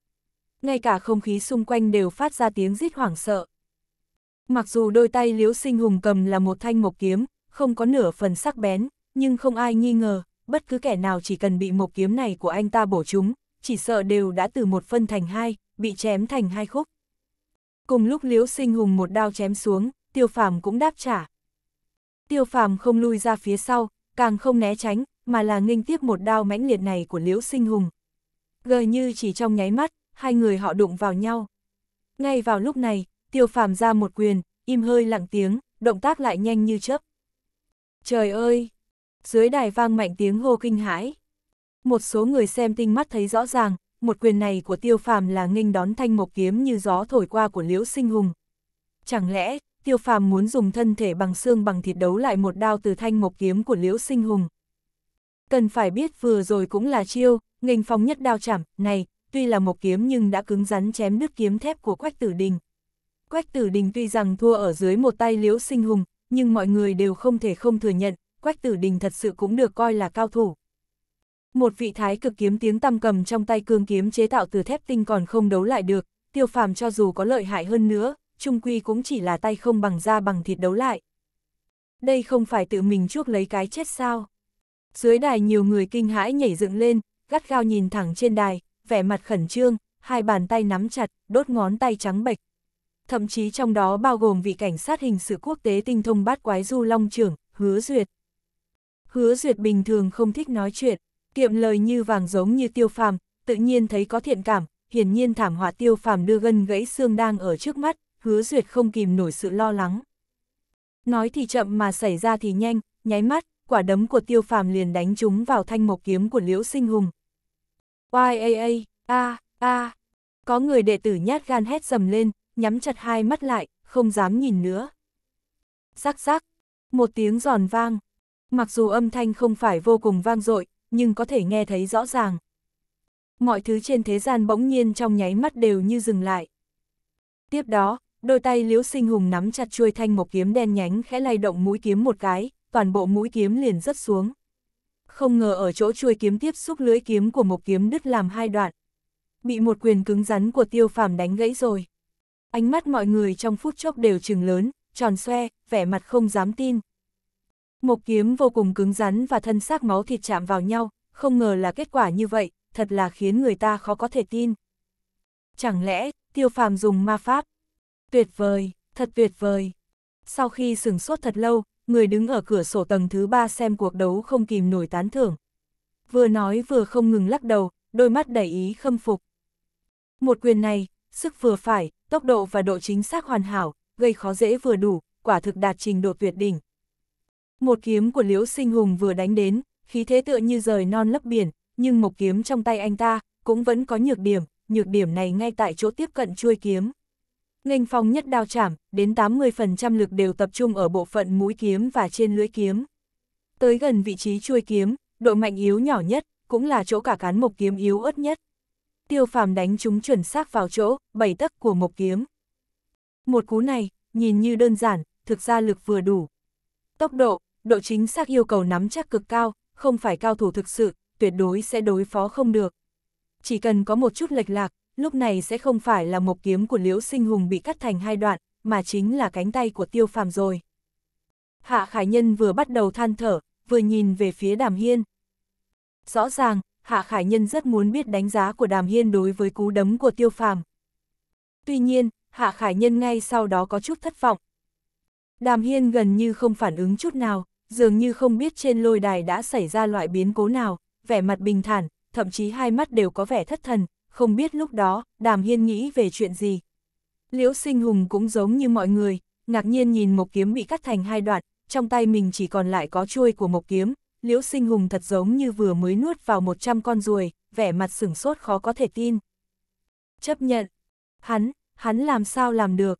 Ngay cả không khí xung quanh đều phát ra tiếng rít hoảng sợ. Mặc dù đôi tay Liễu Sinh Hùng cầm là một thanh mộc kiếm, không có nửa phần sắc bén, nhưng không ai nghi ngờ, bất cứ kẻ nào chỉ cần bị mộc kiếm này của anh ta bổ trúng, chỉ sợ đều đã từ một phân thành hai, bị chém thành hai khúc. Cùng lúc Liễu Sinh Hùng một đao chém xuống, Tiêu Phàm cũng đáp trả. Tiêu Phàm không lui ra phía sau, càng không né tránh, mà là nghênh tiếp một đao mãnh liệt này của Liễu Sinh Hùng. Gờ như chỉ trong nháy mắt, hai người họ đụng vào nhau. Ngay vào lúc này, tiêu phàm ra một quyền, im hơi lặng tiếng, động tác lại nhanh như chớp. Trời ơi! Dưới đài vang mạnh tiếng hô kinh hãi. Một số người xem tinh mắt thấy rõ ràng, một quyền này của tiêu phàm là nghênh đón thanh mộc kiếm như gió thổi qua của liễu sinh hùng. Chẳng lẽ, tiêu phàm muốn dùng thân thể bằng xương bằng thịt đấu lại một đao từ thanh mộc kiếm của liễu sinh hùng. Cần phải biết vừa rồi cũng là chiêu, nghênh phóng nhất đao chảm, này, tuy là mộc kiếm nhưng đã cứng rắn chém đứt kiếm thép của quách tử đình. Quách Tử Đình tuy rằng thua ở dưới một tay Liễu Sinh Hùng, nhưng mọi người đều không thể không thừa nhận, Quách Tử Đình thật sự cũng được coi là cao thủ. Một vị thái cực kiếm tiếng tăm cầm trong tay cương kiếm chế tạo từ thép tinh còn không đấu lại được, tiêu phàm cho dù có lợi hại hơn nữa, trung quy cũng chỉ là tay không bằng da bằng thịt đấu lại. Đây không phải tự mình chuốc lấy cái chết sao. Dưới đài nhiều người kinh hãi nhảy dựng lên, gắt gao nhìn thẳng trên đài, vẻ mặt khẩn trương, hai bàn tay nắm chặt, đốt ngón tay trắng bệch, thậm chí trong đó bao gồm vị cảnh sát hình sự quốc tế tinh thông bát quái du long trưởng, hứa duyệt. Hứa duyệt bình thường không thích nói chuyện, kiệm lời như vàng giống như tiêu phàm, tự nhiên thấy có thiện cảm, hiển nhiên thảm họa tiêu phàm đưa gân gãy xương đang ở trước mắt, hứa duyệt không kìm nổi sự lo lắng. Nói thì chậm mà xảy ra thì nhanh, nháy mắt, quả đấm của tiêu phàm liền đánh trúng vào thanh mộc kiếm của liễu sinh hùng. Oai a a, a a, có người đệ tử nhát gan hét dầm lên, nhắm chặt hai mắt lại, không dám nhìn nữa. Rắc rắc, một tiếng giòn vang. Mặc dù âm thanh không phải vô cùng vang dội, nhưng có thể nghe thấy rõ ràng. Mọi thứ trên thế gian bỗng nhiên trong nháy mắt đều như dừng lại. Tiếp đó, đôi tay Liễu Sinh Hùng nắm chặt chuôi thanh một kiếm đen nhánh khẽ lay động mũi kiếm một cái, toàn bộ mũi kiếm liền rớt xuống. Không ngờ ở chỗ chuôi kiếm tiếp xúc lưỡi kiếm của một kiếm đứt làm hai đoạn. Bị một quyền cứng rắn của Tiêu Phàm đánh gãy rồi ánh mắt mọi người trong phút chốc đều trừng lớn, tròn xoe, vẻ mặt không dám tin. Một kiếm vô cùng cứng rắn và thân xác máu thịt chạm vào nhau, không ngờ là kết quả như vậy, thật là khiến người ta khó có thể tin. Chẳng lẽ, tiêu phàm dùng ma pháp? Tuyệt vời, thật tuyệt vời. Sau khi sửng sốt thật lâu, người đứng ở cửa sổ tầng thứ ba xem cuộc đấu không kìm nổi tán thưởng. Vừa nói vừa không ngừng lắc đầu, đôi mắt đầy ý khâm phục. Một quyền này, sức vừa phải, tốc độ và độ chính xác hoàn hảo, gây khó dễ vừa đủ, quả thực đạt trình độ tuyệt đỉnh. Một kiếm của Liễu Sinh Hùng vừa đánh đến, khí thế tựa như rời non lấp biển, nhưng một kiếm trong tay anh ta cũng vẫn có nhược điểm, nhược điểm này ngay tại chỗ tiếp cận chuôi kiếm. Nghênh phong nhất đao chảm, đến 80% lực đều tập trung ở bộ phận mũi kiếm và trên lưỡi kiếm. Tới gần vị trí chuôi kiếm, độ mạnh yếu nhỏ nhất, cũng là chỗ cả cán mộc kiếm yếu ớt nhất tiêu phàm đánh chúng chuẩn xác vào chỗ, bảy tấc của Mộc kiếm. Một cú này, nhìn như đơn giản, thực ra lực vừa đủ. Tốc độ, độ chính xác yêu cầu nắm chắc cực cao, không phải cao thủ thực sự, tuyệt đối sẽ đối phó không được. Chỉ cần có một chút lệch lạc, lúc này sẽ không phải là Mộc kiếm của Liễu Sinh Hùng bị cắt thành hai đoạn, mà chính là cánh tay của tiêu phàm rồi. Hạ Khải Nhân vừa bắt đầu than thở, vừa nhìn về phía đàm hiên. Rõ ràng, Hạ Khải Nhân rất muốn biết đánh giá của Đàm Hiên đối với cú đấm của Tiêu Phàm. Tuy nhiên, Hạ Khải Nhân ngay sau đó có chút thất vọng. Đàm Hiên gần như không phản ứng chút nào, dường như không biết trên lôi đài đã xảy ra loại biến cố nào, vẻ mặt bình thản, thậm chí hai mắt đều có vẻ thất thần, không biết lúc đó, Đàm Hiên nghĩ về chuyện gì. Liễu Sinh Hùng cũng giống như mọi người, ngạc nhiên nhìn một kiếm bị cắt thành hai đoạn, trong tay mình chỉ còn lại có chuôi của một kiếm, Liễu Sinh Hùng thật giống như vừa mới nuốt vào 100 con ruồi, vẻ mặt sửng sốt khó có thể tin. Chấp nhận. Hắn, hắn làm sao làm được.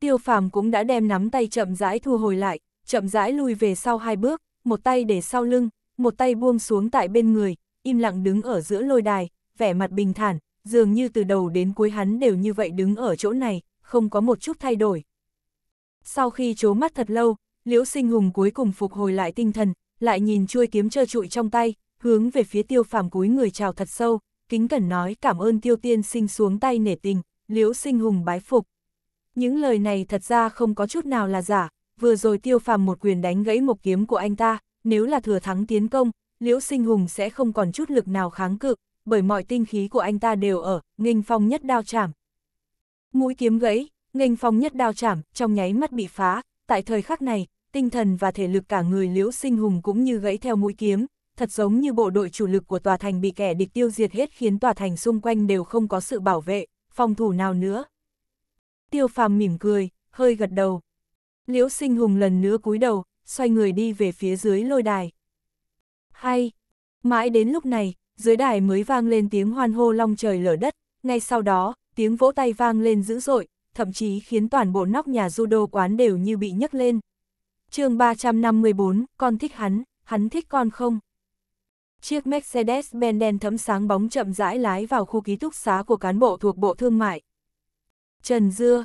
Tiêu phàm cũng đã đem nắm tay chậm rãi thu hồi lại, chậm rãi lùi về sau hai bước, một tay để sau lưng, một tay buông xuống tại bên người, im lặng đứng ở giữa lôi đài, vẻ mặt bình thản, dường như từ đầu đến cuối hắn đều như vậy đứng ở chỗ này, không có một chút thay đổi. Sau khi chố mắt thật lâu, Liễu Sinh Hùng cuối cùng phục hồi lại tinh thần, lại nhìn chuôi kiếm trơ trụi trong tay, hướng về phía tiêu phàm cúi người chào thật sâu, kính cẩn nói cảm ơn tiêu tiên sinh xuống tay nể tình, liễu sinh hùng bái phục. Những lời này thật ra không có chút nào là giả, vừa rồi tiêu phàm một quyền đánh gãy một kiếm của anh ta, nếu là thừa thắng tiến công, liễu sinh hùng sẽ không còn chút lực nào kháng cự, bởi mọi tinh khí của anh ta đều ở, nghênh phong nhất đao chảm. Mũi kiếm gãy, nghênh phong nhất đao chảm, trong nháy mắt bị phá, tại thời khắc này, tinh thần và thể lực cả người Liễu Sinh Hùng cũng như gãy theo mũi kiếm, thật giống như bộ đội chủ lực của tòa thành bị kẻ địch tiêu diệt hết khiến tòa thành xung quanh đều không có sự bảo vệ, phòng thủ nào nữa. Tiêu phàm mỉm cười, hơi gật đầu. Liễu Sinh Hùng lần nữa cúi đầu, xoay người đi về phía dưới lôi đài. Hay! Mãi đến lúc này, dưới đài mới vang lên tiếng hoan hô long trời lở đất, ngay sau đó, tiếng vỗ tay vang lên dữ dội, thậm chí khiến toàn bộ nóc nhà judo quán đều như bị nhấc lên, chương 354, con thích hắn, hắn thích con không? Chiếc Mercedes-Benz đen thấm sáng bóng chậm rãi lái vào khu ký túc xá của cán bộ thuộc Bộ Thương mại. Trần Dưa,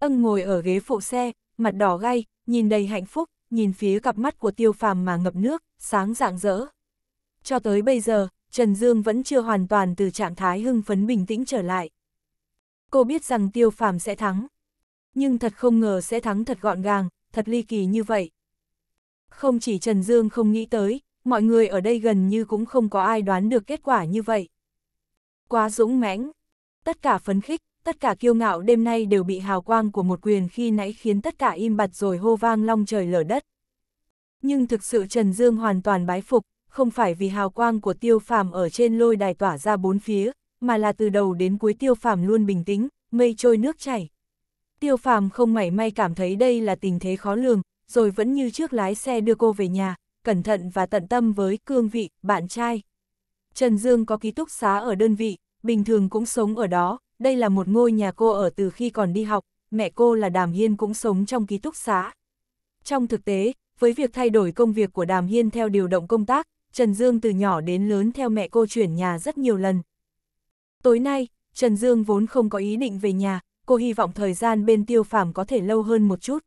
ân ngồi ở ghế phụ xe, mặt đỏ gay, nhìn đầy hạnh phúc, nhìn phía cặp mắt của tiêu phàm mà ngập nước, sáng rạng rỡ. Cho tới bây giờ, Trần Dương vẫn chưa hoàn toàn từ trạng thái hưng phấn bình tĩnh trở lại. Cô biết rằng tiêu phàm sẽ thắng. Nhưng thật không ngờ sẽ thắng thật gọn gàng, thật ly kỳ như vậy. Không chỉ Trần Dương không nghĩ tới, mọi người ở đây gần như cũng không có ai đoán được kết quả như vậy. Quá dũng mãnh, tất cả phấn khích, tất cả kiêu ngạo đêm nay đều bị hào quang của một quyền khi nãy khiến tất cả im bặt rồi hô vang long trời lở đất. Nhưng thực sự Trần Dương hoàn toàn bái phục, không phải vì hào quang của tiêu phàm ở trên lôi đài tỏa ra bốn phía, mà là từ đầu đến cuối tiêu phàm luôn bình tĩnh, mây trôi nước chảy, Tiêu phàm không mảy may cảm thấy đây là tình thế khó lường, rồi vẫn như trước lái xe đưa cô về nhà, cẩn thận và tận tâm với cương vị, bạn trai. Trần Dương có ký túc xá ở đơn vị, bình thường cũng sống ở đó, đây là một ngôi nhà cô ở từ khi còn đi học, mẹ cô là Đàm Hiên cũng sống trong ký túc xá. Trong thực tế, với việc thay đổi công việc của Đàm Hiên theo điều động công tác, Trần Dương từ nhỏ đến lớn theo mẹ cô chuyển nhà rất nhiều lần. Tối nay, Trần Dương vốn không có ý định về nhà, cô hy vọng thời gian bên tiêu phàm có thể lâu hơn một chút.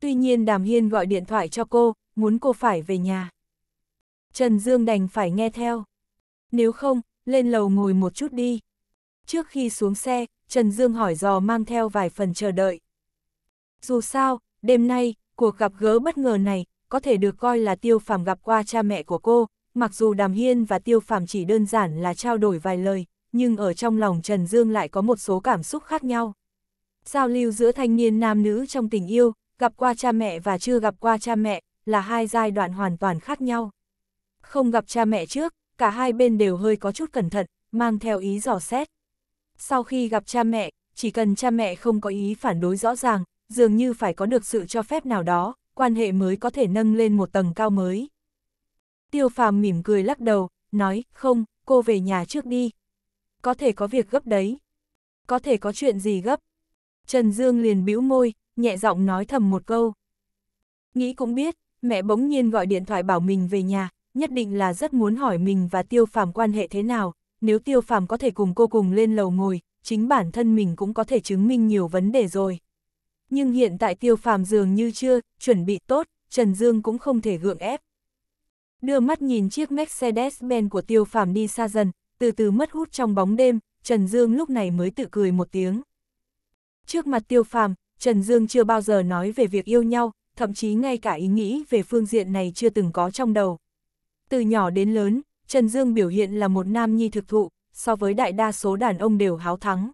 Tuy nhiên Đàm Hiên gọi điện thoại cho cô, muốn cô phải về nhà. Trần Dương đành phải nghe theo. Nếu không, lên lầu ngồi một chút đi. Trước khi xuống xe, Trần Dương hỏi dò mang theo vài phần chờ đợi. Dù sao, đêm nay, cuộc gặp gỡ bất ngờ này, có thể được coi là tiêu phàm gặp qua cha mẹ của cô, mặc dù Đàm Hiên và tiêu phàm chỉ đơn giản là trao đổi vài lời, nhưng ở trong lòng Trần Dương lại có một số cảm xúc khác nhau. Giao lưu giữa thanh niên nam nữ trong tình yêu, gặp qua cha mẹ và chưa gặp qua cha mẹ, là hai giai đoạn hoàn toàn khác nhau. Không gặp cha mẹ trước, cả hai bên đều hơi có chút cẩn thận, mang theo ý dò xét. Sau khi gặp cha mẹ, chỉ cần cha mẹ không có ý phản đối rõ ràng, dường như phải có được sự cho phép nào đó, quan hệ mới có thể nâng lên một tầng cao mới. Tiêu phàm mỉm cười lắc đầu, nói, không, cô về nhà trước đi, có thể có việc gấp đấy. Có thể có chuyện gì gấp. Trần Dương liền bĩu môi, nhẹ giọng nói thầm một câu. Nghĩ cũng biết, mẹ bỗng nhiên gọi điện thoại bảo mình về nhà, nhất định là rất muốn hỏi mình và tiêu phàm quan hệ thế nào, nếu tiêu phàm có thể cùng cô cùng lên lầu ngồi, chính bản thân mình cũng có thể chứng minh nhiều vấn đề rồi. Nhưng hiện tại tiêu phàm dường như chưa, chuẩn bị tốt, Trần Dương cũng không thể gượng ép. Đưa mắt nhìn chiếc Mercedes-Benz của tiêu phàm đi xa dần, từ từ mất hút trong bóng đêm, Trần Dương lúc này mới tự cười một tiếng. Trước mặt tiêu phàm, Trần Dương chưa bao giờ nói về việc yêu nhau, thậm chí ngay cả ý nghĩ về phương diện này chưa từng có trong đầu. Từ nhỏ đến lớn, Trần Dương biểu hiện là một nam nhi thực thụ, so với đại đa số đàn ông đều háo thắng.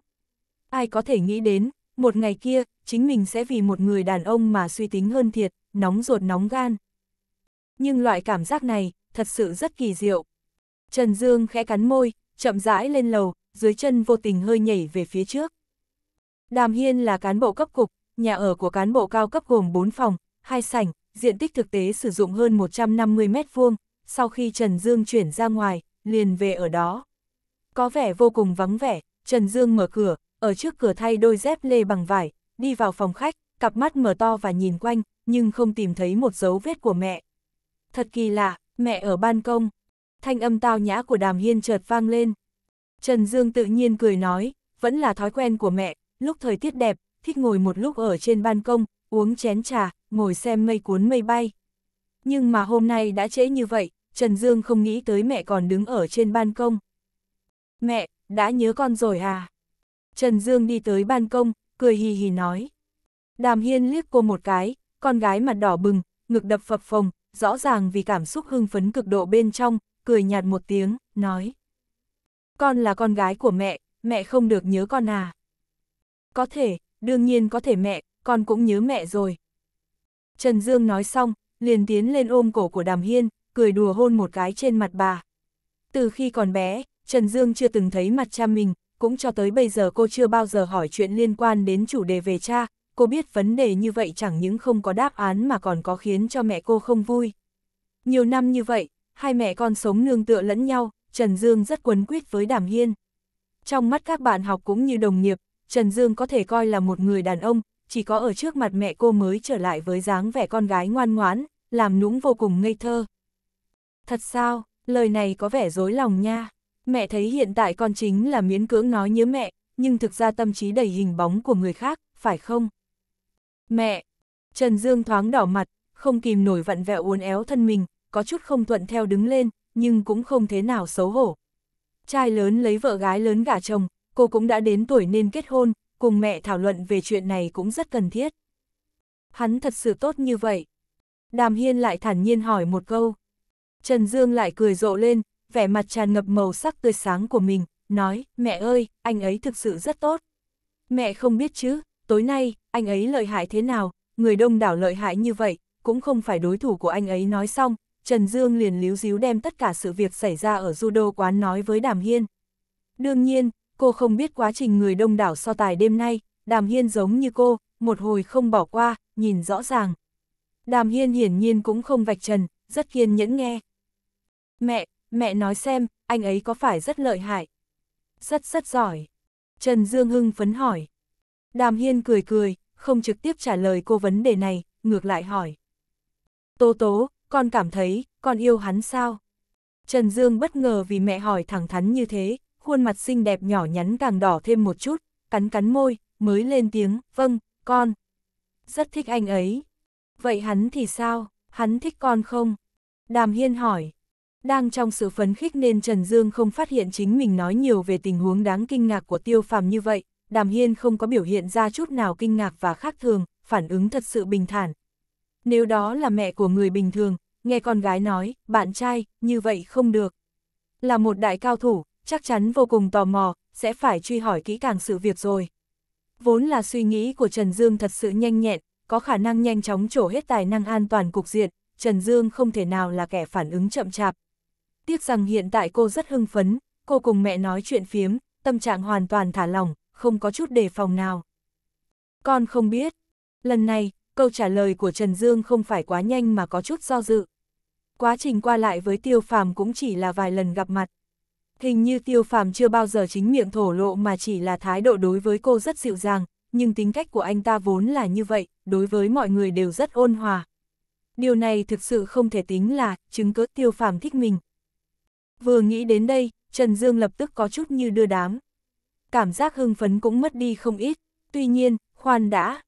Ai có thể nghĩ đến, một ngày kia, chính mình sẽ vì một người đàn ông mà suy tính hơn thiệt, nóng ruột nóng gan. Nhưng loại cảm giác này, thật sự rất kỳ diệu. Trần Dương khẽ cắn môi, chậm rãi lên lầu, dưới chân vô tình hơi nhảy về phía trước. Đàm Hiên là cán bộ cấp cục, nhà ở của cán bộ cao cấp gồm 4 phòng, 2 sảnh, diện tích thực tế sử dụng hơn 150 mét vuông. sau khi Trần Dương chuyển ra ngoài, liền về ở đó. Có vẻ vô cùng vắng vẻ, Trần Dương mở cửa, ở trước cửa thay đôi dép lê bằng vải, đi vào phòng khách, cặp mắt mở to và nhìn quanh, nhưng không tìm thấy một dấu vết của mẹ. Thật kỳ lạ, mẹ ở ban công, thanh âm tao nhã của đàm hiên chợt vang lên. Trần Dương tự nhiên cười nói, vẫn là thói quen của mẹ, lúc thời tiết đẹp, thích ngồi một lúc ở trên ban công, uống chén trà, ngồi xem mây cuốn mây bay. Nhưng mà hôm nay đã trễ như vậy, Trần Dương không nghĩ tới mẹ còn đứng ở trên ban công. Mẹ, đã nhớ con rồi à? Trần Dương đi tới ban công, cười hì hì nói. Đàm Hiên liếc cô một cái, con gái mặt đỏ bừng, ngực đập phập phồng, rõ ràng vì cảm xúc hưng phấn cực độ bên trong, cười nhạt một tiếng, nói. Con là con gái của mẹ, mẹ không được nhớ con à. Có thể, đương nhiên có thể mẹ, con cũng nhớ mẹ rồi. Trần Dương nói xong, liền tiến lên ôm cổ của Đàm Hiên, cười đùa hôn một cái trên mặt bà. Từ khi còn bé, Trần Dương chưa từng thấy mặt cha mình, cũng cho tới bây giờ cô chưa bao giờ hỏi chuyện liên quan đến chủ đề về cha, cô biết vấn đề như vậy chẳng những không có đáp án mà còn có khiến cho mẹ cô không vui. Nhiều năm như vậy, hai mẹ con sống nương tựa lẫn nhau, Trần Dương rất quấn quýt với Đàm Hiên. Trong mắt các bạn học cũng như đồng nghiệp, Trần Dương có thể coi là một người đàn ông, chỉ có ở trước mặt mẹ cô mới trở lại với dáng vẻ con gái ngoan ngoãn, làm nũng vô cùng ngây thơ. Thật sao, lời này có vẻ dối lòng nha. Mẹ thấy hiện tại con chính là miễn cưỡng nói nhớ mẹ, nhưng thực ra tâm trí đầy hình bóng của người khác, phải không? Mẹ! Trần Dương thoáng đỏ mặt, không kìm nổi vặn vẹo uốn éo thân mình, có chút không thuận theo đứng lên, nhưng cũng không thế nào xấu hổ. Trai lớn lấy vợ gái lớn gả chồng, cô cũng đã đến tuổi nên kết hôn, cùng mẹ thảo luận về chuyện này cũng rất cần thiết. Hắn thật sự tốt như vậy. Đàm Hiên lại thản nhiên hỏi một câu. Trần Dương lại cười rộ lên, vẻ mặt tràn ngập màu sắc tươi sáng của mình, nói, mẹ ơi, anh ấy thực sự rất tốt. Mẹ không biết chứ, tối nay, anh ấy lợi hại thế nào, người đông đảo lợi hại như vậy, cũng không phải đối thủ của anh ấy nói xong, Trần Dương liền líu díu đem tất cả sự việc xảy ra ở judo quán nói với Đàm Hiên. Đương nhiên, cô không biết quá trình người đông đảo so tài đêm nay, Đàm Hiên giống như cô, một hồi không bỏ qua, nhìn rõ ràng. Đàm Hiên hiển nhiên cũng không vạch trần, rất kiên nhẫn nghe. Mẹ, mẹ nói xem, anh ấy có phải rất lợi hại? Rất rất giỏi. Trần Dương Hưng phấn hỏi. Đàm Hiên cười cười, không trực tiếp trả lời cô vấn đề này, ngược lại hỏi. Tô tố, con cảm thấy, con yêu hắn sao? Trần Dương bất ngờ vì mẹ hỏi thẳng thắn như thế, khuôn mặt xinh đẹp nhỏ nhắn càng đỏ thêm một chút, cắn cắn môi, mới lên tiếng, vâng, con. Rất thích anh ấy. Vậy hắn thì sao, hắn thích con không? Đàm Hiên hỏi. Đang trong sự phấn khích nên Trần Dương không phát hiện chính mình nói nhiều về tình huống đáng kinh ngạc của tiêu phàm như vậy, Đàm Hiên không có biểu hiện ra chút nào kinh ngạc và khác thường, phản ứng thật sự bình thản. Nếu đó là mẹ của người bình thường, nghe con gái nói, bạn trai, như vậy không được. Là một đại cao thủ, chắc chắn vô cùng tò mò, sẽ phải truy hỏi kỹ càng sự việc rồi. Vốn là suy nghĩ của Trần Dương thật sự nhanh nhẹn, có khả năng nhanh chóng trổ hết tài năng an toàn cục diện, Trần Dương không thể nào là kẻ phản ứng chậm chạp. Tiếc rằng hiện tại cô rất hưng phấn, cô cùng mẹ nói chuyện phiếm, tâm trạng hoàn toàn thả lỏng, không có chút đề phòng nào. Con không biết. Lần này, câu trả lời của Trần Dương không phải quá nhanh mà có chút do dự quá trình qua lại với tiêu phàm cũng chỉ là vài lần gặp mặt. Hình như tiêu phàm chưa bao giờ chính miệng thổ lộ mà chỉ là thái độ đối với cô rất dịu dàng, nhưng tính cách của anh ta vốn là như vậy, đối với mọi người đều rất ôn hòa. Điều này thực sự không thể tính là chứng cứ tiêu phàm thích mình. Vừa nghĩ đến đây, Trần Dương lập tức có chút như đưa đám. Cảm giác hưng phấn cũng mất đi không ít, tuy nhiên, khoan đã.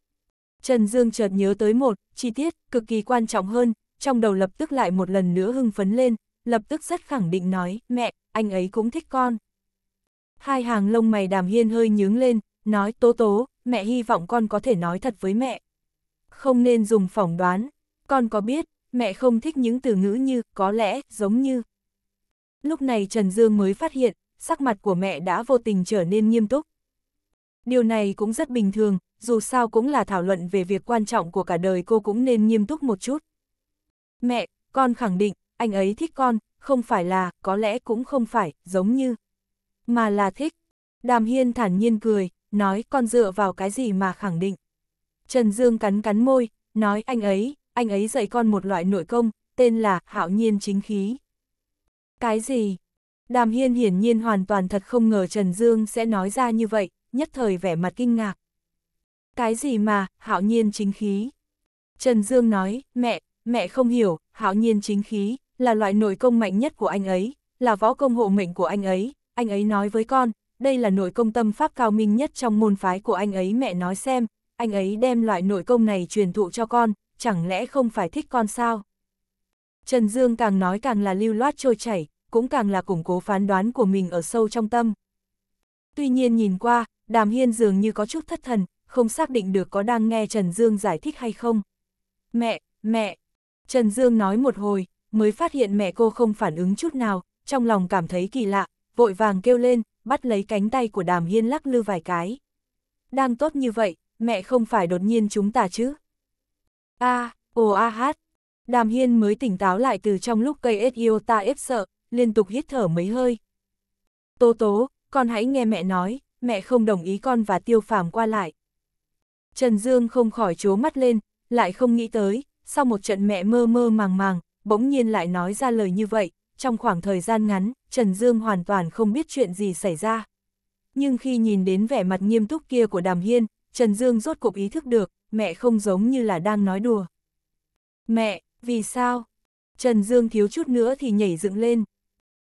Trần Dương chợt nhớ tới một chi tiết cực kỳ quan trọng hơn, trong đầu lập tức lại một lần nữa hưng phấn lên, lập tức rất khẳng định nói, mẹ, anh ấy cũng thích con. Hai hàng lông mày đàm hiên hơi nhướng lên, nói tố tố, mẹ hy vọng con có thể nói thật với mẹ. Không nên dùng phỏng đoán, con có biết, mẹ không thích những từ ngữ như, có lẽ, giống như. Lúc này Trần Dương mới phát hiện, sắc mặt của mẹ đã vô tình trở nên nghiêm túc. Điều này cũng rất bình thường, dù sao cũng là thảo luận về việc quan trọng của cả đời cô cũng nên nghiêm túc một chút. Mẹ, con khẳng định, anh ấy thích con, không phải là, có lẽ cũng không phải, giống như, mà là thích. Đàm Hiên thản nhiên cười, nói con dựa vào cái gì mà khẳng định. Trần Dương cắn cắn môi, nói anh ấy, anh ấy dạy con một loại nội công, tên là hạo nhiên chính khí. Cái gì? Đàm Hiên hiển nhiên hoàn toàn thật không ngờ Trần Dương sẽ nói ra như vậy, nhất thời vẻ mặt kinh ngạc. Cái gì mà, hạo nhiên chính khí? Trần Dương nói, mẹ, Mẹ không hiểu, hạo nhiên chính khí, là loại nội công mạnh nhất của anh ấy, là võ công hộ mệnh của anh ấy, anh ấy nói với con, đây là nội công tâm pháp cao minh nhất trong môn phái của anh ấy mẹ nói xem, anh ấy đem loại nội công này truyền thụ cho con, chẳng lẽ không phải thích con sao? Trần Dương càng nói càng là lưu loát trôi chảy, cũng càng là củng cố phán đoán của mình ở sâu trong tâm. Tuy nhiên nhìn qua, Đàm Hiên dường như có chút thất thần, không xác định được có đang nghe Trần Dương giải thích hay không. Mẹ, mẹ, Trần Dương nói một hồi, mới phát hiện mẹ cô không phản ứng chút nào, trong lòng cảm thấy kỳ lạ, vội vàng kêu lên, bắt lấy cánh tay của đàm hiên lắc lư vài cái. Đang tốt như vậy, mẹ không phải đột nhiên chúng ta chứ. a à, ồ a hát, đàm hiên mới tỉnh táo lại từ trong lúc cây yêu ta ép sợ, liên tục hít thở mấy hơi. Tố tố, con hãy nghe mẹ nói, mẹ không đồng ý con và tiêu phàm qua lại. Trần Dương không khỏi chố mắt lên, lại không nghĩ tới, sau một trận mẹ mơ mơ màng màng, bỗng nhiên lại nói ra lời như vậy, trong khoảng thời gian ngắn, Trần Dương hoàn toàn không biết chuyện gì xảy ra. Nhưng khi nhìn đến vẻ mặt nghiêm túc kia của Đàm Hiên, Trần Dương rốt cục ý thức được, mẹ không giống như là đang nói đùa. Mẹ, vì sao? Trần Dương thiếu chút nữa thì nhảy dựng lên.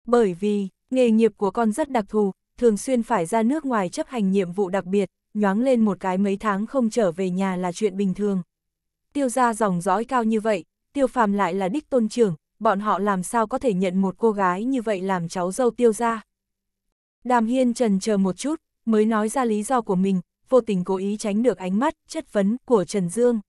Bởi vì, nghề nghiệp của con rất đặc thù, thường xuyên phải ra nước ngoài chấp hành nhiệm vụ đặc biệt, nhoáng lên một cái mấy tháng không trở về nhà là chuyện bình thường tiêu gia dòng dõi cao như vậy, tiêu phàm lại là đích tôn trưởng, bọn họ làm sao có thể nhận một cô gái như vậy làm cháu dâu tiêu gia? Đàm Hiên trần chờ một chút, mới nói ra lý do của mình, vô tình cố ý tránh được ánh mắt, chất vấn của Trần Dương.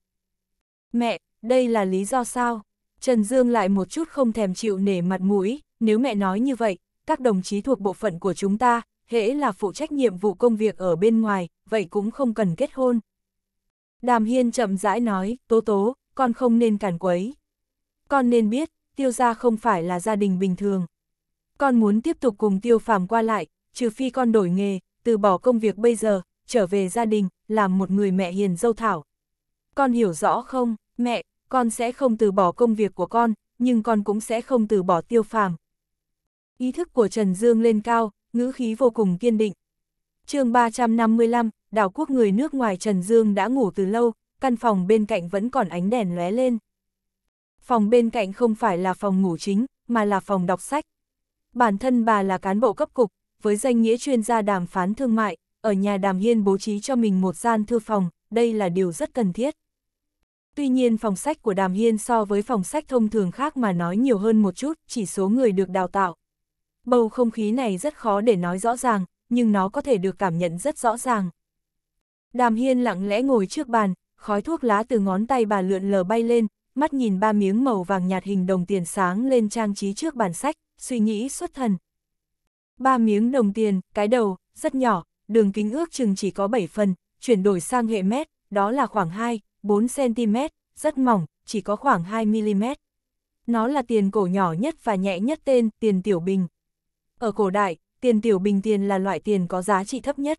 Mẹ, đây là lý do sao? Trần Dương lại một chút không thèm chịu nể mặt mũi, nếu mẹ nói như vậy, các đồng chí thuộc bộ phận của chúng ta, hễ là phụ trách nhiệm vụ công việc ở bên ngoài, vậy cũng không cần kết hôn. Đàm Hiên chậm rãi nói, tố tố, con không nên cản quấy. Con nên biết, tiêu gia không phải là gia đình bình thường. Con muốn tiếp tục cùng tiêu phàm qua lại, trừ phi con đổi nghề, từ bỏ công việc bây giờ, trở về gia đình, làm một người mẹ hiền dâu thảo. Con hiểu rõ không, mẹ, con sẽ không từ bỏ công việc của con, nhưng con cũng sẽ không từ bỏ tiêu phàm. Ý thức của Trần Dương lên cao, ngữ khí vô cùng kiên định. chương 355, đảo quốc người nước ngoài Trần Dương đã ngủ từ lâu, căn phòng bên cạnh vẫn còn ánh đèn lóe lên. Phòng bên cạnh không phải là phòng ngủ chính, mà là phòng đọc sách. Bản thân bà là cán bộ cấp cục, với danh nghĩa chuyên gia đàm phán thương mại, ở nhà Đàm Hiên bố trí cho mình một gian thư phòng, đây là điều rất cần thiết. Tuy nhiên phòng sách của Đàm Hiên so với phòng sách thông thường khác mà nói nhiều hơn một chút, chỉ số người được đào tạo. Bầu không khí này rất khó để nói rõ ràng, nhưng nó có thể được cảm nhận rất rõ ràng. Đàm Hiên lặng lẽ ngồi trước bàn, khói thuốc lá từ ngón tay bà lượn lờ bay lên, mắt nhìn ba miếng màu vàng nhạt hình đồng tiền sáng lên trang trí trước bàn sách, suy nghĩ xuất thần. Ba miếng đồng tiền, cái đầu, rất nhỏ, đường kính ước chừng chỉ có 7 phần, chuyển đổi sang hệ mét, đó là khoảng 2, 4cm, rất mỏng, chỉ có khoảng 2mm. Nó là tiền cổ nhỏ nhất và nhẹ nhất tên tiền tiểu bình. Ở cổ đại, tiền tiểu bình tiền là loại tiền có giá trị thấp nhất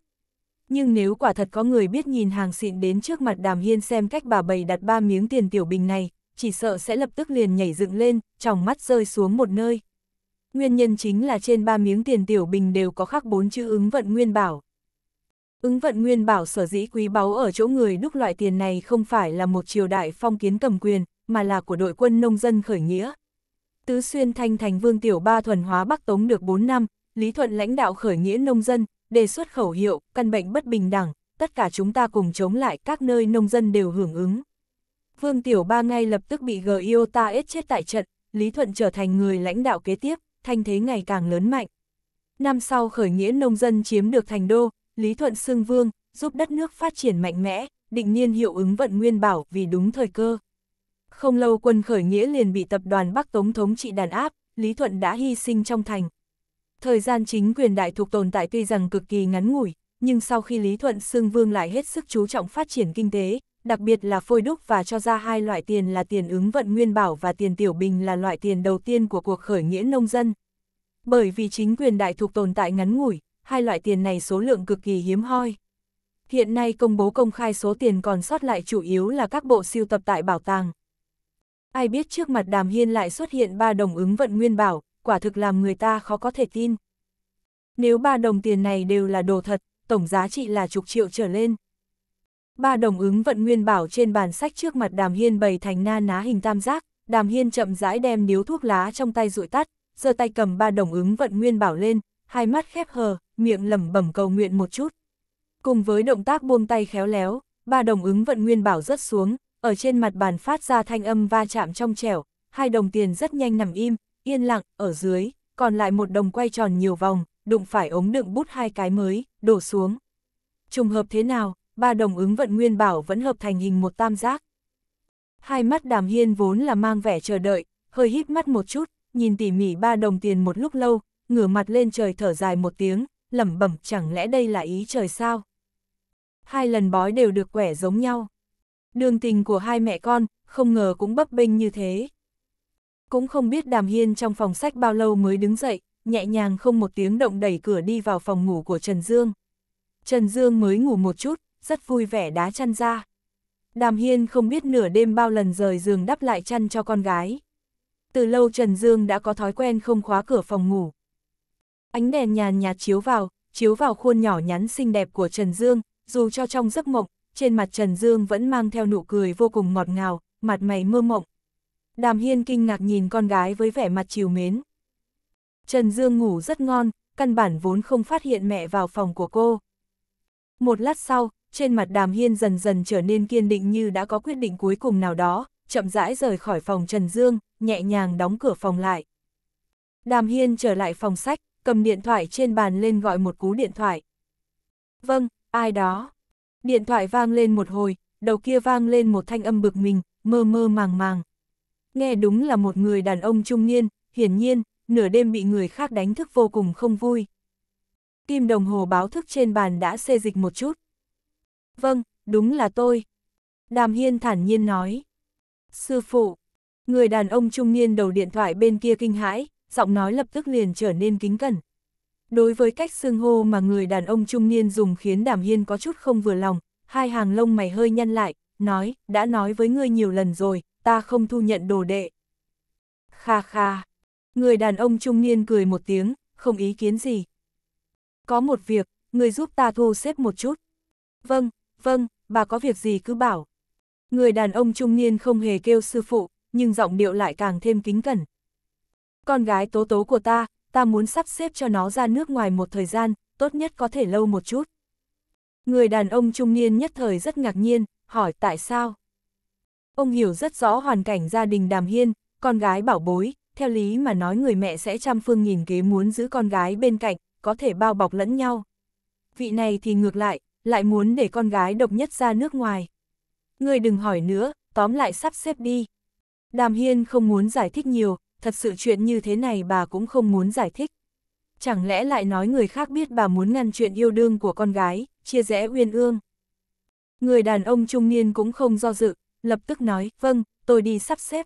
nhưng nếu quả thật có người biết nhìn hàng xịn đến trước mặt đàm hiên xem cách bà bày đặt ba miếng tiền tiểu bình này, chỉ sợ sẽ lập tức liền nhảy dựng lên, tròng mắt rơi xuống một nơi. Nguyên nhân chính là trên ba miếng tiền tiểu bình đều có khắc bốn chữ ứng vận nguyên bảo. Ứng vận nguyên bảo sở dĩ quý báu ở chỗ người đúc loại tiền này không phải là một triều đại phong kiến cầm quyền, mà là của đội quân nông dân khởi nghĩa. Tứ xuyên thanh thành vương tiểu ba thuần hóa Bắc Tống được 4 năm, Lý Thuận lãnh đạo khởi nghĩa nông dân, đề xuất khẩu hiệu, căn bệnh bất bình đẳng, tất cả chúng ta cùng chống lại các nơi nông dân đều hưởng ứng. Vương Tiểu Ba ngay lập tức bị Giota ết chết tại trận, Lý Thuận trở thành người lãnh đạo kế tiếp, thanh thế ngày càng lớn mạnh. Năm sau khởi nghĩa nông dân chiếm được thành đô, Lý Thuận xưng vương, giúp đất nước phát triển mạnh mẽ, định niên hiệu ứng vận nguyên bảo vì đúng thời cơ. Không lâu quân khởi nghĩa liền bị tập đoàn Bắc Tống thống trị đàn áp, Lý Thuận đã hy sinh trong thành. Thời gian chính quyền đại thuộc tồn tại tuy rằng cực kỳ ngắn ngủi, nhưng sau khi Lý Thuận Sương Vương lại hết sức chú trọng phát triển kinh tế, đặc biệt là phôi đúc và cho ra hai loại tiền là tiền ứng vận nguyên bảo và tiền tiểu bình là loại tiền đầu tiên của cuộc khởi nghĩa nông dân. Bởi vì chính quyền đại thuộc tồn tại ngắn ngủi, hai loại tiền này số lượng cực kỳ hiếm hoi. Hiện nay công bố công khai số tiền còn sót lại chủ yếu là các bộ siêu tập tại bảo tàng. Ai biết trước mặt Đàm Hiên lại xuất hiện ba đồng ứng vận nguyên bảo, quả thực làm người ta khó có thể tin. Nếu ba đồng tiền này đều là đồ thật, tổng giá trị là chục triệu trở lên. Ba đồng ứng vận nguyên bảo trên bàn sách trước mặt đàm hiên bày thành na ná hình tam giác, đàm hiên chậm rãi đem điếu thuốc lá trong tay rụi tắt, giơ tay cầm ba đồng ứng vận nguyên bảo lên, hai mắt khép hờ, miệng lẩm bẩm cầu nguyện một chút. Cùng với động tác buông tay khéo léo, ba đồng ứng vận nguyên bảo rớt xuống, ở trên mặt bàn phát ra thanh âm va chạm trong trẻo, hai đồng tiền rất nhanh nằm im, yên lặng, ở dưới, còn lại một đồng quay tròn nhiều vòng, đụng phải ống đựng bút hai cái mới, đổ xuống. Trùng hợp thế nào, ba đồng ứng vận nguyên bảo vẫn hợp thành hình một tam giác. Hai mắt đàm hiên vốn là mang vẻ chờ đợi, hơi híp mắt một chút, nhìn tỉ mỉ ba đồng tiền một lúc lâu, ngửa mặt lên trời thở dài một tiếng, lẩm bẩm chẳng lẽ đây là ý trời sao? Hai lần bói đều được quẻ giống nhau. Đường tình của hai mẹ con, không ngờ cũng bấp bênh như thế. Cũng không biết Đàm Hiên trong phòng sách bao lâu mới đứng dậy, nhẹ nhàng không một tiếng động đẩy cửa đi vào phòng ngủ của Trần Dương. Trần Dương mới ngủ một chút, rất vui vẻ đá chăn ra. Đàm Hiên không biết nửa đêm bao lần rời giường đắp lại chăn cho con gái. Từ lâu Trần Dương đã có thói quen không khóa cửa phòng ngủ. Ánh đèn nhàn nhạt chiếu vào, chiếu vào khuôn nhỏ nhắn xinh đẹp của Trần Dương, dù cho trong giấc mộng, trên mặt Trần Dương vẫn mang theo nụ cười vô cùng ngọt ngào, mặt mày mơ mộng, Đàm Hiên kinh ngạc nhìn con gái với vẻ mặt chiều mến. Trần Dương ngủ rất ngon, căn bản vốn không phát hiện mẹ vào phòng của cô. Một lát sau, trên mặt Đàm Hiên dần dần trở nên kiên định như đã có quyết định cuối cùng nào đó, chậm rãi rời khỏi phòng Trần Dương, nhẹ nhàng đóng cửa phòng lại. Đàm Hiên trở lại phòng sách, cầm điện thoại trên bàn lên gọi một cú điện thoại. Vâng, ai đó. Điện thoại vang lên một hồi, đầu kia vang lên một thanh âm bực mình, mơ mơ màng màng nghe đúng là một người đàn ông trung niên, hiển nhiên, nửa đêm bị người khác đánh thức vô cùng không vui. Kim đồng hồ báo thức trên bàn đã xê dịch một chút. Vâng, đúng là tôi. Đàm Hiên thản nhiên nói. Sư phụ, người đàn ông trung niên đầu điện thoại bên kia kinh hãi, giọng nói lập tức liền trở nên kính cẩn. Đối với cách xưng hô mà người đàn ông trung niên dùng khiến Đàm Hiên có chút không vừa lòng, hai hàng lông mày hơi nhăn lại, nói, đã nói với ngươi nhiều lần rồi, ta không thu nhận đồ đệ. Kha kha, người đàn ông trung niên cười một tiếng, không ý kiến gì. Có một việc, người giúp ta thu xếp một chút. Vâng, vâng, bà có việc gì cứ bảo. Người đàn ông trung niên không hề kêu sư phụ, nhưng giọng điệu lại càng thêm kính cẩn. Con gái tố tố của ta, ta muốn sắp xếp cho nó ra nước ngoài một thời gian, tốt nhất có thể lâu một chút. Người đàn ông trung niên nhất thời rất ngạc nhiên, hỏi tại sao? Ông hiểu rất rõ hoàn cảnh gia đình Đàm Hiên, con gái bảo bối, theo lý mà nói người mẹ sẽ trăm phương nghìn kế muốn giữ con gái bên cạnh, có thể bao bọc lẫn nhau. Vị này thì ngược lại, lại muốn để con gái độc nhất ra nước ngoài. Người đừng hỏi nữa, tóm lại sắp xếp đi. Đàm Hiên không muốn giải thích nhiều, thật sự chuyện như thế này bà cũng không muốn giải thích. Chẳng lẽ lại nói người khác biết bà muốn ngăn chuyện yêu đương của con gái, chia rẽ uyên ương. Người đàn ông trung niên cũng không do dự, lập tức nói, vâng, tôi đi sắp xếp.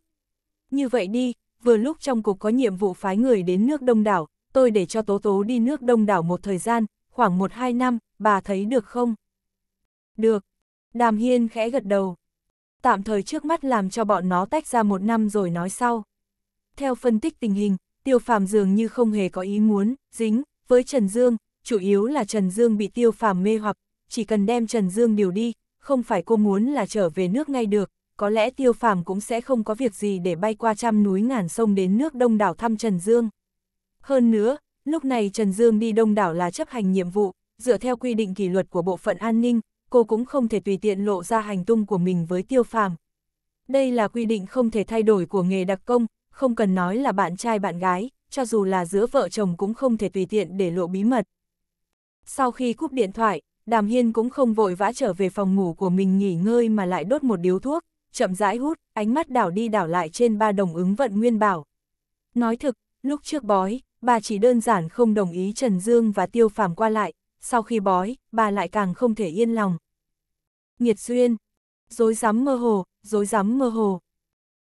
Như vậy đi, vừa lúc trong cục có nhiệm vụ phái người đến nước Đông Đảo, tôi để cho Tố Tố đi nước Đông Đảo một thời gian, khoảng 1-2 năm, bà thấy được không? Được. Đàm Hiên khẽ gật đầu. Tạm thời trước mắt làm cho bọn nó tách ra một năm rồi nói sau. Theo phân tích tình hình, Tiêu Phàm dường như không hề có ý muốn, dính, với Trần Dương, chủ yếu là Trần Dương bị Tiêu Phàm mê hoặc, chỉ cần đem Trần Dương điều đi, không phải cô muốn là trở về nước ngay được, có lẽ tiêu phàm cũng sẽ không có việc gì để bay qua trăm núi ngàn sông đến nước đông đảo thăm Trần Dương. Hơn nữa, lúc này Trần Dương đi đông đảo là chấp hành nhiệm vụ, dựa theo quy định kỷ luật của bộ phận an ninh, cô cũng không thể tùy tiện lộ ra hành tung của mình với tiêu phàm. Đây là quy định không thể thay đổi của nghề đặc công, không cần nói là bạn trai bạn gái, cho dù là giữa vợ chồng cũng không thể tùy tiện để lộ bí mật. Sau khi cúp điện thoại, Đàm Hiên cũng không vội vã trở về phòng ngủ của mình nghỉ ngơi mà lại đốt một điếu thuốc, chậm rãi hút, ánh mắt đảo đi đảo lại trên ba đồng ứng vận nguyên bảo. Nói thực, lúc trước bói, bà chỉ đơn giản không đồng ý Trần Dương và Tiêu Phàm qua lại, sau khi bói, bà lại càng không thể yên lòng. Nghiệt duyên, dối rắm mơ hồ, dối rắm mơ hồ.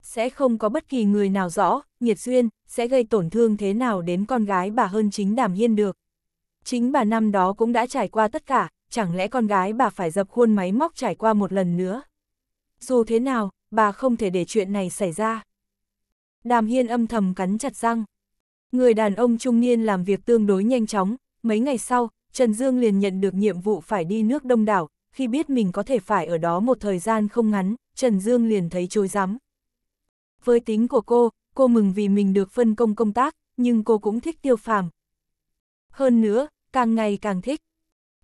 Sẽ không có bất kỳ người nào rõ, nghiệt duyên, sẽ gây tổn thương thế nào đến con gái bà hơn chính Đàm Hiên được. Chính bà năm đó cũng đã trải qua tất cả, chẳng lẽ con gái bà phải dập khuôn máy móc trải qua một lần nữa? Dù thế nào, bà không thể để chuyện này xảy ra. Đàm Hiên âm thầm cắn chặt răng. Người đàn ông trung niên làm việc tương đối nhanh chóng, mấy ngày sau, Trần Dương liền nhận được nhiệm vụ phải đi nước đông đảo, khi biết mình có thể phải ở đó một thời gian không ngắn, Trần Dương liền thấy trôi rắm. Với tính của cô, cô mừng vì mình được phân công công tác, nhưng cô cũng thích tiêu phàm. Hơn nữa, càng ngày càng thích.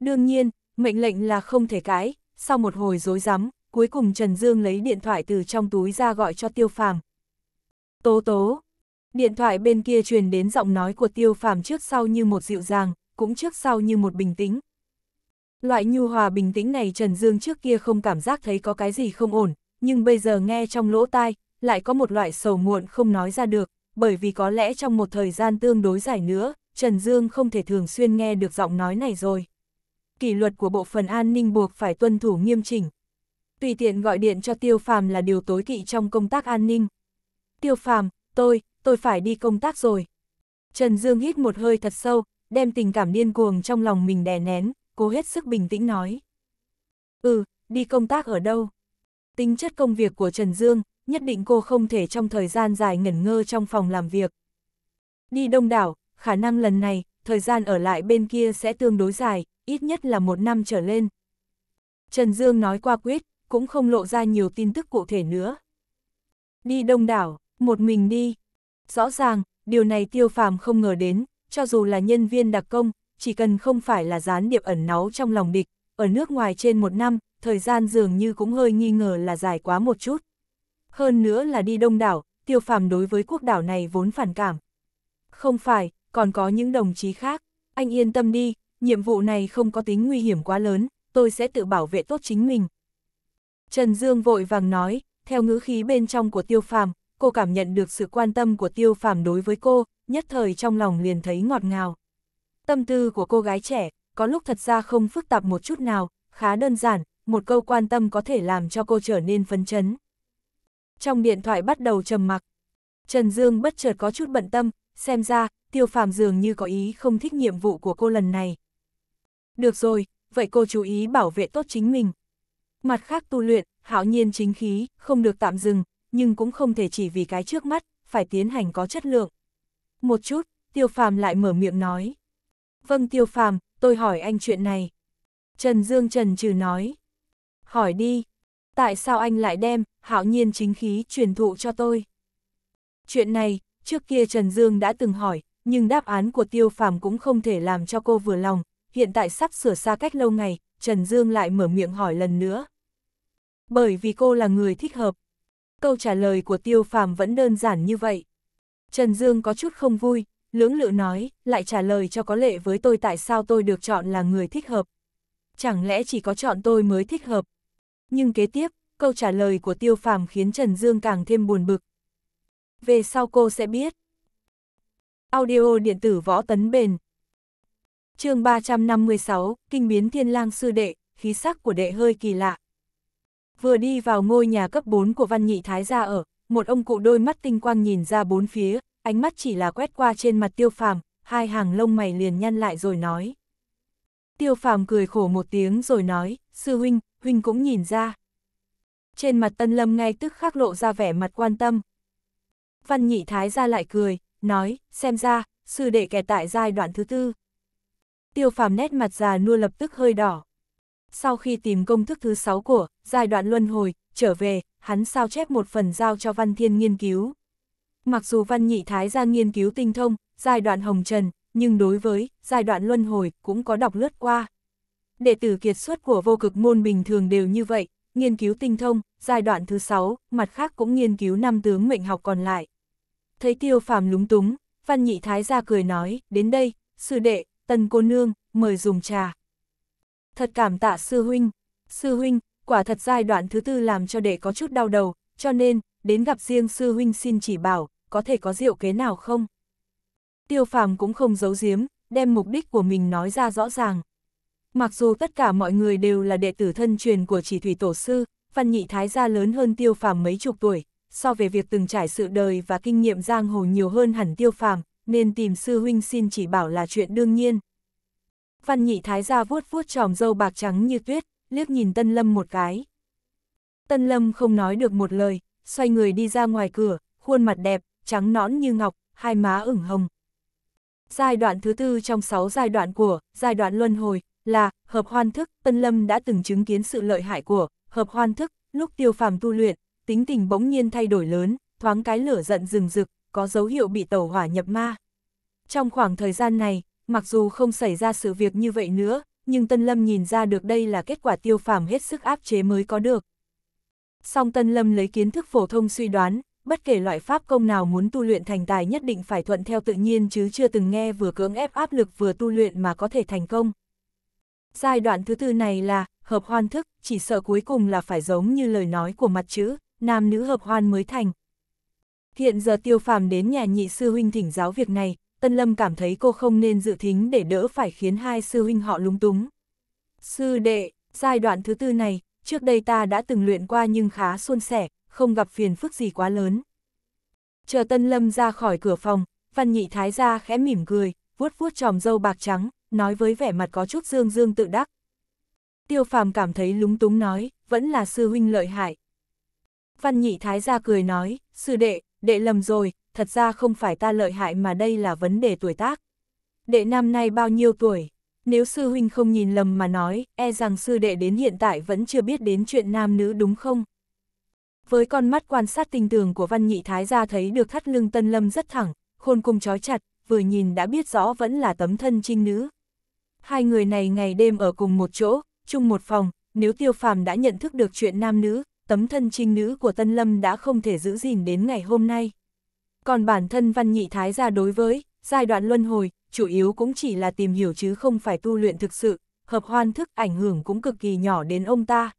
Đương nhiên, mệnh lệnh là không thể cái sau một hồi rối rắm, cuối cùng Trần Dương lấy điện thoại từ trong túi ra gọi cho Tiêu Phàm. Tố tố, điện thoại bên kia truyền đến giọng nói của Tiêu Phàm trước sau như một dịu dàng, cũng trước sau như một bình tĩnh. Loại nhu hòa bình tĩnh này Trần Dương trước kia không cảm giác thấy có cái gì không ổn, nhưng bây giờ nghe trong lỗ tai, lại có một loại sầu muộn không nói ra được, bởi vì có lẽ trong một thời gian tương đối dài nữa, Trần Dương không thể thường xuyên nghe được giọng nói này rồi kỷ luật của bộ phận an ninh buộc phải tuân thủ nghiêm chỉnh. Tùy tiện gọi điện cho Tiêu Phàm là điều tối kỵ trong công tác an ninh. Tiêu Phàm, tôi, tôi phải đi công tác rồi. Trần Dương hít một hơi thật sâu, đem tình cảm điên cuồng trong lòng mình đè nén, cố hết sức bình tĩnh nói. Ừ, đi công tác ở đâu? Tính chất công việc của Trần Dương, nhất định cô không thể trong thời gian dài ngẩn ngơ trong phòng làm việc. Đi đông đảo, khả năng lần này, thời gian ở lại bên kia sẽ tương đối dài, ít nhất là một năm trở lên. Trần Dương nói qua quyết, cũng không lộ ra nhiều tin tức cụ thể nữa. Đi đông đảo, một mình đi. Rõ ràng, điều này tiêu phàm không ngờ đến, cho dù là nhân viên đặc công, chỉ cần không phải là gián điệp ẩn náu trong lòng địch, ở nước ngoài trên một năm, thời gian dường như cũng hơi nghi ngờ là dài quá một chút. Hơn nữa là đi đông đảo, tiêu phàm đối với quốc đảo này vốn phản cảm. Không phải, còn có những đồng chí khác, anh yên tâm đi, nhiệm vụ này không có tính nguy hiểm quá lớn, tôi sẽ tự bảo vệ tốt chính mình. Trần Dương vội vàng nói, theo ngữ khí bên trong của Tiêu Phàm, cô cảm nhận được sự quan tâm của Tiêu Phàm đối với cô, nhất thời trong lòng liền thấy ngọt ngào. Tâm tư của cô gái trẻ, có lúc thật ra không phức tạp một chút nào, khá đơn giản, một câu quan tâm có thể làm cho cô trở nên phấn chấn. Trong điện thoại bắt đầu trầm mặc, Trần Dương bất chợt có chút bận tâm, xem ra, Tiêu Phàm dường như có ý không thích nhiệm vụ của cô lần này. Được rồi, vậy cô chú ý bảo vệ tốt chính mình. Mặt khác tu luyện, hảo nhiên chính khí, không được tạm dừng, nhưng cũng không thể chỉ vì cái trước mắt, phải tiến hành có chất lượng. Một chút, tiêu phàm lại mở miệng nói. Vâng tiêu phàm, tôi hỏi anh chuyện này. Trần Dương Trần trừ nói. Hỏi đi, tại sao anh lại đem, hảo nhiên chính khí truyền thụ cho tôi? Chuyện này, trước kia Trần Dương đã từng hỏi, nhưng đáp án của tiêu phàm cũng không thể làm cho cô vừa lòng, hiện tại sắp sửa xa cách lâu ngày, Trần Dương lại mở miệng hỏi lần nữa. Bởi vì cô là người thích hợp. Câu trả lời của Tiêu Phàm vẫn đơn giản như vậy. Trần Dương có chút không vui, lưỡng lự nói, lại trả lời cho có lệ với tôi tại sao tôi được chọn là người thích hợp. Chẳng lẽ chỉ có chọn tôi mới thích hợp. Nhưng kế tiếp, câu trả lời của Tiêu Phàm khiến Trần Dương càng thêm buồn bực. Về sau cô sẽ biết. Audio điện tử võ tấn bền chương 356, kinh biến thiên lang sư đệ, khí sắc của đệ hơi kỳ lạ. Vừa đi vào ngôi nhà cấp 4 của văn nhị thái gia ở, một ông cụ đôi mắt tinh quang nhìn ra bốn phía, ánh mắt chỉ là quét qua trên mặt tiêu phàm, hai hàng lông mày liền nhăn lại rồi nói. Tiêu phàm cười khổ một tiếng rồi nói, sư huynh, huynh cũng nhìn ra. Trên mặt tân lâm ngay tức khắc lộ ra vẻ mặt quan tâm. Văn nhị thái gia lại cười, nói, xem ra, sư đệ kẻ tại giai đoạn thứ tư. Tiêu phàm nét mặt già nua lập tức hơi đỏ. Sau khi tìm công thức thứ 6 của giai đoạn luân hồi, trở về, hắn sao chép một phần giao cho Văn Thiên nghiên cứu. Mặc dù Văn Nhị Thái ra nghiên cứu tinh thông, giai đoạn hồng trần, nhưng đối với giai đoạn luân hồi cũng có đọc lướt qua. Đệ tử kiệt xuất của vô cực môn bình thường đều như vậy, nghiên cứu tinh thông, giai đoạn thứ 6, mặt khác cũng nghiên cứu năm tướng mệnh học còn lại. Thấy tiêu phàm lúng túng, Văn Nhị Thái ra cười nói, đến đây, sư đệ, tần cô nương, mời dùng trà. Thật cảm tạ sư huynh, sư huynh, quả thật giai đoạn thứ tư làm cho đệ có chút đau đầu, cho nên, đến gặp riêng sư huynh xin chỉ bảo, có thể có rượu kế nào không? Tiêu phàm cũng không giấu giếm, đem mục đích của mình nói ra rõ ràng. Mặc dù tất cả mọi người đều là đệ tử thân truyền của chỉ thủy tổ sư, văn nhị thái gia lớn hơn tiêu phàm mấy chục tuổi, so về việc từng trải sự đời và kinh nghiệm giang hồ nhiều hơn hẳn tiêu phàm, nên tìm sư huynh xin chỉ bảo là chuyện đương nhiên. Văn nhị thái gia vuốt vuốt tròm dâu bạc trắng như tuyết, liếc nhìn Tân Lâm một cái. Tân Lâm không nói được một lời, xoay người đi ra ngoài cửa, khuôn mặt đẹp, trắng nõn như ngọc, hai má ửng hồng. Giai đoạn thứ tư trong sáu giai đoạn của giai đoạn luân hồi là hợp hoan thức, Tân Lâm đã từng chứng kiến sự lợi hại của hợp hoan thức, lúc tiêu phàm tu luyện, tính tình bỗng nhiên thay đổi lớn, thoáng cái lửa giận rừng rực, có dấu hiệu bị tẩu hỏa nhập ma. Trong khoảng thời gian này, mặc dù không xảy ra sự việc như vậy nữa, nhưng Tân Lâm nhìn ra được đây là kết quả tiêu phàm hết sức áp chế mới có được. Song Tân Lâm lấy kiến thức phổ thông suy đoán, bất kể loại pháp công nào muốn tu luyện thành tài nhất định phải thuận theo tự nhiên chứ chưa từng nghe vừa cưỡng ép áp lực vừa tu luyện mà có thể thành công. Giai đoạn thứ tư này là, hợp hoan thức, chỉ sợ cuối cùng là phải giống như lời nói của mặt chữ, nam nữ hợp hoan mới thành, Hiện giờ tiêu phàm đến nhà nhị sư huynh thỉnh giáo việc này, Tân Lâm cảm thấy cô không nên dự thính để đỡ phải khiến hai sư huynh họ lúng túng. Sư đệ, giai đoạn thứ tư này, trước đây ta đã từng luyện qua nhưng khá suôn sẻ, không gặp phiền phức gì quá lớn. Chờ Tân Lâm ra khỏi cửa phòng, Văn Nhị Thái gia khẽ mỉm cười, vuốt vuốt tròm dâu bạc trắng, nói với vẻ mặt có chút dương dương tự đắc. Tiêu Phàm cảm thấy lúng túng nói, vẫn là sư huynh lợi hại. Văn Nhị Thái gia cười nói, sư đệ, đệ lầm rồi, thật ra không phải ta lợi hại mà đây là vấn đề tuổi tác. Đệ năm nay bao nhiêu tuổi? Nếu sư huynh không nhìn lầm mà nói, e rằng sư đệ đến hiện tại vẫn chưa biết đến chuyện nam nữ đúng không? Với con mắt quan sát tình tường của văn nhị thái gia thấy được thắt lưng tân lâm rất thẳng, khôn cung chói chặt, vừa nhìn đã biết rõ vẫn là tấm thân trinh nữ. Hai người này ngày đêm ở cùng một chỗ, chung một phòng, nếu tiêu phàm đã nhận thức được chuyện nam nữ, tấm thân trinh nữ của Tân Lâm đã không thể giữ gìn đến ngày hôm nay. Còn bản thân Văn Nhị Thái gia đối với, giai đoạn luân hồi, chủ yếu cũng chỉ là tìm hiểu chứ không phải tu luyện thực sự, hợp hoan thức ảnh hưởng cũng cực kỳ nhỏ đến ông ta.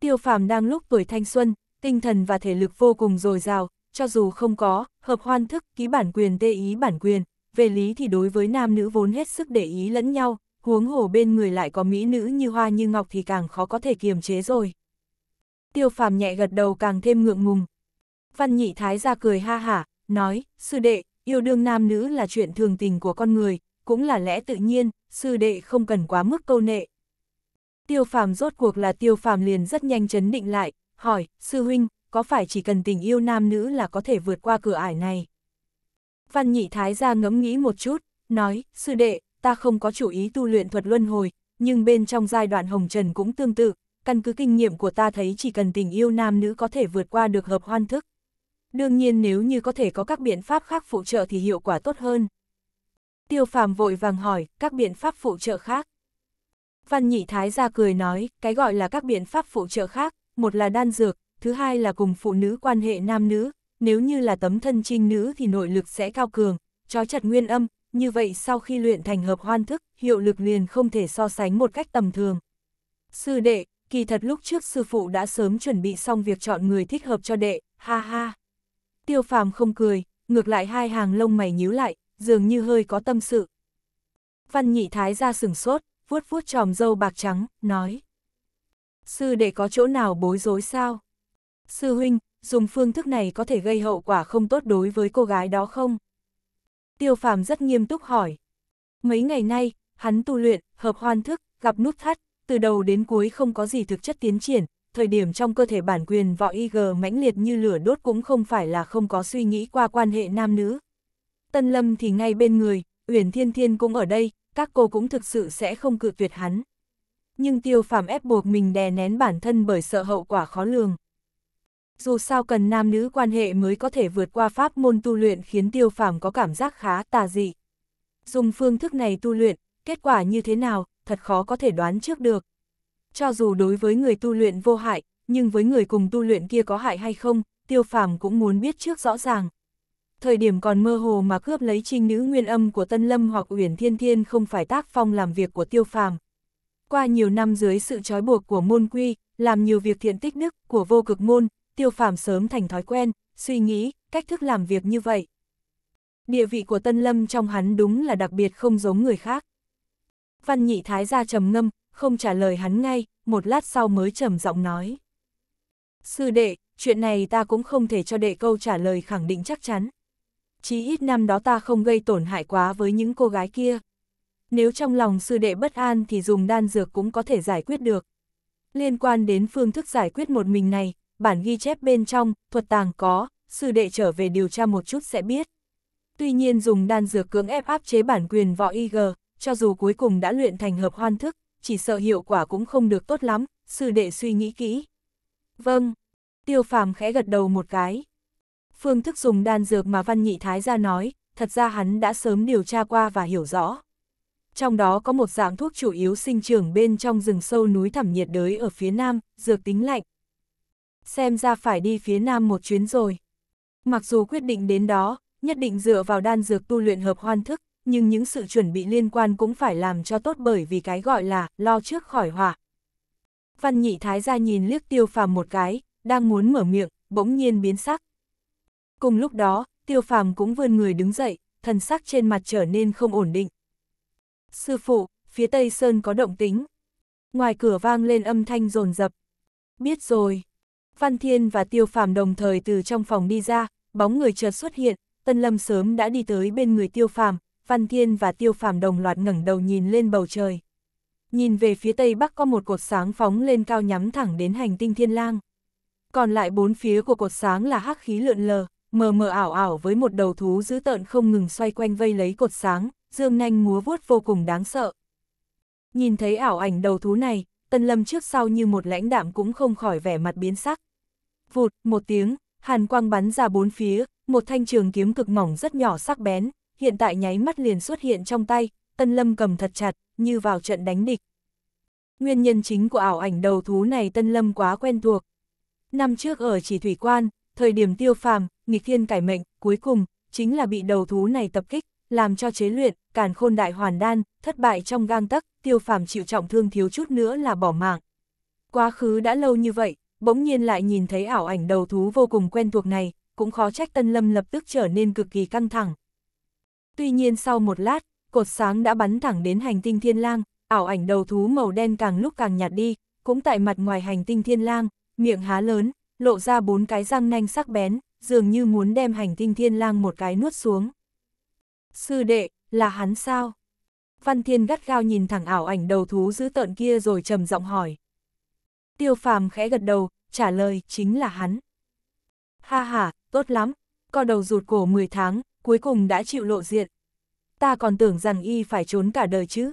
Tiêu phàm đang lúc tuổi thanh xuân, tinh thần và thể lực vô cùng dồi dào, cho dù không có, hợp hoan thức ký bản quyền tê ý bản quyền, về lý thì đối với nam nữ vốn hết sức để ý lẫn nhau, huống hồ bên người lại có mỹ nữ như hoa như ngọc thì càng khó có thể kiềm chế rồi tiêu phàm nhẹ gật đầu càng thêm ngượng ngùng. Văn nhị thái ra cười ha hả, nói, sư đệ, yêu đương nam nữ là chuyện thường tình của con người, cũng là lẽ tự nhiên, sư đệ không cần quá mức câu nệ. Tiêu phàm rốt cuộc là tiêu phàm liền rất nhanh chấn định lại, hỏi, sư huynh, có phải chỉ cần tình yêu nam nữ là có thể vượt qua cửa ải này? Văn nhị thái ra ngẫm nghĩ một chút, nói, sư đệ, ta không có chủ ý tu luyện thuật luân hồi, nhưng bên trong giai đoạn hồng trần cũng tương tự, căn cứ kinh nghiệm của ta thấy chỉ cần tình yêu nam nữ có thể vượt qua được hợp hoan thức. Đương nhiên nếu như có thể có các biện pháp khác phụ trợ thì hiệu quả tốt hơn. Tiêu phàm vội vàng hỏi, các biện pháp phụ trợ khác. Văn nhị thái ra cười nói, cái gọi là các biện pháp phụ trợ khác, một là đan dược, thứ hai là cùng phụ nữ quan hệ nam nữ, nếu như là tấm thân trinh nữ thì nội lực sẽ cao cường, trói chặt nguyên âm, như vậy sau khi luyện thành hợp hoan thức, hiệu lực liền không thể so sánh một cách tầm thường. Sư đệ, kỳ thật lúc trước sư phụ đã sớm chuẩn bị xong việc chọn người thích hợp cho đệ, ha ha. Tiêu phàm không cười, ngược lại hai hàng lông mày nhíu lại, dường như hơi có tâm sự. Văn nhị thái ra sừng sốt, vuốt vuốt tròm dâu bạc trắng, nói. Sư đệ có chỗ nào bối rối sao? Sư huynh, dùng phương thức này có thể gây hậu quả không tốt đối với cô gái đó không? Tiêu phàm rất nghiêm túc hỏi. Mấy ngày nay, hắn tu luyện, hợp hoan thức, gặp nút thắt, từ đầu đến cuối không có gì thực chất tiến triển, thời điểm trong cơ thể bản quyền võ IG mãnh liệt như lửa đốt cũng không phải là không có suy nghĩ qua quan hệ nam nữ. Tân Lâm thì ngay bên người, Uyển Thiên Thiên cũng ở đây, các cô cũng thực sự sẽ không cự tuyệt hắn. Nhưng tiêu phàm ép buộc mình đè nén bản thân bởi sợ hậu quả khó lường. Dù sao cần nam nữ quan hệ mới có thể vượt qua pháp môn tu luyện khiến tiêu phàm có cảm giác khá tà dị. Dùng phương thức này tu luyện, kết quả như thế nào, thật khó có thể đoán trước được. Cho dù đối với người tu luyện vô hại, nhưng với người cùng tu luyện kia có hại hay không, tiêu phàm cũng muốn biết trước rõ ràng. Thời điểm còn mơ hồ mà cướp lấy trinh nữ nguyên âm của Tân Lâm hoặc Uyển Thiên Thiên không phải tác phong làm việc của tiêu phàm. Qua nhiều năm dưới sự trói buộc của môn quy, làm nhiều việc thiện tích đức của vô cực môn, tiêu phàm sớm thành thói quen, suy nghĩ, cách thức làm việc như vậy. Địa vị của Tân Lâm trong hắn đúng là đặc biệt không giống người khác văn nhị thái gia trầm ngâm, không trả lời hắn ngay, một lát sau mới trầm giọng nói. Sư đệ, chuyện này ta cũng không thể cho đệ câu trả lời khẳng định chắc chắn. Chí ít năm đó ta không gây tổn hại quá với những cô gái kia. Nếu trong lòng sư đệ bất an thì dùng đan dược cũng có thể giải quyết được. Liên quan đến phương thức giải quyết một mình này, bản ghi chép bên trong, thuật tàng có, sư đệ trở về điều tra một chút sẽ biết. Tuy nhiên dùng đan dược cưỡng ép áp chế bản quyền võ IG, cho dù cuối cùng đã luyện thành hợp hoan thức, chỉ sợ hiệu quả cũng không được tốt lắm, sư đệ suy nghĩ kỹ. Vâng, tiêu phàm khẽ gật đầu một cái. Phương thức dùng đan dược mà văn nhị thái ra nói, thật ra hắn đã sớm điều tra qua và hiểu rõ. Trong đó có một dạng thuốc chủ yếu sinh trưởng bên trong rừng sâu núi thẳm nhiệt đới ở phía nam, dược tính lạnh. Xem ra phải đi phía nam một chuyến rồi. Mặc dù quyết định đến đó, nhất định dựa vào đan dược tu luyện hợp hoan thức, nhưng những sự chuẩn bị liên quan cũng phải làm cho tốt bởi vì cái gọi là lo trước khỏi họa. Văn nhị thái gia nhìn liếc tiêu phàm một cái, đang muốn mở miệng, bỗng nhiên biến sắc. Cùng lúc đó, tiêu phàm cũng vươn người đứng dậy, thần sắc trên mặt trở nên không ổn định. Sư phụ, phía Tây Sơn có động tính. Ngoài cửa vang lên âm thanh rồn rập. Biết rồi. Văn Thiên và Tiêu Phàm đồng thời từ trong phòng đi ra, bóng người chợt xuất hiện, Tân Lâm sớm đã đi tới bên người Tiêu Phàm, Văn Thiên và Tiêu Phàm đồng loạt ngẩng đầu nhìn lên bầu trời. Nhìn về phía tây bắc có một cột sáng phóng lên cao nhắm thẳng đến hành tinh Thiên Lang. Còn lại bốn phía của cột sáng là hắc khí lượn lờ, mờ mờ ảo ảo với một đầu thú dữ tợn không ngừng xoay quanh vây lấy cột sáng, dương nanh múa vuốt vô cùng đáng sợ. Nhìn thấy ảo ảnh đầu thú này, Tân Lâm trước sau như một lãnh đạm cũng không khỏi vẻ mặt biến sắc. Vụt, một tiếng, hàn quang bắn ra bốn phía, một thanh trường kiếm cực mỏng rất nhỏ sắc bén, hiện tại nháy mắt liền xuất hiện trong tay, Tân Lâm cầm thật chặt, như vào trận đánh địch. Nguyên nhân chính của ảo ảnh đầu thú này Tân Lâm quá quen thuộc. Năm trước ở chỉ thủy quan, thời điểm tiêu phàm, nghịch thiên cải mệnh, cuối cùng, chính là bị đầu thú này tập kích, làm cho chế luyện, càn khôn đại hoàn đan, thất bại trong gang tắc, tiêu phàm chịu trọng thương thiếu chút nữa là bỏ mạng. Quá khứ đã lâu như vậy, bỗng nhiên lại nhìn thấy ảo ảnh đầu thú vô cùng quen thuộc này, cũng khó trách Tân Lâm lập tức trở nên cực kỳ căng thẳng, Tuy nhiên sau một lát, cột sáng đã bắn thẳng đến hành tinh thiên lang, ảo ảnh đầu thú màu đen càng lúc càng nhạt đi, cũng tại mặt ngoài hành tinh thiên lang, miệng há lớn, lộ ra bốn cái răng nanh sắc bén, dường như muốn đem hành tinh thiên lang một cái nuốt xuống. Sư đệ, là hắn sao? Văn Thiên gắt gao nhìn thẳng ảo ảnh đầu thú dữ tợn kia rồi trầm giọng hỏi. Tiêu phàm khẽ gật đầu, trả lời chính là hắn. Ha ha, tốt lắm, co đầu rụt cổ 10 tháng, cuối cùng đã chịu lộ diện. Ta còn tưởng rằng y phải trốn cả đời chứ.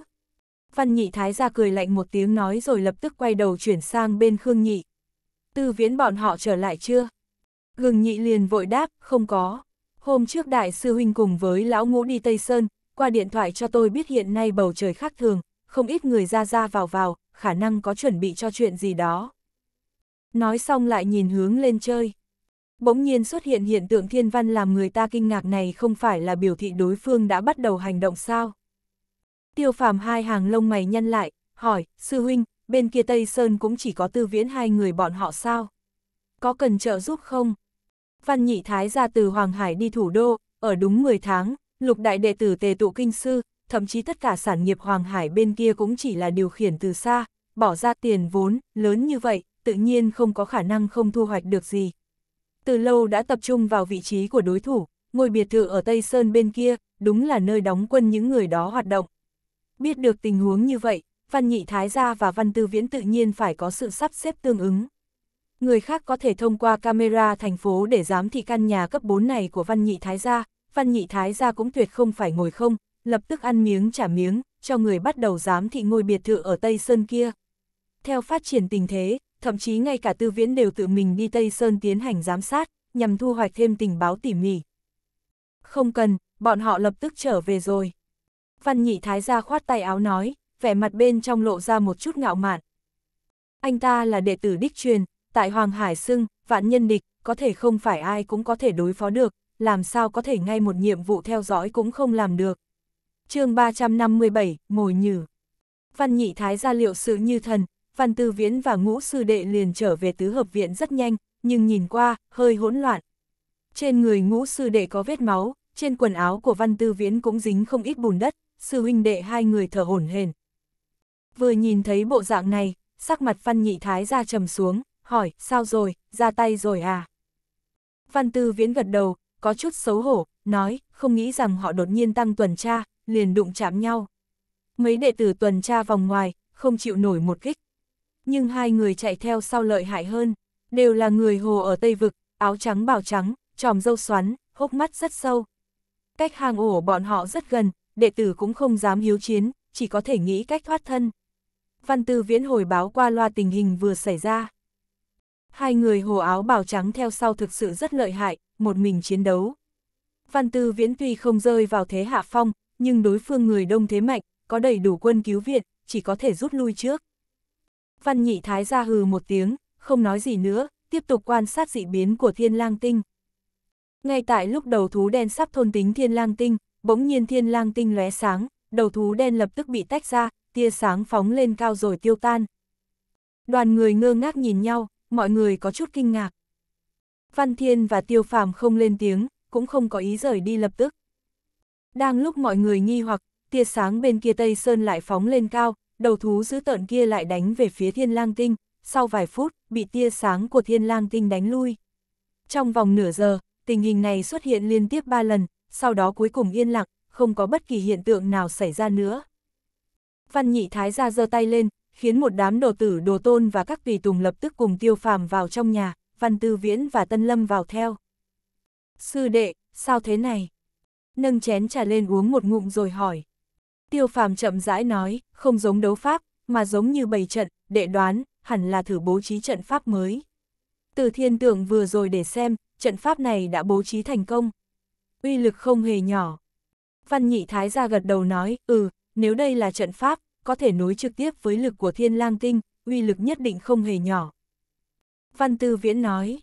Văn nhị thái ra cười lạnh một tiếng nói rồi lập tức quay đầu chuyển sang bên Khương nhị. Tư viễn bọn họ trở lại chưa? Gừng nhị liền vội đáp, không có. Hôm trước đại sư huynh cùng với lão ngũ đi Tây Sơn, qua điện thoại cho tôi biết hiện nay bầu trời khác thường, không ít người ra ra vào vào, khả năng có chuẩn bị cho chuyện gì đó. Nói xong lại nhìn hướng lên chơi. Bỗng nhiên xuất hiện hiện tượng thiên văn làm người ta kinh ngạc này không phải là biểu thị đối phương đã bắt đầu hành động sao? Tiêu phàm hai hàng lông mày nhăn lại, hỏi, sư huynh, bên kia Tây Sơn cũng chỉ có tư viễn hai người bọn họ sao? Có cần trợ giúp không? Văn nhị thái ra từ Hoàng Hải đi thủ đô, ở đúng 10 tháng, lục đại đệ tử tề tụ kinh sư, thậm chí tất cả sản nghiệp Hoàng Hải bên kia cũng chỉ là điều khiển từ xa, bỏ ra tiền vốn, lớn như vậy, tự nhiên không có khả năng không thu hoạch được gì, từ lâu đã tập trung vào vị trí của đối thủ, ngôi biệt thự ở Tây Sơn bên kia, đúng là nơi đóng quân những người đó hoạt động. Biết được tình huống như vậy, Văn Nhị Thái Gia và Văn Tư Viễn tự nhiên phải có sự sắp xếp tương ứng. Người khác có thể thông qua camera thành phố để giám thị căn nhà cấp 4 này của Văn Nhị Thái Gia, Văn Nhị Thái Gia cũng tuyệt không phải ngồi không, lập tức ăn miếng trả miếng, cho người bắt đầu giám thị ngôi biệt thự ở Tây Sơn kia. Theo phát triển tình thế, thậm chí ngay cả tư viễn đều tự mình đi Tây Sơn tiến hành giám sát, nhằm thu hoạch thêm tình báo tỉ mỉ. Không cần, bọn họ lập tức trở về rồi. Văn nhị thái gia khoát tay áo nói, vẻ mặt bên trong lộ ra một chút ngạo mạn. Anh ta là đệ tử đích truyền, tại Hoàng Hải Sưng, vạn nhân địch, có thể không phải ai cũng có thể đối phó được, làm sao có thể ngay một nhiệm vụ theo dõi cũng không làm được. chương 357, ngồi nhử. Văn nhị thái gia liệu sự như thần, Văn Tư Viễn và ngũ sư đệ liền trở về tứ hợp viện rất nhanh, nhưng nhìn qua, hơi hỗn loạn. Trên người ngũ sư đệ có vết máu, trên quần áo của Văn Tư Viễn cũng dính không ít bùn đất, sư huynh đệ hai người thở hổn hển. Vừa nhìn thấy bộ dạng này, sắc mặt Văn Nhị Thái ra trầm xuống, hỏi, sao rồi, ra tay rồi à? Văn Tư Viễn gật đầu, có chút xấu hổ, nói, không nghĩ rằng họ đột nhiên tăng tuần tra, liền đụng chạm nhau. Mấy đệ tử tuần tra vòng ngoài, không chịu nổi một kích nhưng hai người chạy theo sau lợi hại hơn, đều là người hồ ở Tây Vực, áo trắng bào trắng, tròm dâu xoắn, hốc mắt rất sâu. Cách hang ổ bọn họ rất gần, đệ tử cũng không dám hiếu chiến, chỉ có thể nghĩ cách thoát thân. Văn Tư Viễn hồi báo qua loa tình hình vừa xảy ra. Hai người hồ áo bào trắng theo sau thực sự rất lợi hại, một mình chiến đấu. Văn Tư Viễn tuy không rơi vào thế hạ phong, nhưng đối phương người đông thế mạnh, có đầy đủ quân cứu viện, chỉ có thể rút lui trước văn nhị thái ra hừ một tiếng, không nói gì nữa, tiếp tục quan sát dị biến của thiên lang tinh. Ngay tại lúc đầu thú đen sắp thôn tính thiên lang tinh, bỗng nhiên thiên lang tinh lóe sáng, đầu thú đen lập tức bị tách ra, tia sáng phóng lên cao rồi tiêu tan. Đoàn người ngơ ngác nhìn nhau, mọi người có chút kinh ngạc. Văn Thiên và Tiêu Phàm không lên tiếng, cũng không có ý rời đi lập tức. Đang lúc mọi người nghi hoặc, tia sáng bên kia Tây Sơn lại phóng lên cao, đầu thú dữ tợn kia lại đánh về phía thiên lang tinh, sau vài phút, bị tia sáng của thiên lang tinh đánh lui. Trong vòng nửa giờ, tình hình này xuất hiện liên tiếp ba lần, sau đó cuối cùng yên lặng, không có bất kỳ hiện tượng nào xảy ra nữa. Văn nhị thái gia giơ tay lên, khiến một đám đồ tử đồ tôn và các tùy tùng lập tức cùng tiêu phàm vào trong nhà, văn tư viễn và tân lâm vào theo. Sư đệ, sao thế này? Nâng chén trà lên uống một ngụm rồi hỏi. Tiêu phàm chậm rãi nói, không giống đấu pháp, mà giống như bày trận, đệ đoán, hẳn là thử bố trí trận pháp mới. Từ thiên tượng vừa rồi để xem, trận pháp này đã bố trí thành công. Uy lực không hề nhỏ. Văn nhị thái gia gật đầu nói, ừ, nếu đây là trận pháp, có thể nối trực tiếp với lực của thiên lang tinh, uy lực nhất định không hề nhỏ. Văn tư viễn nói,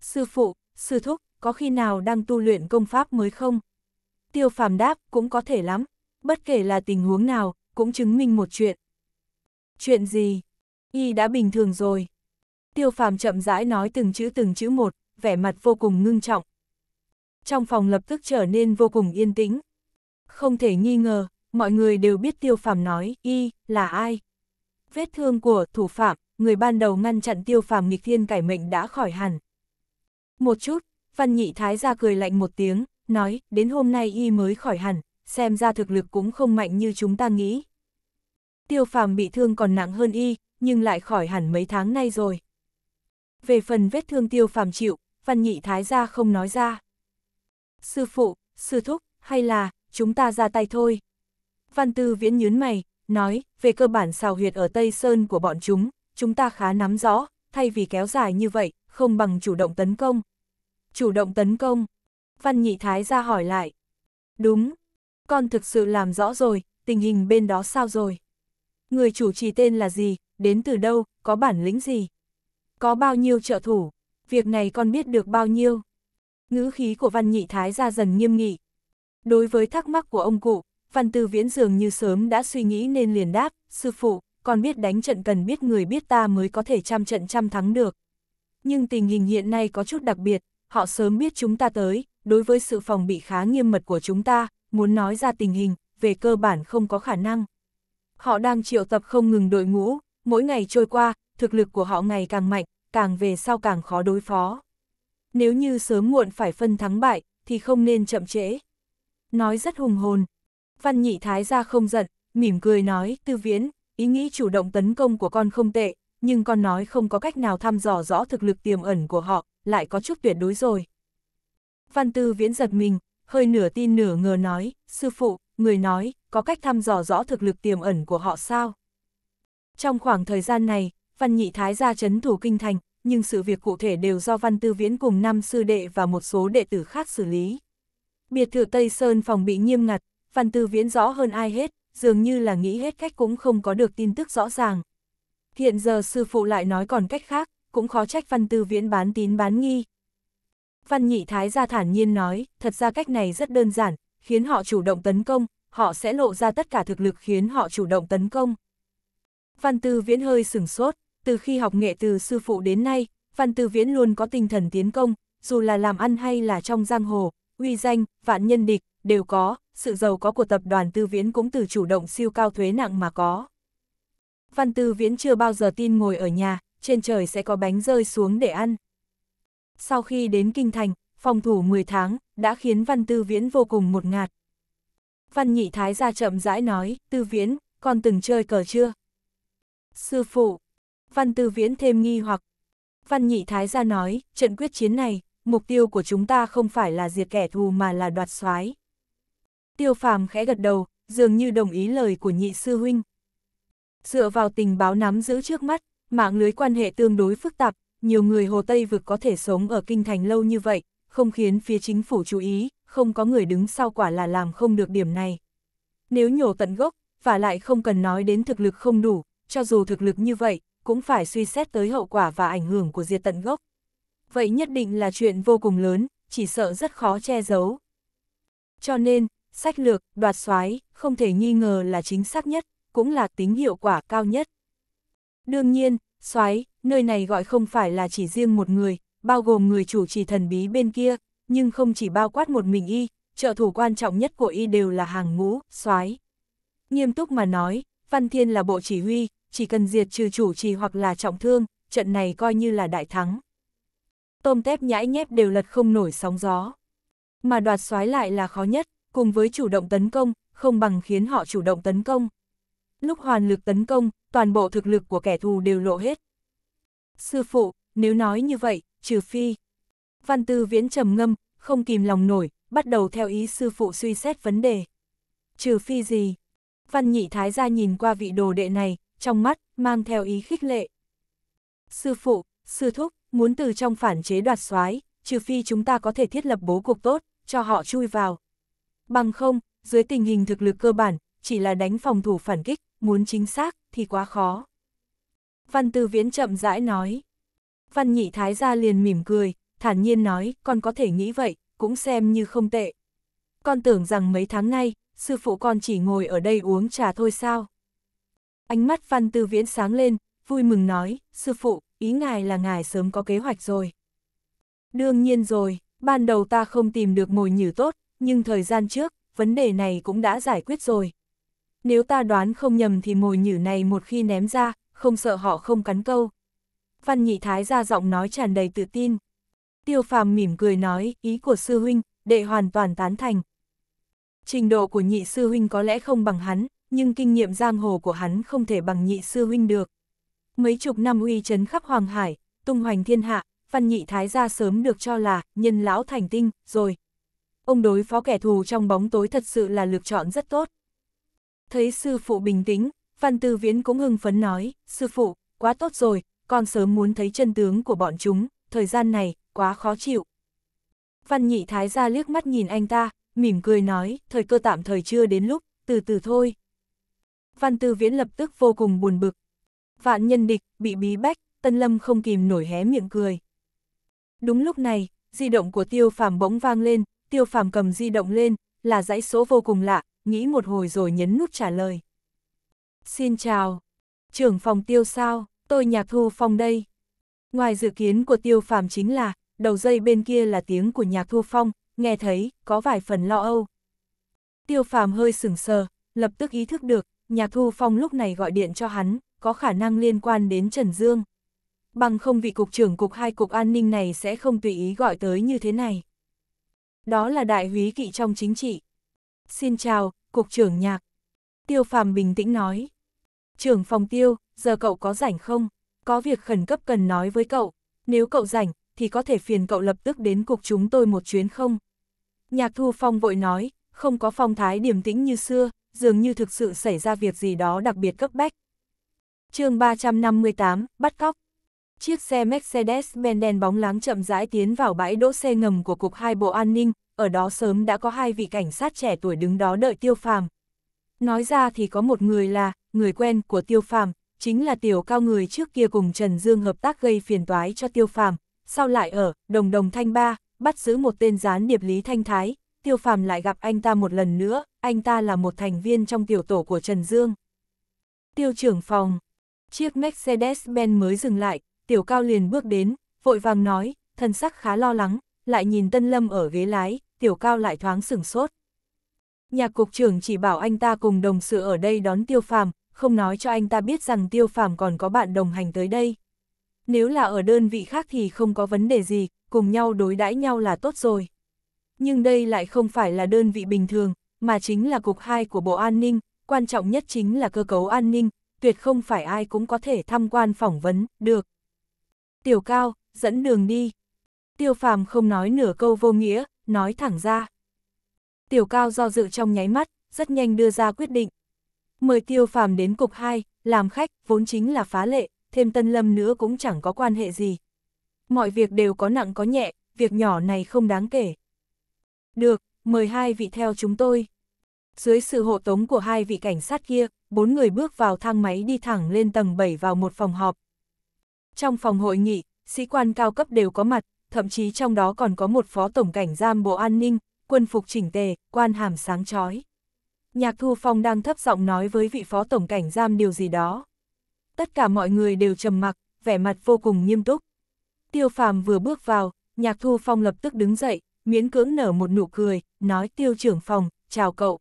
sư phụ, sư thúc, có khi nào đang tu luyện công pháp mới không? Tiêu phàm đáp, cũng có thể lắm bất kể là tình huống nào, cũng chứng minh một chuyện. Chuyện gì? Y đã bình thường rồi. Tiêu phàm chậm rãi nói từng chữ từng chữ một, vẻ mặt vô cùng ngưng trọng. Trong phòng lập tức trở nên vô cùng yên tĩnh. Không thể nghi ngờ, mọi người đều biết tiêu phàm nói, y, là ai. Vết thương của thủ phạm, người ban đầu ngăn chặn tiêu phàm nghịch thiên cải mệnh đã khỏi hẳn. Một chút, văn nhị thái ra cười lạnh một tiếng, nói, đến hôm nay y mới khỏi hẳn, xem ra thực lực cũng không mạnh như chúng ta nghĩ. Tiêu phàm bị thương còn nặng hơn y, nhưng lại khỏi hẳn mấy tháng nay rồi. Về phần vết thương tiêu phàm chịu, văn nhị thái gia không nói ra. Sư phụ, sư thúc, hay là, chúng ta ra tay thôi. Văn tư viễn nhướn mày, nói, về cơ bản xào huyệt ở Tây Sơn của bọn chúng, chúng ta khá nắm rõ, thay vì kéo dài như vậy, không bằng chủ động tấn công. Chủ động tấn công. Văn nhị thái ra hỏi lại. Đúng, con thực sự làm rõ rồi, tình hình bên đó sao rồi? Người chủ trì tên là gì, đến từ đâu, có bản lĩnh gì? Có bao nhiêu trợ thủ? Việc này con biết được bao nhiêu? Ngữ khí của văn nhị thái ra dần nghiêm nghị. Đối với thắc mắc của ông cụ, văn tư viễn dường như sớm đã suy nghĩ nên liền đáp, sư phụ, con biết đánh trận cần biết người biết ta mới có thể trăm trận trăm thắng được. Nhưng tình hình hiện nay có chút đặc biệt, họ sớm biết chúng ta tới, đối với sự phòng bị khá nghiêm mật của chúng ta, muốn nói ra tình hình, về cơ bản không có khả năng. Họ đang triệu tập không ngừng đội ngũ, mỗi ngày trôi qua, thực lực của họ ngày càng mạnh, càng về sau càng khó đối phó. Nếu như sớm muộn phải phân thắng bại, thì không nên chậm trễ. Nói rất hùng hồn. Văn nhị thái ra không giận, mỉm cười nói, tư viễn, ý nghĩ chủ động tấn công của con không tệ, nhưng con nói không có cách nào thăm dò rõ thực lực tiềm ẩn của họ, lại có chút tuyệt đối rồi. Văn tư viễn giật mình, hơi nửa tin nửa ngờ nói, sư phụ, người nói, có cách thăm dò rõ thực lực tiềm ẩn của họ sao? Trong khoảng thời gian này, văn nhị thái gia chấn thủ kinh thành, nhưng sự việc cụ thể đều do văn tư viễn cùng năm sư đệ và một số đệ tử khác xử lý. Biệt thự Tây Sơn phòng bị nghiêm ngặt, văn tư viễn rõ hơn ai hết, dường như là nghĩ hết cách cũng không có được tin tức rõ ràng. Hiện giờ sư phụ lại nói còn cách khác, cũng khó trách văn tư viễn bán tín bán nghi, Văn nhị thái gia thản nhiên nói, thật ra cách này rất đơn giản, khiến họ chủ động tấn công, họ sẽ lộ ra tất cả thực lực khiến họ chủ động tấn công. Văn tư viễn hơi sừng sốt, từ khi học nghệ từ sư phụ đến nay, văn tư viễn luôn có tinh thần tiến công, dù là làm ăn hay là trong giang hồ, uy danh, vạn nhân địch, đều có, sự giàu có của tập đoàn tư viễn cũng từ chủ động siêu cao thuế nặng mà có. Văn tư viễn chưa bao giờ tin ngồi ở nhà, trên trời sẽ có bánh rơi xuống để ăn sau khi đến Kinh Thành, phòng thủ 10 tháng, đã khiến Văn Tư Viễn vô cùng một ngạt. Văn Nhị Thái ra chậm rãi nói, Tư Viễn, con từng chơi cờ chưa? Sư phụ, Văn Tư Viễn thêm nghi hoặc. Văn Nhị Thái ra nói, trận quyết chiến này, mục tiêu của chúng ta không phải là diệt kẻ thù mà là đoạt soái. Tiêu phàm khẽ gật đầu, dường như đồng ý lời của nhị sư huynh. Dựa vào tình báo nắm giữ trước mắt, mạng lưới quan hệ tương đối phức tạp, nhiều người Hồ Tây vực có thể sống ở kinh thành lâu như vậy, không khiến phía chính phủ chú ý, không có người đứng sau quả là làm không được điểm này. Nếu nhổ tận gốc, và lại không cần nói đến thực lực không đủ, cho dù thực lực như vậy, cũng phải suy xét tới hậu quả và ảnh hưởng của diệt tận gốc. Vậy nhất định là chuyện vô cùng lớn, chỉ sợ rất khó che giấu. Cho nên, sách lược, đoạt soái không thể nghi ngờ là chính xác nhất, cũng là tính hiệu quả cao nhất. Đương nhiên, soái nơi này gọi không phải là chỉ riêng một người, bao gồm người chủ trì thần bí bên kia, nhưng không chỉ bao quát một mình y, trợ thủ quan trọng nhất của y đều là hàng ngũ, soái. Nghiêm túc mà nói, Văn Thiên là bộ chỉ huy, chỉ cần diệt trừ chủ trì hoặc là trọng thương, trận này coi như là đại thắng. Tôm tép nhãi nhép đều lật không nổi sóng gió. Mà đoạt soái lại là khó nhất, cùng với chủ động tấn công, không bằng khiến họ chủ động tấn công. Lúc hoàn lực tấn công, toàn bộ thực lực của kẻ thù đều lộ hết. Sư phụ, nếu nói như vậy, trừ phi. Văn tư viễn trầm ngâm, không kìm lòng nổi, bắt đầu theo ý sư phụ suy xét vấn đề. Trừ phi gì? Văn nhị thái gia nhìn qua vị đồ đệ này, trong mắt, mang theo ý khích lệ. Sư phụ, sư thúc, muốn từ trong phản chế đoạt soái trừ phi chúng ta có thể thiết lập bố cục tốt, cho họ chui vào. Bằng không, dưới tình hình thực lực cơ bản, chỉ là đánh phòng thủ phản kích, muốn chính xác thì quá khó. Văn Tư Viễn chậm rãi nói. Văn Nhị Thái gia liền mỉm cười, thản nhiên nói, con có thể nghĩ vậy, cũng xem như không tệ. Con tưởng rằng mấy tháng nay, sư phụ con chỉ ngồi ở đây uống trà thôi sao? Ánh mắt Văn Tư Viễn sáng lên, vui mừng nói, sư phụ, ý ngài là ngài sớm có kế hoạch rồi. Đương nhiên rồi, ban đầu ta không tìm được mồi nhử tốt, nhưng thời gian trước, vấn đề này cũng đã giải quyết rồi. Nếu ta đoán không nhầm thì mồi nhử này một khi ném ra, không sợ họ không cắn câu. Văn nhị thái ra giọng nói tràn đầy tự tin. Tiêu phàm mỉm cười nói, ý của sư huynh, đệ hoàn toàn tán thành. Trình độ của nhị sư huynh có lẽ không bằng hắn, nhưng kinh nghiệm giang hồ của hắn không thể bằng nhị sư huynh được. Mấy chục năm uy chấn khắp Hoàng Hải, tung hoành thiên hạ, văn nhị thái gia sớm được cho là nhân lão thành tinh, rồi. Ông đối phó kẻ thù trong bóng tối thật sự là lựa chọn rất tốt. Thấy sư phụ bình tĩnh, Phan Tư Viễn cũng hưng phấn nói, sư phụ, quá tốt rồi, con sớm muốn thấy chân tướng của bọn chúng, thời gian này, quá khó chịu. Phan Nhị Thái ra liếc mắt nhìn anh ta, mỉm cười nói, thời cơ tạm thời chưa đến lúc, từ từ thôi. Phan Tư Viễn lập tức vô cùng buồn bực. Vạn nhân địch, bị bí bách, Tân Lâm không kìm nổi hé miệng cười. Đúng lúc này, di động của Tiêu Phàm bỗng vang lên, Tiêu Phàm cầm di động lên, là dãy số vô cùng lạ, nghĩ một hồi rồi nhấn nút trả lời. Xin chào. Trưởng phòng tiêu sao, tôi nhạc thu phong đây. Ngoài dự kiến của tiêu phàm chính là, đầu dây bên kia là tiếng của nhạc thu phong, nghe thấy, có vài phần lo âu. Tiêu phàm hơi sửng sờ, lập tức ý thức được, nhạc thu phong lúc này gọi điện cho hắn, có khả năng liên quan đến Trần Dương. Bằng không vị cục trưởng cục hai cục an ninh này sẽ không tùy ý gọi tới như thế này. Đó là đại húy kỵ trong chính trị. Xin chào, cục trưởng nhạc. Tiêu phàm bình tĩnh nói. Trưởng phòng tiêu, giờ cậu có rảnh không? Có việc khẩn cấp cần nói với cậu. Nếu cậu rảnh, thì có thể phiền cậu lập tức đến cục chúng tôi một chuyến không? Nhạc thu phong vội nói, không có phong thái điềm tĩnh như xưa, dường như thực sự xảy ra việc gì đó đặc biệt cấp bách. chương 358, bắt cóc. Chiếc xe Mercedes-Benz đen bóng láng chậm rãi tiến vào bãi đỗ xe ngầm của cục hai bộ an ninh, ở đó sớm đã có hai vị cảnh sát trẻ tuổi đứng đó đợi tiêu phàm, Nói ra thì có một người là, người quen của Tiêu Phàm chính là Tiểu Cao người trước kia cùng Trần Dương hợp tác gây phiền toái cho Tiêu Phàm sau lại ở Đồng Đồng Thanh Ba, bắt giữ một tên gián điệp Lý Thanh Thái, Tiêu Phàm lại gặp anh ta một lần nữa, anh ta là một thành viên trong tiểu tổ của Trần Dương. Tiêu trưởng phòng, chiếc Mercedes-Benz mới dừng lại, Tiểu Cao liền bước đến, vội vàng nói, thân sắc khá lo lắng, lại nhìn Tân Lâm ở ghế lái, Tiểu Cao lại thoáng sửng sốt nhà cục trưởng chỉ bảo anh ta cùng đồng sự ở đây đón tiêu phàm, không nói cho anh ta biết rằng tiêu phàm còn có bạn đồng hành tới đây. Nếu là ở đơn vị khác thì không có vấn đề gì, cùng nhau đối đãi nhau là tốt rồi. Nhưng đây lại không phải là đơn vị bình thường, mà chính là cục 2 của Bộ An ninh, quan trọng nhất chính là cơ cấu an ninh, tuyệt không phải ai cũng có thể tham quan phỏng vấn, được. Tiểu Cao, dẫn đường đi. Tiêu Phàm không nói nửa câu vô nghĩa, nói thẳng ra. Tiểu Cao do dự trong nháy mắt, rất nhanh đưa ra quyết định. Mời Tiêu Phàm đến cục 2, làm khách, vốn chính là phá lệ, thêm Tân Lâm nữa cũng chẳng có quan hệ gì. Mọi việc đều có nặng có nhẹ, việc nhỏ này không đáng kể. Được, mời hai vị theo chúng tôi. Dưới sự hộ tống của hai vị cảnh sát kia, bốn người bước vào thang máy đi thẳng lên tầng 7 vào một phòng họp. Trong phòng hội nghị, sĩ quan cao cấp đều có mặt, thậm chí trong đó còn có một phó tổng cảnh giam Bộ An ninh, quân phục chỉnh tề, quan hàm sáng chói. Nhạc Thu Phong đang thấp giọng nói với vị phó tổng cảnh giam điều gì đó. Tất cả mọi người đều trầm mặc, vẻ mặt vô cùng nghiêm túc. Tiêu Phàm vừa bước vào, Nhạc Thu Phong lập tức đứng dậy, miễn cưỡng nở một nụ cười, nói Tiêu trưởng phòng, chào cậu.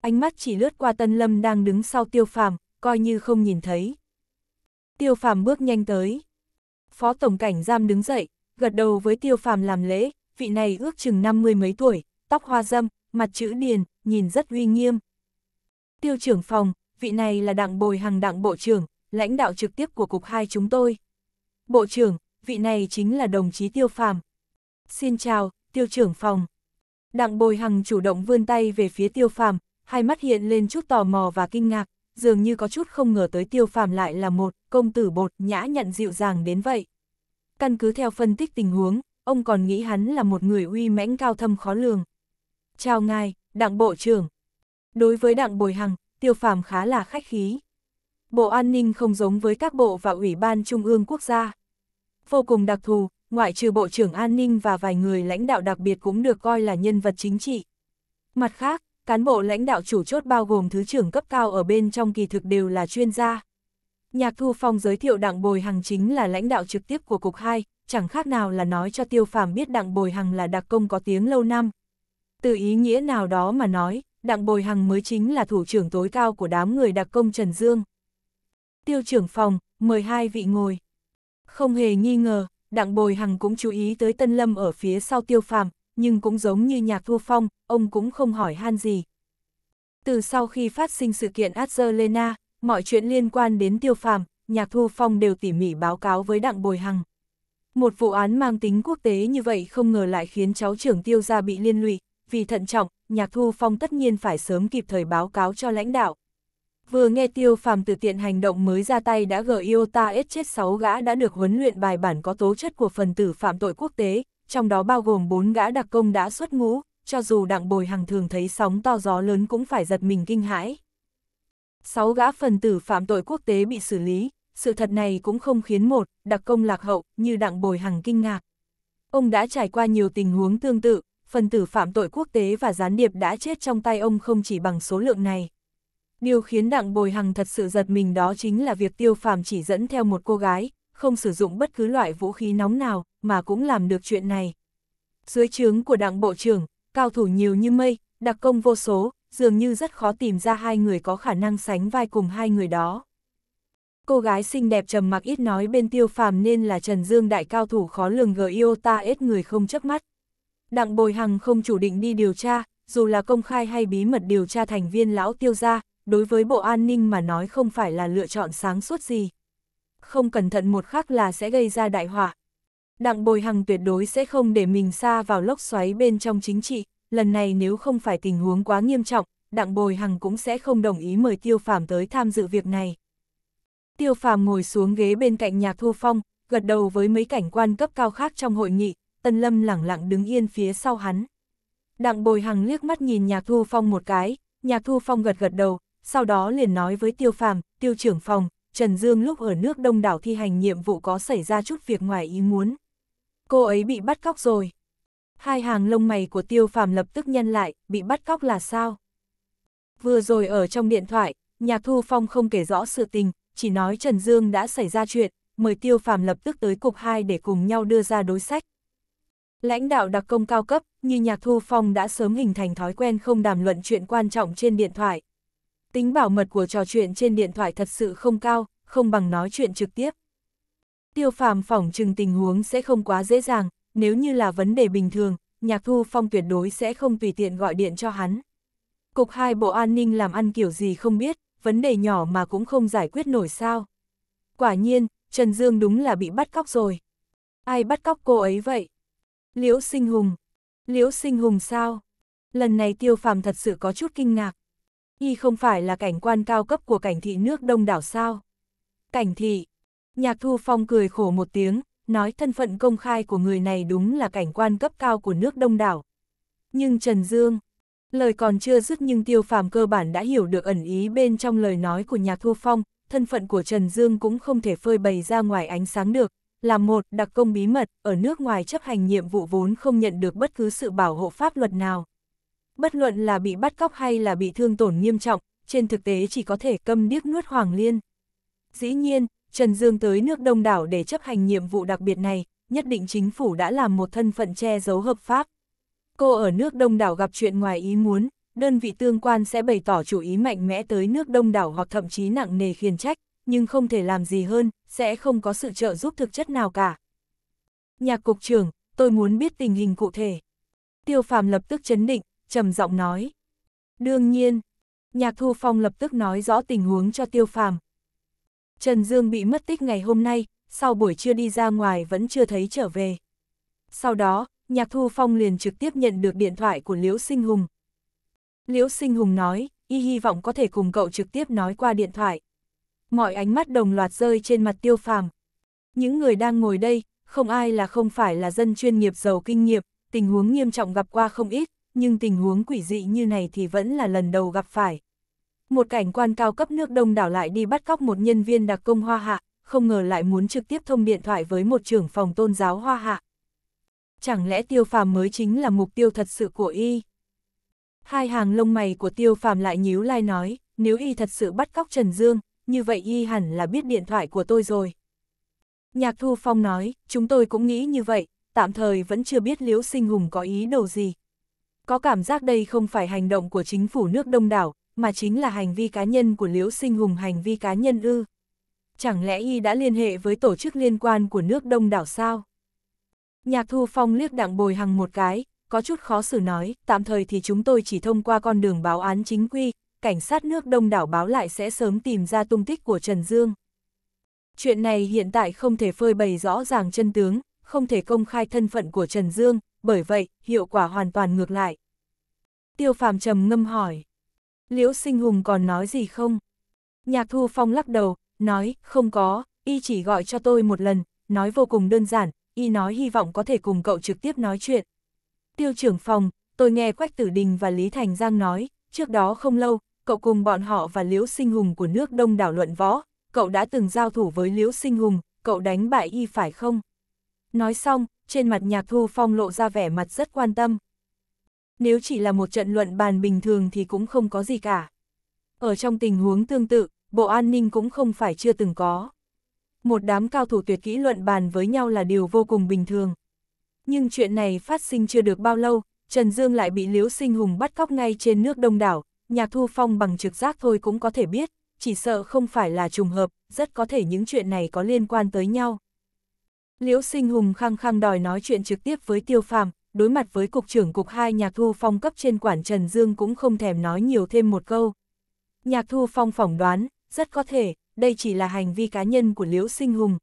Ánh mắt chỉ lướt qua Tân Lâm đang đứng sau Tiêu Phàm, coi như không nhìn thấy. Tiêu Phàm bước nhanh tới. Phó tổng cảnh giam đứng dậy, gật đầu với Tiêu Phàm làm lễ, vị này ước chừng năm mươi mấy tuổi, tóc hoa dâm, mặt chữ điền, nhìn rất uy nghiêm. Tiêu trưởng phòng, vị này là đặng bồi hằng, đặng bộ trưởng, lãnh đạo trực tiếp của cục hai chúng tôi. Bộ trưởng, vị này chính là đồng chí tiêu phàm. Xin chào, tiêu trưởng phòng. Đặng bồi hằng chủ động vươn tay về phía tiêu phàm, hai mắt hiện lên chút tò mò và kinh ngạc, dường như có chút không ngờ tới tiêu phàm lại là một công tử bột nhã nhận dịu dàng đến vậy. Căn cứ theo phân tích tình huống, ông còn nghĩ hắn là một người uy mãnh cao thâm khó lường. Chào ngài, đặng bộ trưởng. Đối với đặng bồi hằng, tiêu phàm khá là khách khí. Bộ an ninh không giống với các bộ và ủy ban trung ương quốc gia. Vô cùng đặc thù, ngoại trừ bộ trưởng an ninh và vài người lãnh đạo đặc biệt cũng được coi là nhân vật chính trị. Mặt khác, cán bộ lãnh đạo chủ chốt bao gồm thứ trưởng cấp cao ở bên trong kỳ thực đều là chuyên gia. Nhạc Thu Phong giới thiệu đặng bồi hằng chính là lãnh đạo trực tiếp của Cục 2, chẳng khác nào là nói cho tiêu phàm biết đặng bồi hằng là đặc công có tiếng lâu năm. Từ ý nghĩa nào đó mà nói, đặng bồi hằng mới chính là thủ trưởng tối cao của đám người đặc công Trần Dương. Tiêu trưởng phòng, mời hai vị ngồi. Không hề nghi ngờ, đặng bồi hằng cũng chú ý tới Tân Lâm ở phía sau tiêu phàm, nhưng cũng giống như nhạc thua phong, ông cũng không hỏi han gì. Từ sau khi phát sinh sự kiện Azzerlena, mọi chuyện liên quan đến tiêu phàm, nhạc thu phong đều tỉ mỉ báo cáo với đặng bồi hằng. Một vụ án mang tính quốc tế như vậy không ngờ lại khiến cháu trưởng tiêu gia bị liên lụy, vì thận trọng, Nhạc Thu Phong tất nhiên phải sớm kịp thời báo cáo cho lãnh đạo. Vừa nghe tiêu phàm từ tiện hành động mới ra tay đã gờ iota ta chết 6 gã đã được huấn luyện bài bản có tố chất của phần tử phạm tội quốc tế, trong đó bao gồm 4 gã đặc công đã xuất ngũ, cho dù đặng bồi hàng thường thấy sóng to gió lớn cũng phải giật mình kinh hãi. 6 gã phần tử phạm tội quốc tế bị xử lý, sự thật này cũng không khiến một, đặc công lạc hậu, như đặng bồi hằng kinh ngạc. Ông đã trải qua nhiều tình huống tương tự, phần tử phạm tội quốc tế và gián điệp đã chết trong tay ông không chỉ bằng số lượng này. Điều khiến đặng bồi hằng thật sự giật mình đó chính là việc tiêu phạm chỉ dẫn theo một cô gái, không sử dụng bất cứ loại vũ khí nóng nào, mà cũng làm được chuyện này. Dưới trướng của đảng bộ trưởng, cao thủ nhiều như mây, đặc công vô số, dường như rất khó tìm ra hai người có khả năng sánh vai cùng hai người đó. Cô gái xinh đẹp trầm mặc ít nói bên tiêu phàm nên là Trần Dương đại cao thủ khó lường gờ yêu ta ết người không chấp mắt. Đặng Bồi Hằng không chủ định đi điều tra, dù là công khai hay bí mật điều tra thành viên lão tiêu gia, đối với bộ an ninh mà nói không phải là lựa chọn sáng suốt gì. Không cẩn thận một khắc là sẽ gây ra đại họa. Đặng Bồi Hằng tuyệt đối sẽ không để mình xa vào lốc xoáy bên trong chính trị, lần này nếu không phải tình huống quá nghiêm trọng, Đặng Bồi Hằng cũng sẽ không đồng ý mời Tiêu Phàm tới tham dự việc này. Tiêu phàm ngồi xuống ghế bên cạnh nhạc thu phong, gật đầu với mấy cảnh quan cấp cao khác trong hội nghị, Tân Lâm lẳng lặng đứng yên phía sau hắn. Đặng bồi hằng liếc mắt nhìn nhạc thu phong một cái, nhạc thu phong gật gật đầu, sau đó liền nói với tiêu phàm, tiêu trưởng phòng, Trần Dương lúc ở nước đông đảo thi hành nhiệm vụ có xảy ra chút việc ngoài ý muốn. Cô ấy bị bắt cóc rồi. Hai hàng lông mày của tiêu phàm lập tức nhân lại, bị bắt cóc là sao? Vừa rồi ở trong điện thoại, nhạc thu phong không kể rõ sự tình, chỉ nói Trần Dương đã xảy ra chuyện, mời Tiêu Phàm lập tức tới cục 2 để cùng nhau đưa ra đối sách. Lãnh đạo đặc công cao cấp, như Nhạc Thu Phong đã sớm hình thành thói quen không đàm luận chuyện quan trọng trên điện thoại. Tính bảo mật của trò chuyện trên điện thoại thật sự không cao, không bằng nói chuyện trực tiếp. Tiêu Phàm phỏng chừng tình huống sẽ không quá dễ dàng, nếu như là vấn đề bình thường, Nhạc Thu Phong tuyệt đối sẽ không tùy tiện gọi điện cho hắn. Cục hai Bộ An ninh làm ăn kiểu gì không biết, vấn đề nhỏ mà cũng không giải quyết nổi sao. Quả nhiên, Trần Dương đúng là bị bắt cóc rồi. Ai bắt cóc cô ấy vậy? Liễu Sinh Hùng. Liễu Sinh Hùng sao? Lần này Tiêu Phàm thật sự có chút kinh ngạc. Y không phải là cảnh quan cao cấp của cảnh thị nước đông đảo sao? Cảnh thị. Nhạc Thu Phong cười khổ một tiếng, nói thân phận công khai của người này đúng là cảnh quan cấp cao của nước đông đảo. Nhưng Trần Dương, Lời còn chưa dứt nhưng tiêu phàm cơ bản đã hiểu được ẩn ý bên trong lời nói của nhạc thu phong, thân phận của Trần Dương cũng không thể phơi bày ra ngoài ánh sáng được. Là một đặc công bí mật, ở nước ngoài chấp hành nhiệm vụ vốn không nhận được bất cứ sự bảo hộ pháp luật nào. Bất luận là bị bắt cóc hay là bị thương tổn nghiêm trọng, trên thực tế chỉ có thể câm điếc nuốt hoàng liên. Dĩ nhiên, Trần Dương tới nước đông đảo để chấp hành nhiệm vụ đặc biệt này, nhất định chính phủ đã làm một thân phận che giấu hợp pháp. Cô ở nước đông đảo gặp chuyện ngoài ý muốn, đơn vị tương quan sẽ bày tỏ chủ ý mạnh mẽ tới nước đông đảo hoặc thậm chí nặng nề khiển trách, nhưng không thể làm gì hơn, sẽ không có sự trợ giúp thực chất nào cả. Nhạc cục trưởng, tôi muốn biết tình hình cụ thể. Tiêu phàm lập tức chấn định, trầm giọng nói. Đương nhiên, nhạc thu phong lập tức nói rõ tình huống cho tiêu phàm. Trần Dương bị mất tích ngày hôm nay, sau buổi trưa đi ra ngoài vẫn chưa thấy trở về. Sau đó, Nhạc Thu Phong liền trực tiếp nhận được điện thoại của Liễu Sinh Hùng. Liễu Sinh Hùng nói, y hy vọng có thể cùng cậu trực tiếp nói qua điện thoại. Mọi ánh mắt đồng loạt rơi trên mặt tiêu phàm. Những người đang ngồi đây, không ai là không phải là dân chuyên nghiệp giàu kinh nghiệm, tình huống nghiêm trọng gặp qua không ít, nhưng tình huống quỷ dị như này thì vẫn là lần đầu gặp phải. Một cảnh quan cao cấp nước đông đảo lại đi bắt cóc một nhân viên đặc công Hoa Hạ, không ngờ lại muốn trực tiếp thông điện thoại với một trưởng phòng tôn giáo Hoa Hạ chẳng lẽ tiêu phàm mới chính là mục tiêu thật sự của y? Hai hàng lông mày của tiêu phàm lại nhíu lai nói, nếu y thật sự bắt cóc Trần Dương, như vậy y hẳn là biết điện thoại của tôi rồi. Nhạc Thu Phong nói, chúng tôi cũng nghĩ như vậy, tạm thời vẫn chưa biết Liễu Sinh Hùng có ý đồ gì. Có cảm giác đây không phải hành động của chính phủ nước đông đảo, mà chính là hành vi cá nhân của Liễu Sinh Hùng hành vi cá nhân ư. Chẳng lẽ y đã liên hệ với tổ chức liên quan của nước đông đảo sao? Nhạc Thu Phong liếc đặng bồi hằng một cái, có chút khó xử nói, tạm thời thì chúng tôi chỉ thông qua con đường báo án chính quy, cảnh sát nước đông đảo báo lại sẽ sớm tìm ra tung tích của Trần Dương. Chuyện này hiện tại không thể phơi bày rõ ràng chân tướng, không thể công khai thân phận của Trần Dương, bởi vậy, hiệu quả hoàn toàn ngược lại. Tiêu phàm trầm ngâm hỏi, Liễu Sinh Hùng còn nói gì không? Nhạc Thu Phong lắc đầu, nói, không có, y chỉ gọi cho tôi một lần, nói vô cùng đơn giản, y nói hy vọng có thể cùng cậu trực tiếp nói chuyện. Tiêu trưởng phòng, tôi nghe Quách Tử Đình và Lý Thành Giang nói, trước đó không lâu, cậu cùng bọn họ và Liễu Sinh Hùng của nước Đông đảo luận võ, cậu đã từng giao thủ với Liễu Sinh Hùng, cậu đánh bại y phải không? Nói xong, trên mặt nhạc thu phong lộ ra vẻ mặt rất quan tâm. Nếu chỉ là một trận luận bàn bình thường thì cũng không có gì cả. Ở trong tình huống tương tự, Bộ An ninh cũng không phải chưa từng có một đám cao thủ tuyệt kỹ luận bàn với nhau là điều vô cùng bình thường. Nhưng chuyện này phát sinh chưa được bao lâu, Trần Dương lại bị Liễu Sinh Hùng bắt cóc ngay trên nước đông đảo, Nhạc Thu Phong bằng trực giác thôi cũng có thể biết, chỉ sợ không phải là trùng hợp, rất có thể những chuyện này có liên quan tới nhau. Liễu Sinh Hùng khăng khăng đòi nói chuyện trực tiếp với Tiêu Phàm, đối mặt với cục trưởng cục 2 Nhạc Thu Phong cấp trên quản Trần Dương cũng không thèm nói nhiều thêm một câu. Nhạc Thu Phong phỏng đoán, rất có thể, đây chỉ là hành vi cá nhân của Liễu Sinh Hùng.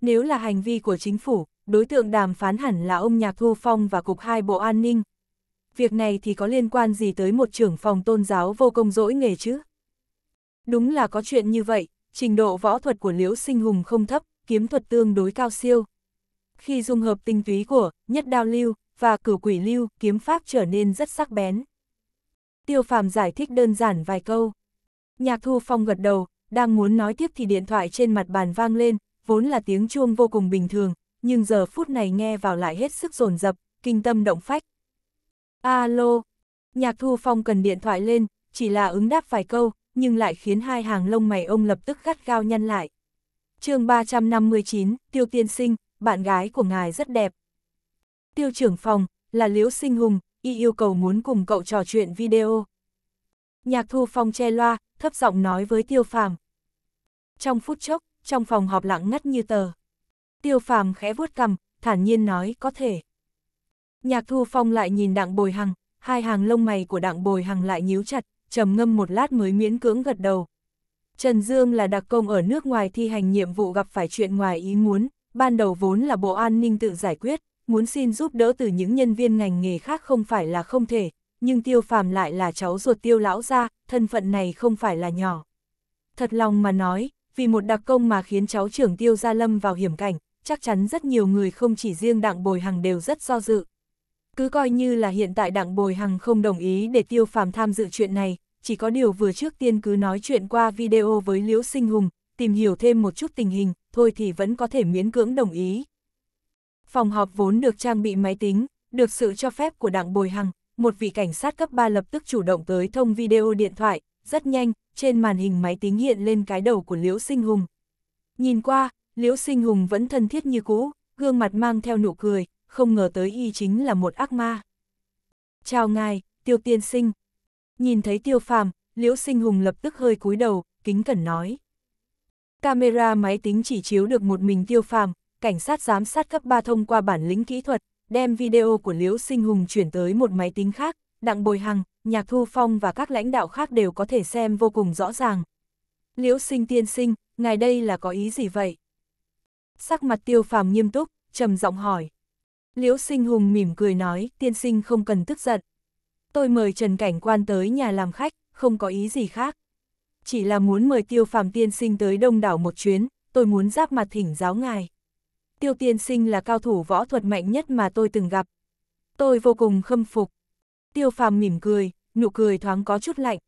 Nếu là hành vi của chính phủ, đối tượng đàm phán hẳn là ông Nhạc Thu Phong và Cục hai Bộ An ninh. Việc này thì có liên quan gì tới một trưởng phòng tôn giáo vô công dỗi nghề chứ? Đúng là có chuyện như vậy, trình độ võ thuật của Liễu Sinh Hùng không thấp, kiếm thuật tương đối cao siêu. Khi dung hợp tinh túy của nhất đao lưu và cửu quỷ lưu, kiếm pháp trở nên rất sắc bén. Tiêu phàm giải thích đơn giản vài câu. Nhạc Thu Phong gật đầu, đang muốn nói tiếp thì điện thoại trên mặt bàn vang lên, vốn là tiếng chuông vô cùng bình thường, nhưng giờ phút này nghe vào lại hết sức rồn rập kinh tâm động phách. Alo, nhạc thu phong cần điện thoại lên, chỉ là ứng đáp vài câu, nhưng lại khiến hai hàng lông mày ông lập tức gắt gao nhăn lại. chương 359, Tiêu Tiên Sinh, bạn gái của ngài rất đẹp. Tiêu trưởng phòng, là Liễu Sinh Hùng, y yêu cầu muốn cùng cậu trò chuyện video. Nhạc thu phong che loa, thấp giọng nói với tiêu phàm. Trong phút chốc, trong phòng họp lặng ngắt như tờ. Tiêu phàm khẽ vuốt cằm, thản nhiên nói có thể. Nhạc thu phong lại nhìn đặng bồi hằng, hai hàng lông mày của đặng bồi hằng lại nhíu chặt, trầm ngâm một lát mới miễn cưỡng gật đầu. Trần Dương là đặc công ở nước ngoài thi hành nhiệm vụ gặp phải chuyện ngoài ý muốn, ban đầu vốn là bộ an ninh tự giải quyết, muốn xin giúp đỡ từ những nhân viên ngành nghề khác không phải là không thể, nhưng tiêu phàm lại là cháu ruột tiêu lão gia thân phận này không phải là nhỏ. Thật lòng mà nói, vì một đặc công mà khiến cháu trưởng tiêu gia lâm vào hiểm cảnh, chắc chắn rất nhiều người không chỉ riêng đặng bồi hằng đều rất do dự. Cứ coi như là hiện tại đặng bồi hằng không đồng ý để tiêu phàm tham dự chuyện này, chỉ có điều vừa trước tiên cứ nói chuyện qua video với Liễu Sinh Hùng, tìm hiểu thêm một chút tình hình, thôi thì vẫn có thể miễn cưỡng đồng ý. Phòng họp vốn được trang bị máy tính, được sự cho phép của đặng bồi hằng, một vị cảnh sát cấp 3 lập tức chủ động tới thông video điện thoại, rất nhanh, trên màn hình máy tính hiện lên cái đầu của Liễu Sinh Hùng. Nhìn qua, Liễu Sinh Hùng vẫn thân thiết như cũ, gương mặt mang theo nụ cười, không ngờ tới y chính là một ác ma. Chào ngài, tiêu tiên sinh. Nhìn thấy tiêu phàm, Liễu Sinh Hùng lập tức hơi cúi đầu, kính cẩn nói. Camera máy tính chỉ chiếu được một mình tiêu phàm, cảnh sát giám sát cấp 3 thông qua bản lĩnh kỹ thuật, đem video của Liễu Sinh Hùng chuyển tới một máy tính khác, Đặng Bồi Hằng, Nhạc Thu Phong và các lãnh đạo khác đều có thể xem vô cùng rõ ràng. Liễu Sinh tiên sinh, ngài đây là có ý gì vậy? Sắc mặt tiêu phàm nghiêm túc, trầm giọng hỏi. Liễu Sinh Hùng mỉm cười nói, tiên sinh không cần tức giận. Tôi mời Trần Cảnh Quan tới nhà làm khách, không có ý gì khác. Chỉ là muốn mời tiêu phàm tiên sinh tới đông đảo một chuyến, tôi muốn giáp mặt thỉnh giáo ngài tiêu tiên sinh là cao thủ võ thuật mạnh nhất mà tôi từng gặp. Tôi vô cùng khâm phục. Tiêu phàm mỉm cười, nụ cười thoáng có chút lạnh.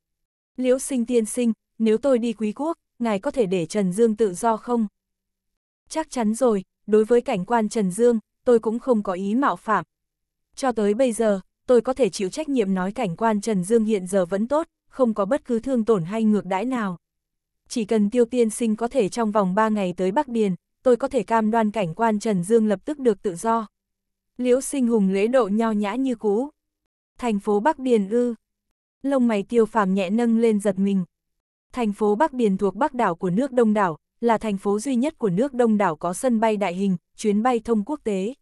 Liễu sinh tiên sinh, nếu tôi đi quý quốc, ngài có thể để Trần Dương tự do không? Chắc chắn rồi, đối với cảnh quan Trần Dương, tôi cũng không có ý mạo phạm. Cho tới bây giờ, tôi có thể chịu trách nhiệm nói cảnh quan Trần Dương hiện giờ vẫn tốt, không có bất cứ thương tổn hay ngược đãi nào. Chỉ cần tiêu tiên sinh có thể trong vòng 3 ngày tới Bắc Điền, tôi có thể cam đoan cảnh quan Trần Dương lập tức được tự do. Liễu sinh hùng lễ độ nho nhã như cũ. Thành phố Bắc Điền ư. Lông mày tiêu phàm nhẹ nâng lên giật mình. Thành phố Bắc Điền thuộc Bắc đảo của nước Đông đảo, là thành phố duy nhất của nước Đông đảo có sân bay đại hình, chuyến bay thông quốc tế.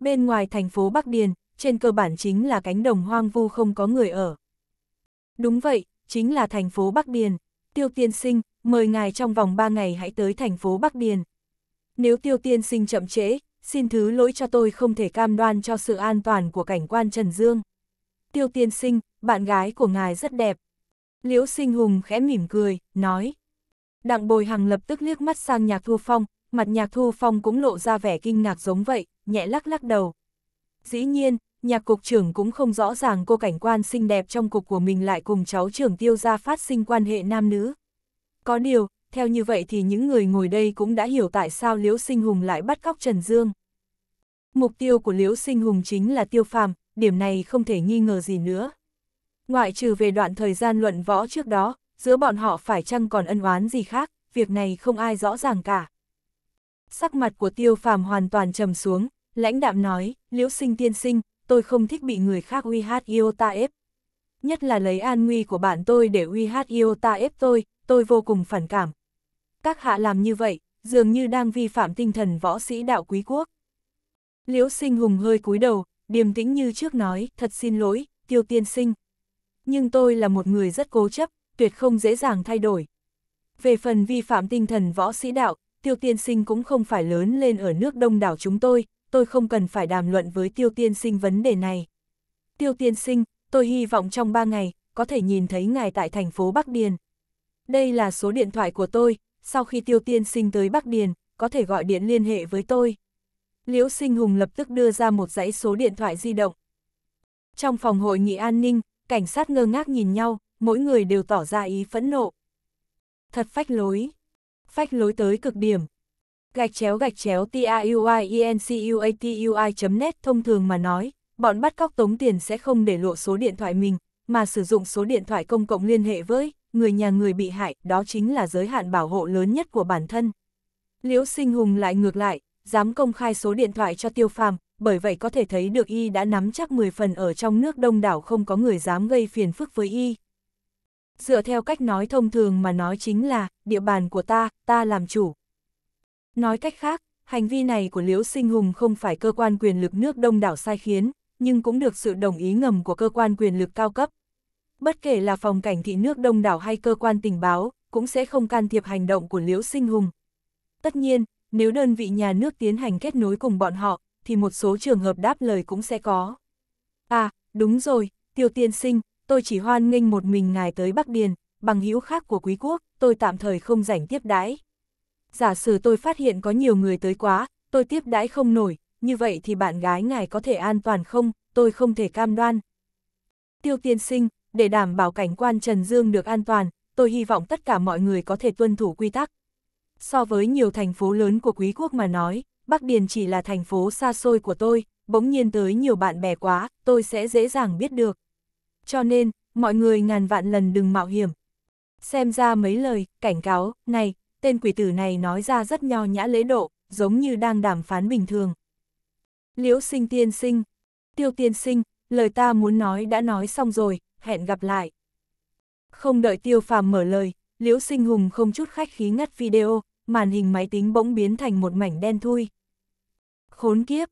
Bên ngoài thành phố Bắc Điền, trên cơ bản chính là cánh đồng hoang vu không có người ở. Đúng vậy, chính là thành phố Bắc Điền. Tiêu tiên sinh, mời ngài trong vòng 3 ngày hãy tới thành phố Bắc Điền. Nếu tiêu tiên sinh chậm trễ, xin thứ lỗi cho tôi không thể cam đoan cho sự an toàn của cảnh quan Trần Dương. Tiêu tiên sinh, bạn gái của ngài rất đẹp. Liễu sinh hùng khẽ mỉm cười, nói. Đặng bồi hằng lập tức liếc mắt sang nhạc thu phong, mặt nhạc thu phong cũng lộ ra vẻ kinh ngạc giống vậy, nhẹ lắc lắc đầu. Dĩ nhiên, nhạc cục trưởng cũng không rõ ràng cô cảnh quan xinh đẹp trong cục của mình lại cùng cháu trưởng tiêu gia phát sinh quan hệ nam nữ. Có điều, theo như vậy thì những người ngồi đây cũng đã hiểu tại sao Liễu Sinh Hùng lại bắt cóc Trần Dương. Mục tiêu của Liễu Sinh Hùng chính là tiêu phàm, điểm này không thể nghi ngờ gì nữa. Ngoại trừ về đoạn thời gian luận võ trước đó, giữa bọn họ phải chăng còn ân oán gì khác, việc này không ai rõ ràng cả. Sắc mặt của tiêu phàm hoàn toàn trầm xuống, lãnh đạm nói, Liễu Sinh tiên sinh, tôi không thích bị người khác uy hát yêu ta ép. Nhất là lấy an nguy của bạn tôi để uy hát yêu ta ép tôi, tôi vô cùng phản cảm, các hạ làm như vậy, dường như đang vi phạm tinh thần võ sĩ đạo quý quốc. Liễu sinh hùng hơi cúi đầu, điềm tĩnh như trước nói, thật xin lỗi, tiêu tiên sinh. Nhưng tôi là một người rất cố chấp, tuyệt không dễ dàng thay đổi. Về phần vi phạm tinh thần võ sĩ đạo, tiêu tiên sinh cũng không phải lớn lên ở nước đông đảo chúng tôi, tôi không cần phải đàm luận với tiêu tiên sinh vấn đề này. Tiêu tiên sinh, tôi hy vọng trong ba ngày, có thể nhìn thấy ngài tại thành phố Bắc Điền. Đây là số điện thoại của tôi, sau khi tiêu tiên sinh tới Bắc Điền, có thể gọi điện liên hệ với tôi. Liễu sinh hùng lập tức đưa ra một dãy số điện thoại di động. Trong phòng hội nghị an ninh, cảnh sát ngơ ngác nhìn nhau, mỗi người đều tỏ ra ý phẫn nộ. Thật phách lối. Phách lối tới cực điểm. Gạch chéo gạch chéo tiruiencuatui.net e thông thường mà nói, bọn bắt cóc tống tiền sẽ không để lộ số điện thoại mình, mà sử dụng số điện thoại công cộng liên hệ với người nhà người bị hại, đó chính là giới hạn bảo hộ lớn nhất của bản thân. Liễu Sinh Hùng lại ngược lại, dám công khai số điện thoại cho Tiêu Phàm, bởi vậy có thể thấy được y đã nắm chắc 10 phần ở trong nước đông đảo không có người dám gây phiền phức với y. Dựa theo cách nói thông thường mà nói chính là, địa bàn của ta, ta làm chủ. Nói cách khác, hành vi này của Liễu Sinh Hùng không phải cơ quan quyền lực nước đông đảo sai khiến, nhưng cũng được sự đồng ý ngầm của cơ quan quyền lực cao cấp, bất kể là phòng cảnh thị nước đông đảo hay cơ quan tình báo, cũng sẽ không can thiệp hành động của Liễu Sinh Hùng. Tất nhiên, nếu đơn vị nhà nước tiến hành kết nối cùng bọn họ, thì một số trường hợp đáp lời cũng sẽ có. À, đúng rồi, tiêu tiên sinh, tôi chỉ hoan nghênh một mình ngài tới Bắc Điền, bằng hữu khác của quý quốc, tôi tạm thời không rảnh tiếp đãi. Giả sử tôi phát hiện có nhiều người tới quá, tôi tiếp đãi không nổi, như vậy thì bạn gái ngài có thể an toàn không, tôi không thể cam đoan. Tiêu tiên sinh, để đảm bảo cảnh quan Trần Dương được an toàn, tôi hy vọng tất cả mọi người có thể tuân thủ quy tắc. So với nhiều thành phố lớn của quý quốc mà nói, Bắc Điền chỉ là thành phố xa xôi của tôi, bỗng nhiên tới nhiều bạn bè quá, tôi sẽ dễ dàng biết được. Cho nên, mọi người ngàn vạn lần đừng mạo hiểm. Xem ra mấy lời, cảnh cáo, này, tên quỷ tử này nói ra rất nho nhã lễ độ, giống như đang đàm phán bình thường. Liễu sinh tiên sinh, tiêu tiên sinh, lời ta muốn nói đã nói xong rồi, hẹn gặp lại. Không đợi tiêu phàm mở lời, Liễu Sinh Hùng không chút khách khí ngắt video, màn hình máy tính bỗng biến thành một mảnh đen thui. Khốn kiếp!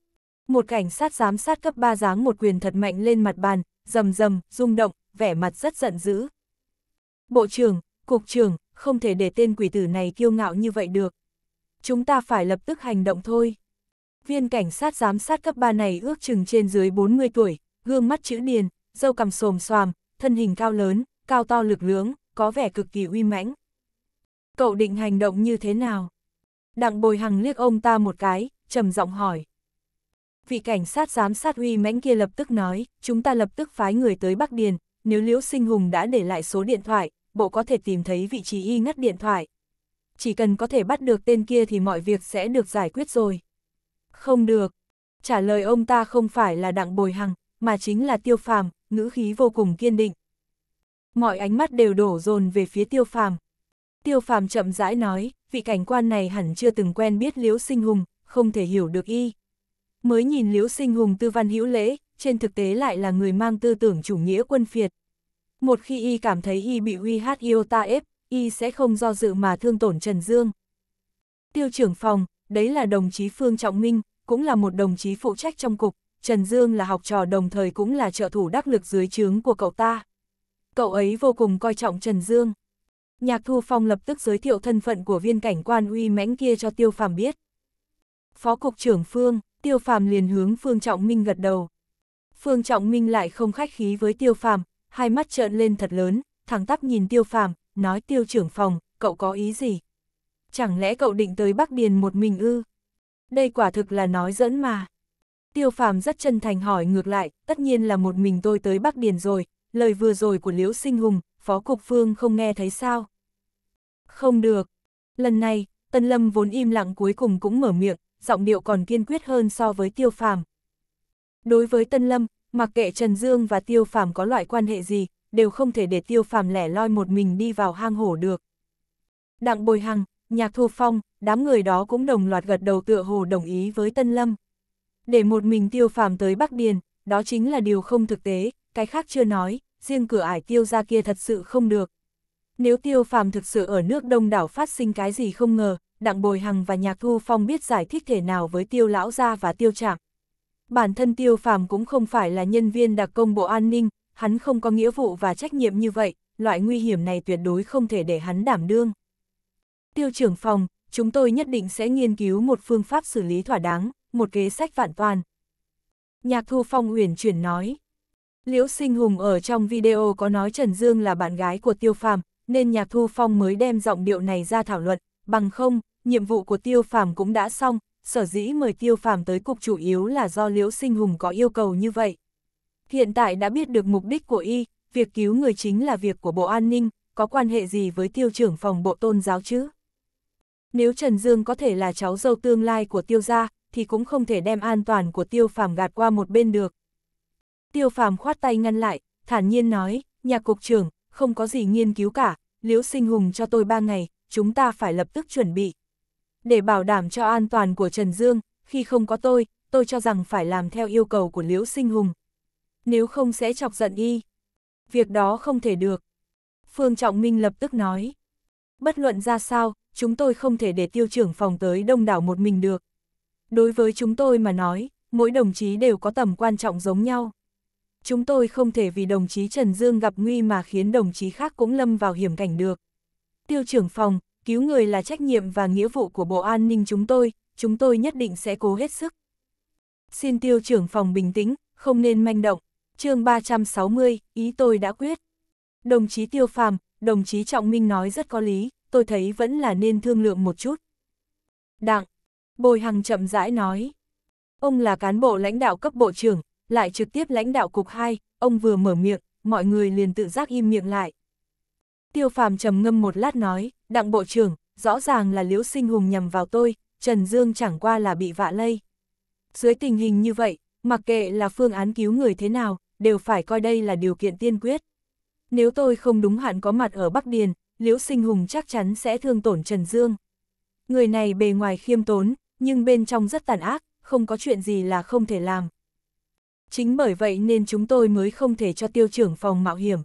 Một cảnh sát giám sát cấp 3 giáng một quyền thật mạnh lên mặt bàn, rầm rầm, rung động, vẻ mặt rất giận dữ. Bộ trưởng, cục trưởng, không thể để tên quỷ tử này kiêu ngạo như vậy được. Chúng ta phải lập tức hành động thôi. Viên cảnh sát giám sát cấp 3 này ước chừng trên dưới 40 tuổi, gương mắt chữ điền, dâu cằm xồm xoàm, thân hình cao lớn, cao to lực lưỡng, có vẻ cực kỳ uy mãnh. Cậu định hành động như thế nào? Đặng bồi hằng liếc ông ta một cái, trầm giọng hỏi. Vị cảnh sát giám sát uy mãnh kia lập tức nói, chúng ta lập tức phái người tới Bắc Điền, nếu Liễu Sinh Hùng đã để lại số điện thoại, bộ có thể tìm thấy vị trí y ngắt điện thoại. Chỉ cần có thể bắt được tên kia thì mọi việc sẽ được giải quyết rồi. Không được. Trả lời ông ta không phải là đặng bồi hằng, mà chính là tiêu phàm, ngữ khí vô cùng kiên định. Mọi ánh mắt đều đổ dồn về phía tiêu phàm. Tiêu phàm chậm rãi nói, vị cảnh quan này hẳn chưa từng quen biết Liễu Sinh Hùng, không thể hiểu được y. Mới nhìn Liễu Sinh Hùng tư văn hữu lễ, trên thực tế lại là người mang tư tưởng chủ nghĩa quân phiệt. Một khi y cảm thấy y bị uy hát yêu ta ép, y sẽ không do dự mà thương tổn Trần Dương. Tiêu trưởng phòng, đấy là đồng chí Phương Trọng Minh, cũng là một đồng chí phụ trách trong cục, Trần Dương là học trò đồng thời cũng là trợ thủ đắc lực dưới trướng của cậu ta. Cậu ấy vô cùng coi trọng Trần Dương. Nhạc Thu Phong lập tức giới thiệu thân phận của viên cảnh quan uy mãnh kia cho Tiêu Phàm biết. Phó Cục trưởng Phương, Tiêu Phàm liền hướng Phương Trọng Minh gật đầu. Phương Trọng Minh lại không khách khí với Tiêu Phàm, hai mắt trợn lên thật lớn, thẳng tắp nhìn Tiêu Phàm, nói Tiêu trưởng phòng, cậu có ý gì? Chẳng lẽ cậu định tới Bắc Điền một mình ư? Đây quả thực là nói dẫn mà. Tiêu phàm rất chân thành hỏi ngược lại, tất nhiên là một mình tôi tới Bắc Điền rồi, lời vừa rồi của Liễu Sinh Hùng, Phó Cục Phương không nghe thấy sao? Không được. Lần này, Tân Lâm vốn im lặng cuối cùng cũng mở miệng, giọng điệu còn kiên quyết hơn so với Tiêu phàm. Đối với Tân Lâm, mặc kệ Trần Dương và Tiêu phàm có loại quan hệ gì, đều không thể để Tiêu phàm lẻ loi một mình đi vào hang hổ được. Đặng Bồi Hằng, Nhạc Thu Phong, đám người đó cũng đồng loạt gật đầu tựa hồ đồng ý với Tân Lâm. Để một mình tiêu phàm tới Bắc Điền, đó chính là điều không thực tế, cái khác chưa nói, riêng cửa ải tiêu ra kia thật sự không được. Nếu tiêu phàm thực sự ở nước đông đảo phát sinh cái gì không ngờ, đặng bồi hằng và nhạc thu phong biết giải thích thể nào với tiêu lão gia và tiêu trạm. Bản thân tiêu phàm cũng không phải là nhân viên đặc công bộ an ninh, hắn không có nghĩa vụ và trách nhiệm như vậy, loại nguy hiểm này tuyệt đối không thể để hắn đảm đương. Tiêu trưởng phòng, chúng tôi nhất định sẽ nghiên cứu một phương pháp xử lý thỏa đáng, một kế sách vạn toàn. Nhạc thu phong huyền chuyển nói. Liễu sinh hùng ở trong video có nói Trần Dương là bạn gái của Tiêu Phàm nên nhạc thu phong mới đem giọng điệu này ra thảo luận, bằng không, nhiệm vụ của Tiêu Phàm cũng đã xong, sở dĩ mời Tiêu Phàm tới cục chủ yếu là do Liễu Sinh Hùng có yêu cầu như vậy. Hiện tại đã biết được mục đích của y, việc cứu người chính là việc của Bộ An ninh, có quan hệ gì với Tiêu trưởng phòng Bộ Tôn giáo chứ? Nếu Trần Dương có thể là cháu dâu tương lai của Tiêu gia, thì cũng không thể đem an toàn của tiêu phàm gạt qua một bên được. Tiêu phàm khoát tay ngăn lại, thản nhiên nói, nhà cục trưởng, không có gì nghiên cứu cả, liễu sinh hùng cho tôi ba ngày, chúng ta phải lập tức chuẩn bị. Để bảo đảm cho an toàn của Trần Dương, khi không có tôi, tôi cho rằng phải làm theo yêu cầu của liễu sinh hùng. Nếu không sẽ chọc giận y. Việc đó không thể được. Phương Trọng Minh lập tức nói. Bất luận ra sao, chúng tôi không thể để tiêu trưởng phòng tới đông đảo một mình được. Đối với chúng tôi mà nói, mỗi đồng chí đều có tầm quan trọng giống nhau. Chúng tôi không thể vì đồng chí Trần Dương gặp nguy mà khiến đồng chí khác cũng lâm vào hiểm cảnh được. Tiêu trưởng phòng, cứu người là trách nhiệm và nghĩa vụ của Bộ An ninh chúng tôi, chúng tôi nhất định sẽ cố hết sức. Xin tiêu trưởng phòng bình tĩnh, không nên manh động. chương 360, ý tôi đã quyết. Đồng chí Tiêu Phàm, đồng chí Trọng Minh nói rất có lý, tôi thấy vẫn là nên thương lượng một chút. Đặng, Bồi Hằng chậm rãi nói. Ông là cán bộ lãnh đạo cấp bộ trưởng, lại trực tiếp lãnh đạo cục 2, ông vừa mở miệng, mọi người liền tự giác im miệng lại. Tiêu Phàm trầm ngâm một lát nói, đặng bộ trưởng, rõ ràng là Liễu Sinh Hùng nhầm vào tôi, Trần Dương chẳng qua là bị vạ lây. Dưới tình hình như vậy, mặc kệ là phương án cứu người thế nào, đều phải coi đây là điều kiện tiên quyết. Nếu tôi không đúng hạn có mặt ở Bắc Điền, Liễu Sinh Hùng chắc chắn sẽ thương tổn Trần Dương. Người này bề ngoài khiêm tốn, nhưng bên trong rất tàn ác, không có chuyện gì là không thể làm. Chính bởi vậy nên chúng tôi mới không thể cho tiêu trưởng phòng mạo hiểm.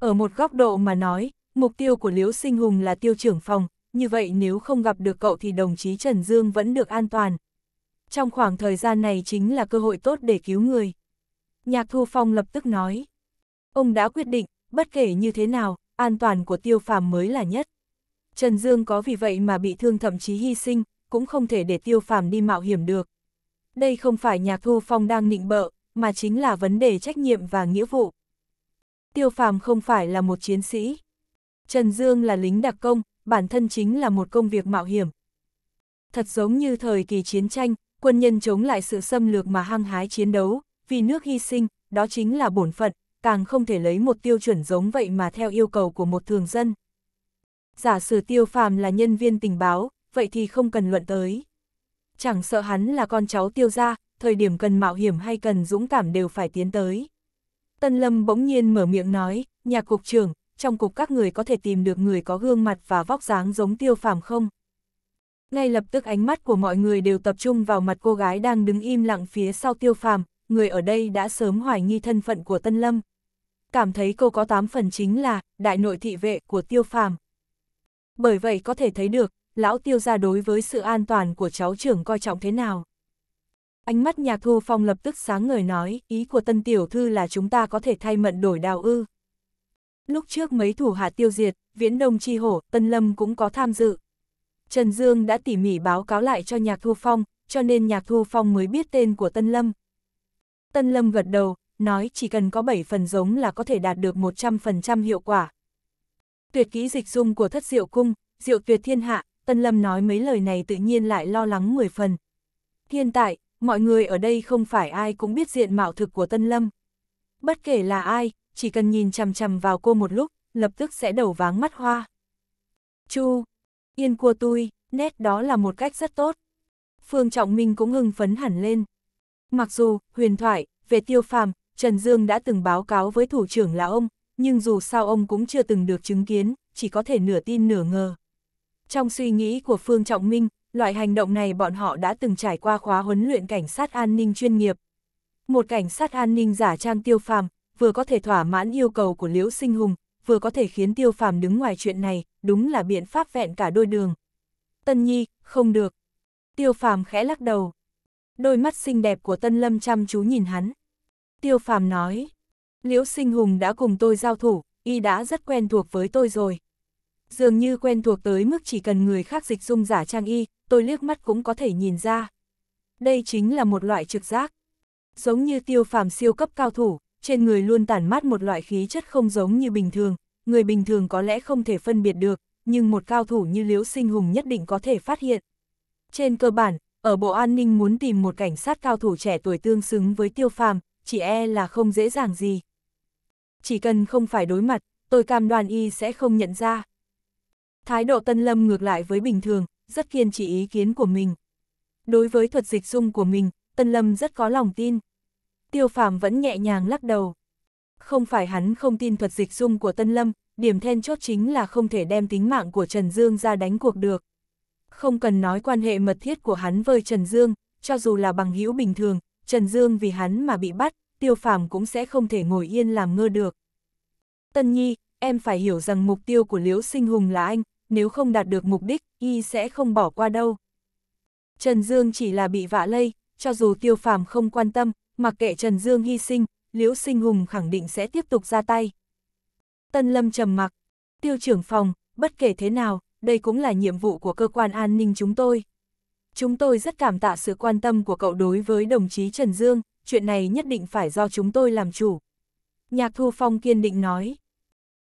Ở một góc độ mà nói, mục tiêu của Liễu Sinh Hùng là tiêu trưởng phòng, như vậy nếu không gặp được cậu thì đồng chí Trần Dương vẫn được an toàn. Trong khoảng thời gian này chính là cơ hội tốt để cứu người. Nhạc Thu Phong lập tức nói. Ông đã quyết định, bất kể như thế nào, an toàn của tiêu phàm mới là nhất. Trần Dương có vì vậy mà bị thương thậm chí hy sinh, cũng không thể để tiêu phàm đi mạo hiểm được. Đây không phải nhạc thu phong đang nịnh bợ, mà chính là vấn đề trách nhiệm và nghĩa vụ. Tiêu phàm không phải là một chiến sĩ. Trần Dương là lính đặc công, bản thân chính là một công việc mạo hiểm. Thật giống như thời kỳ chiến tranh, quân nhân chống lại sự xâm lược mà hăng hái chiến đấu, vì nước hy sinh, đó chính là bổn phận, càng không thể lấy một tiêu chuẩn giống vậy mà theo yêu cầu của một thường dân. Giả sử tiêu phàm là nhân viên tình báo, vậy thì không cần luận tới. Chẳng sợ hắn là con cháu tiêu gia, thời điểm cần mạo hiểm hay cần dũng cảm đều phải tiến tới. Tân Lâm bỗng nhiên mở miệng nói, nhà cục trưởng, trong cục các người có thể tìm được người có gương mặt và vóc dáng giống tiêu phàm không? Ngay lập tức ánh mắt của mọi người đều tập trung vào mặt cô gái đang đứng im lặng phía sau tiêu phàm, người ở đây đã sớm hoài nghi thân phận của Tân Lâm. Cảm thấy cô có tám phần chính là đại nội thị vệ của tiêu phàm. Bởi vậy có thể thấy được, lão tiêu ra đối với sự an toàn của cháu trưởng coi trọng thế nào. Ánh mắt nhạc thu phong lập tức sáng ngời nói, ý của tân tiểu thư là chúng ta có thể thay mận đổi đào ư. Lúc trước mấy thủ hạ tiêu diệt, viễn đông chi hổ, tân lâm cũng có tham dự. Trần Dương đã tỉ mỉ báo cáo lại cho nhạc thu phong, cho nên nhạc thu phong mới biết tên của tân lâm. Tân lâm gật đầu, nói chỉ cần có 7 phần giống là có thể đạt được 100% hiệu quả. Tuyệt kỹ dịch dung của thất diệu cung, diệu tuyệt thiên hạ, Tân Lâm nói mấy lời này tự nhiên lại lo lắng mười phần. Hiện tại, mọi người ở đây không phải ai cũng biết diện mạo thực của Tân Lâm. Bất kể là ai, chỉ cần nhìn chằm chằm vào cô một lúc, lập tức sẽ đầu váng mắt hoa. Chu, yên của tôi, nét đó là một cách rất tốt. Phương Trọng Minh cũng hưng phấn hẳn lên. Mặc dù, huyền thoại, về tiêu phàm, Trần Dương đã từng báo cáo với thủ trưởng là ông, nhưng dù sao ông cũng chưa từng được chứng kiến, chỉ có thể nửa tin nửa ngờ. Trong suy nghĩ của Phương Trọng Minh, loại hành động này bọn họ đã từng trải qua khóa huấn luyện cảnh sát an ninh chuyên nghiệp. Một cảnh sát an ninh giả trang tiêu phàm, vừa có thể thỏa mãn yêu cầu của Liễu Sinh Hùng, vừa có thể khiến tiêu phàm đứng ngoài chuyện này, đúng là biện pháp vẹn cả đôi đường. Tân Nhi, không được. Tiêu phàm khẽ lắc đầu. Đôi mắt xinh đẹp của Tân Lâm chăm chú nhìn hắn. Tiêu phàm nói, Liễu Sinh Hùng đã cùng tôi giao thủ, y đã rất quen thuộc với tôi rồi dường như quen thuộc tới mức chỉ cần người khác dịch dung giả trang y, tôi liếc mắt cũng có thể nhìn ra. Đây chính là một loại trực giác. Giống như tiêu phàm siêu cấp cao thủ, trên người luôn tản mát một loại khí chất không giống như bình thường, người bình thường có lẽ không thể phân biệt được, nhưng một cao thủ như Liễu Sinh Hùng nhất định có thể phát hiện. Trên cơ bản, ở Bộ An ninh muốn tìm một cảnh sát cao thủ trẻ tuổi tương xứng với tiêu phàm, chỉ e là không dễ dàng gì. Chỉ cần không phải đối mặt, tôi cam đoan y sẽ không nhận ra. Thái độ Tân Lâm ngược lại với bình thường, rất kiên trì ý kiến của mình. Đối với thuật dịch dung của mình, Tân Lâm rất có lòng tin. Tiêu Phàm vẫn nhẹ nhàng lắc đầu. Không phải hắn không tin thuật dịch dung của Tân Lâm, điểm then chốt chính là không thể đem tính mạng của Trần Dương ra đánh cuộc được. Không cần nói quan hệ mật thiết của hắn với Trần Dương, cho dù là bằng hữu bình thường, Trần Dương vì hắn mà bị bắt, Tiêu Phàm cũng sẽ không thể ngồi yên làm ngơ được. Tân Nhi, em phải hiểu rằng mục tiêu của Liễu Sinh Hùng là anh, nếu không đạt được mục đích, y sẽ không bỏ qua đâu. Trần Dương chỉ là bị vạ lây, cho dù tiêu phàm không quan tâm, mặc kệ Trần Dương hy sinh, Liễu Sinh Hùng khẳng định sẽ tiếp tục ra tay. Tân Lâm trầm mặc, tiêu trưởng phòng, bất kể thế nào, đây cũng là nhiệm vụ của cơ quan an ninh chúng tôi. Chúng tôi rất cảm tạ sự quan tâm của cậu đối với đồng chí Trần Dương, chuyện này nhất định phải do chúng tôi làm chủ. Nhạc Thu Phong kiên định nói.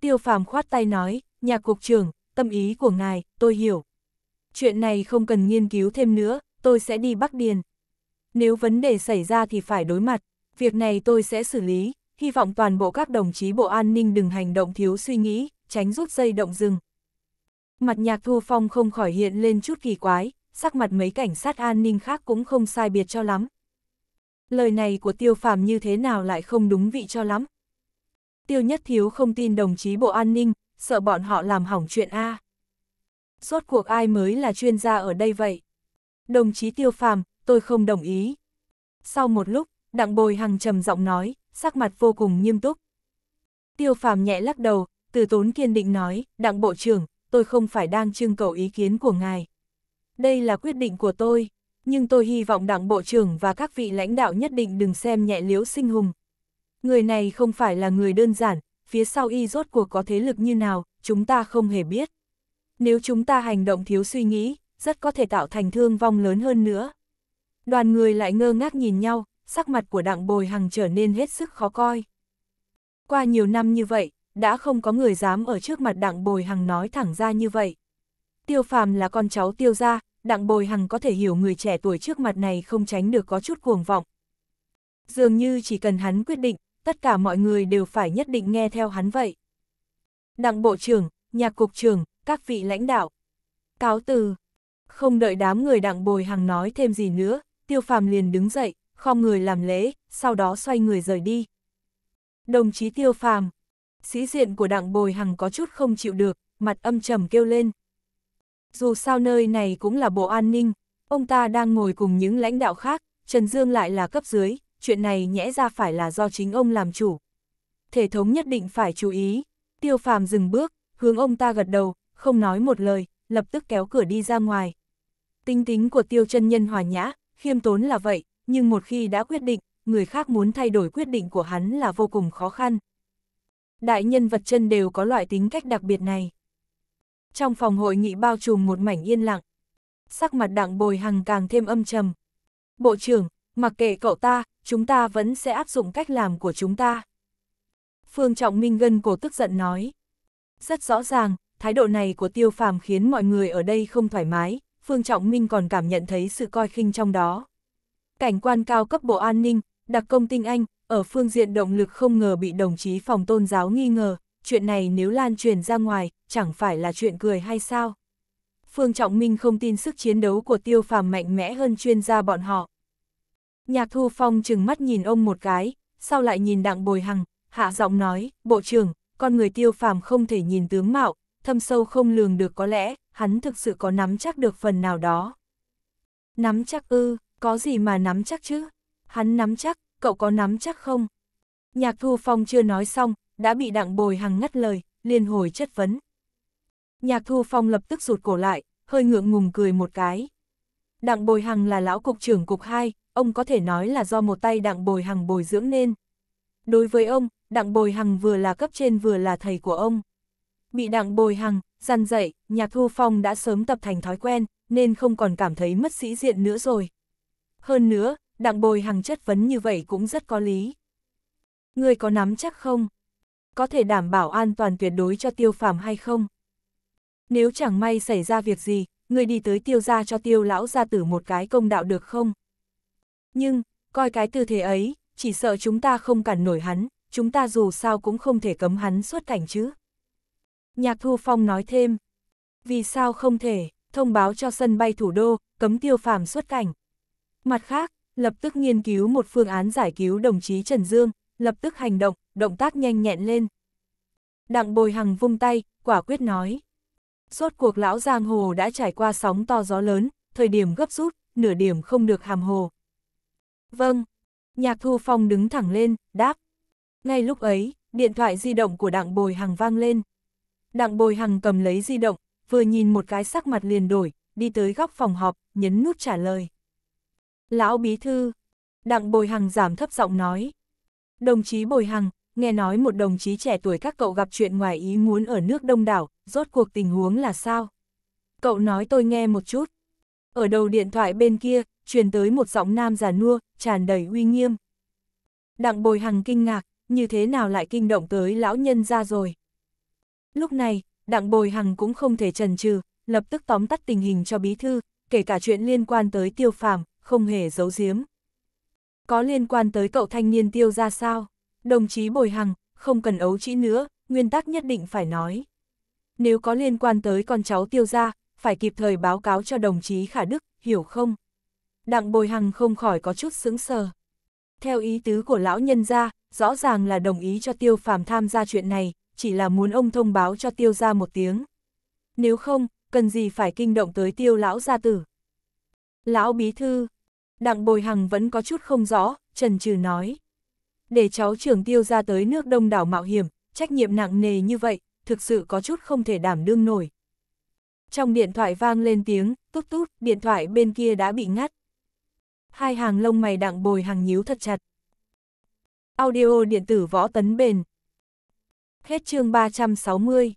Tiêu Phàm khoát tay nói, nhạc cục trưởng, tâm ý của ngài, tôi hiểu. Chuyện này không cần nghiên cứu thêm nữa, tôi sẽ đi Bắc Điền. Nếu vấn đề xảy ra thì phải đối mặt, việc này tôi sẽ xử lý, hy vọng toàn bộ các đồng chí Bộ An ninh đừng hành động thiếu suy nghĩ, tránh rút dây động rừng. Mặt nhạc Thu Phong không khỏi hiện lên chút kỳ quái, sắc mặt mấy cảnh sát an ninh khác cũng không sai biệt cho lắm. Lời này của Tiêu Phàm như thế nào lại không đúng vị cho lắm. Tiêu Nhất Thiếu không tin đồng chí Bộ An ninh, sợ bọn họ làm hỏng chuyện A. suốt cuộc ai mới là chuyên gia ở đây vậy? Đồng chí tiêu phàm, tôi không đồng ý. Sau một lúc, đặng bồi hằng trầm giọng nói, sắc mặt vô cùng nghiêm túc. Tiêu phàm nhẹ lắc đầu, từ tốn kiên định nói, đặng bộ trưởng, tôi không phải đang trưng cầu ý kiến của ngài. Đây là quyết định của tôi, nhưng tôi hy vọng đặng bộ trưởng và các vị lãnh đạo nhất định đừng xem nhẹ liễu sinh hùng. Người này không phải là người đơn giản, phía sau y rốt cuộc có thế lực như nào, chúng ta không hề biết. Nếu chúng ta hành động thiếu suy nghĩ, rất có thể tạo thành thương vong lớn hơn nữa. Đoàn người lại ngơ ngác nhìn nhau, sắc mặt của đặng bồi hằng trở nên hết sức khó coi. Qua nhiều năm như vậy, đã không có người dám ở trước mặt đặng bồi hằng nói thẳng ra như vậy. Tiêu phàm là con cháu tiêu gia, đặng bồi hằng có thể hiểu người trẻ tuổi trước mặt này không tránh được có chút cuồng vọng. Dường như chỉ cần hắn quyết định, tất cả mọi người đều phải nhất định nghe theo hắn vậy. Đặng Bộ trưởng, Nhạc Cục trưởng, các vị lãnh đạo. Cáo từ. Không đợi đám người đặng bồi hằng nói thêm gì nữa, tiêu phàm liền đứng dậy, khom người làm lễ, sau đó xoay người rời đi. Đồng chí tiêu phàm. Sĩ diện của đặng bồi hằng có chút không chịu được, mặt âm trầm kêu lên. Dù sao nơi này cũng là bộ an ninh, ông ta đang ngồi cùng những lãnh đạo khác, Trần Dương lại là cấp dưới, chuyện này nhẽ ra phải là do chính ông làm chủ. Thể thống nhất định phải chú ý. Tiêu phàm dừng bước, hướng ông ta gật đầu, không nói một lời, lập tức kéo cửa đi ra ngoài. Tinh tính của tiêu chân nhân hòa nhã, khiêm tốn là vậy, nhưng một khi đã quyết định, người khác muốn thay đổi quyết định của hắn là vô cùng khó khăn. Đại nhân vật chân đều có loại tính cách đặc biệt này. Trong phòng hội nghị bao trùm một mảnh yên lặng, sắc mặt đặng bồi hằng càng thêm âm trầm. Bộ trưởng, Mặc kệ cậu ta, chúng ta vẫn sẽ áp dụng cách làm của chúng ta. Phương Trọng Minh gân cổ tức giận nói. Rất rõ ràng, thái độ này của tiêu phàm khiến mọi người ở đây không thoải mái, Phương Trọng Minh còn cảm nhận thấy sự coi khinh trong đó. Cảnh quan cao cấp Bộ An ninh, đặc công tinh Anh, ở phương diện động lực không ngờ bị đồng chí phòng tôn giáo nghi ngờ, chuyện này nếu lan truyền ra ngoài, chẳng phải là chuyện cười hay sao? Phương Trọng Minh không tin sức chiến đấu của tiêu phàm mạnh mẽ hơn chuyên gia bọn họ, Nhạc Thu Phong chừng mắt nhìn ông một cái, sau lại nhìn Đặng Bồi Hằng, hạ giọng nói, Bộ trưởng, con người tiêu phàm không thể nhìn tướng mạo, thâm sâu không lường được có lẽ, hắn thực sự có nắm chắc được phần nào đó. Nắm chắc ư, có gì mà nắm chắc chứ? Hắn nắm chắc, cậu có nắm chắc không? Nhạc Thu Phong chưa nói xong, đã bị Đặng Bồi Hằng ngắt lời, liên hồi chất vấn. Nhạc Thu Phong lập tức rụt cổ lại, hơi ngượng ngùng cười một cái. Đặng Bồi Hằng là lão cục trưởng cục 2, ông có thể nói là do một tay đặng bồi hằng bồi dưỡng nên. Đối với ông, đặng bồi hằng vừa là cấp trên vừa là thầy của ông. Bị đặng bồi hằng, dằn dạy, nhạc thu phong đã sớm tập thành thói quen, nên không còn cảm thấy mất sĩ diện nữa rồi. Hơn nữa, đặng bồi hằng chất vấn như vậy cũng rất có lý. Người có nắm chắc không? Có thể đảm bảo an toàn tuyệt đối cho tiêu phàm hay không? Nếu chẳng may xảy ra việc gì, người đi tới tiêu gia cho tiêu lão gia tử một cái công đạo được không? Nhưng, coi cái tư thế ấy, chỉ sợ chúng ta không cản nổi hắn, chúng ta dù sao cũng không thể cấm hắn xuất cảnh chứ. Nhạc Thu Phong nói thêm, vì sao không thể, thông báo cho sân bay thủ đô, cấm tiêu phàm xuất cảnh. Mặt khác, lập tức nghiên cứu một phương án giải cứu đồng chí Trần Dương, lập tức hành động, động tác nhanh nhẹn lên. Đặng Bồi Hằng vung tay, quả quyết nói. Suốt cuộc lão giang hồ đã trải qua sóng to gió lớn, thời điểm gấp rút, nửa điểm không được hàm hồ, Vâng. Nhạc Thu Phong đứng thẳng lên, đáp. Ngay lúc ấy, điện thoại di động của đặng bồi hằng vang lên. Đặng bồi hằng cầm lấy di động, vừa nhìn một cái sắc mặt liền đổi, đi tới góc phòng họp, nhấn nút trả lời. Lão Bí Thư. Đặng bồi hằng giảm thấp giọng nói. Đồng chí bồi hằng, nghe nói một đồng chí trẻ tuổi các cậu gặp chuyện ngoài ý muốn ở nước đông đảo, rốt cuộc tình huống là sao? Cậu nói tôi nghe một chút. Ở đầu điện thoại bên kia, truyền tới một giọng nam già nua, tràn đầy uy nghiêm. Đặng bồi hằng kinh ngạc, như thế nào lại kinh động tới lão nhân ra rồi. Lúc này, đặng bồi hằng cũng không thể trần trừ, lập tức tóm tắt tình hình cho bí thư, kể cả chuyện liên quan tới tiêu phàm, không hề giấu giếm. Có liên quan tới cậu thanh niên tiêu ra sao? Đồng chí bồi hằng, không cần ấu trĩ nữa, nguyên tắc nhất định phải nói. Nếu có liên quan tới con cháu tiêu ra, phải kịp thời báo cáo cho đồng chí Khả Đức, hiểu không? Đặng Bồi Hằng không khỏi có chút sững sờ. Theo ý tứ của lão nhân gia, rõ ràng là đồng ý cho Tiêu Phàm tham gia chuyện này, chỉ là muốn ông thông báo cho Tiêu gia một tiếng. Nếu không, cần gì phải kinh động tới Tiêu lão gia tử. Lão bí thư, Đặng Bồi Hằng vẫn có chút không rõ, trần trừ nói. Để cháu trưởng Tiêu gia tới nước Đông đảo mạo hiểm, trách nhiệm nặng nề như vậy, thực sự có chút không thể đảm đương nổi, trong điện thoại vang lên tiếng, tút tút, điện thoại bên kia đã bị ngắt. Hai hàng lông mày đặng bồi hàng nhíu thật chặt. Audio điện tử võ tấn bền. Hết chương 360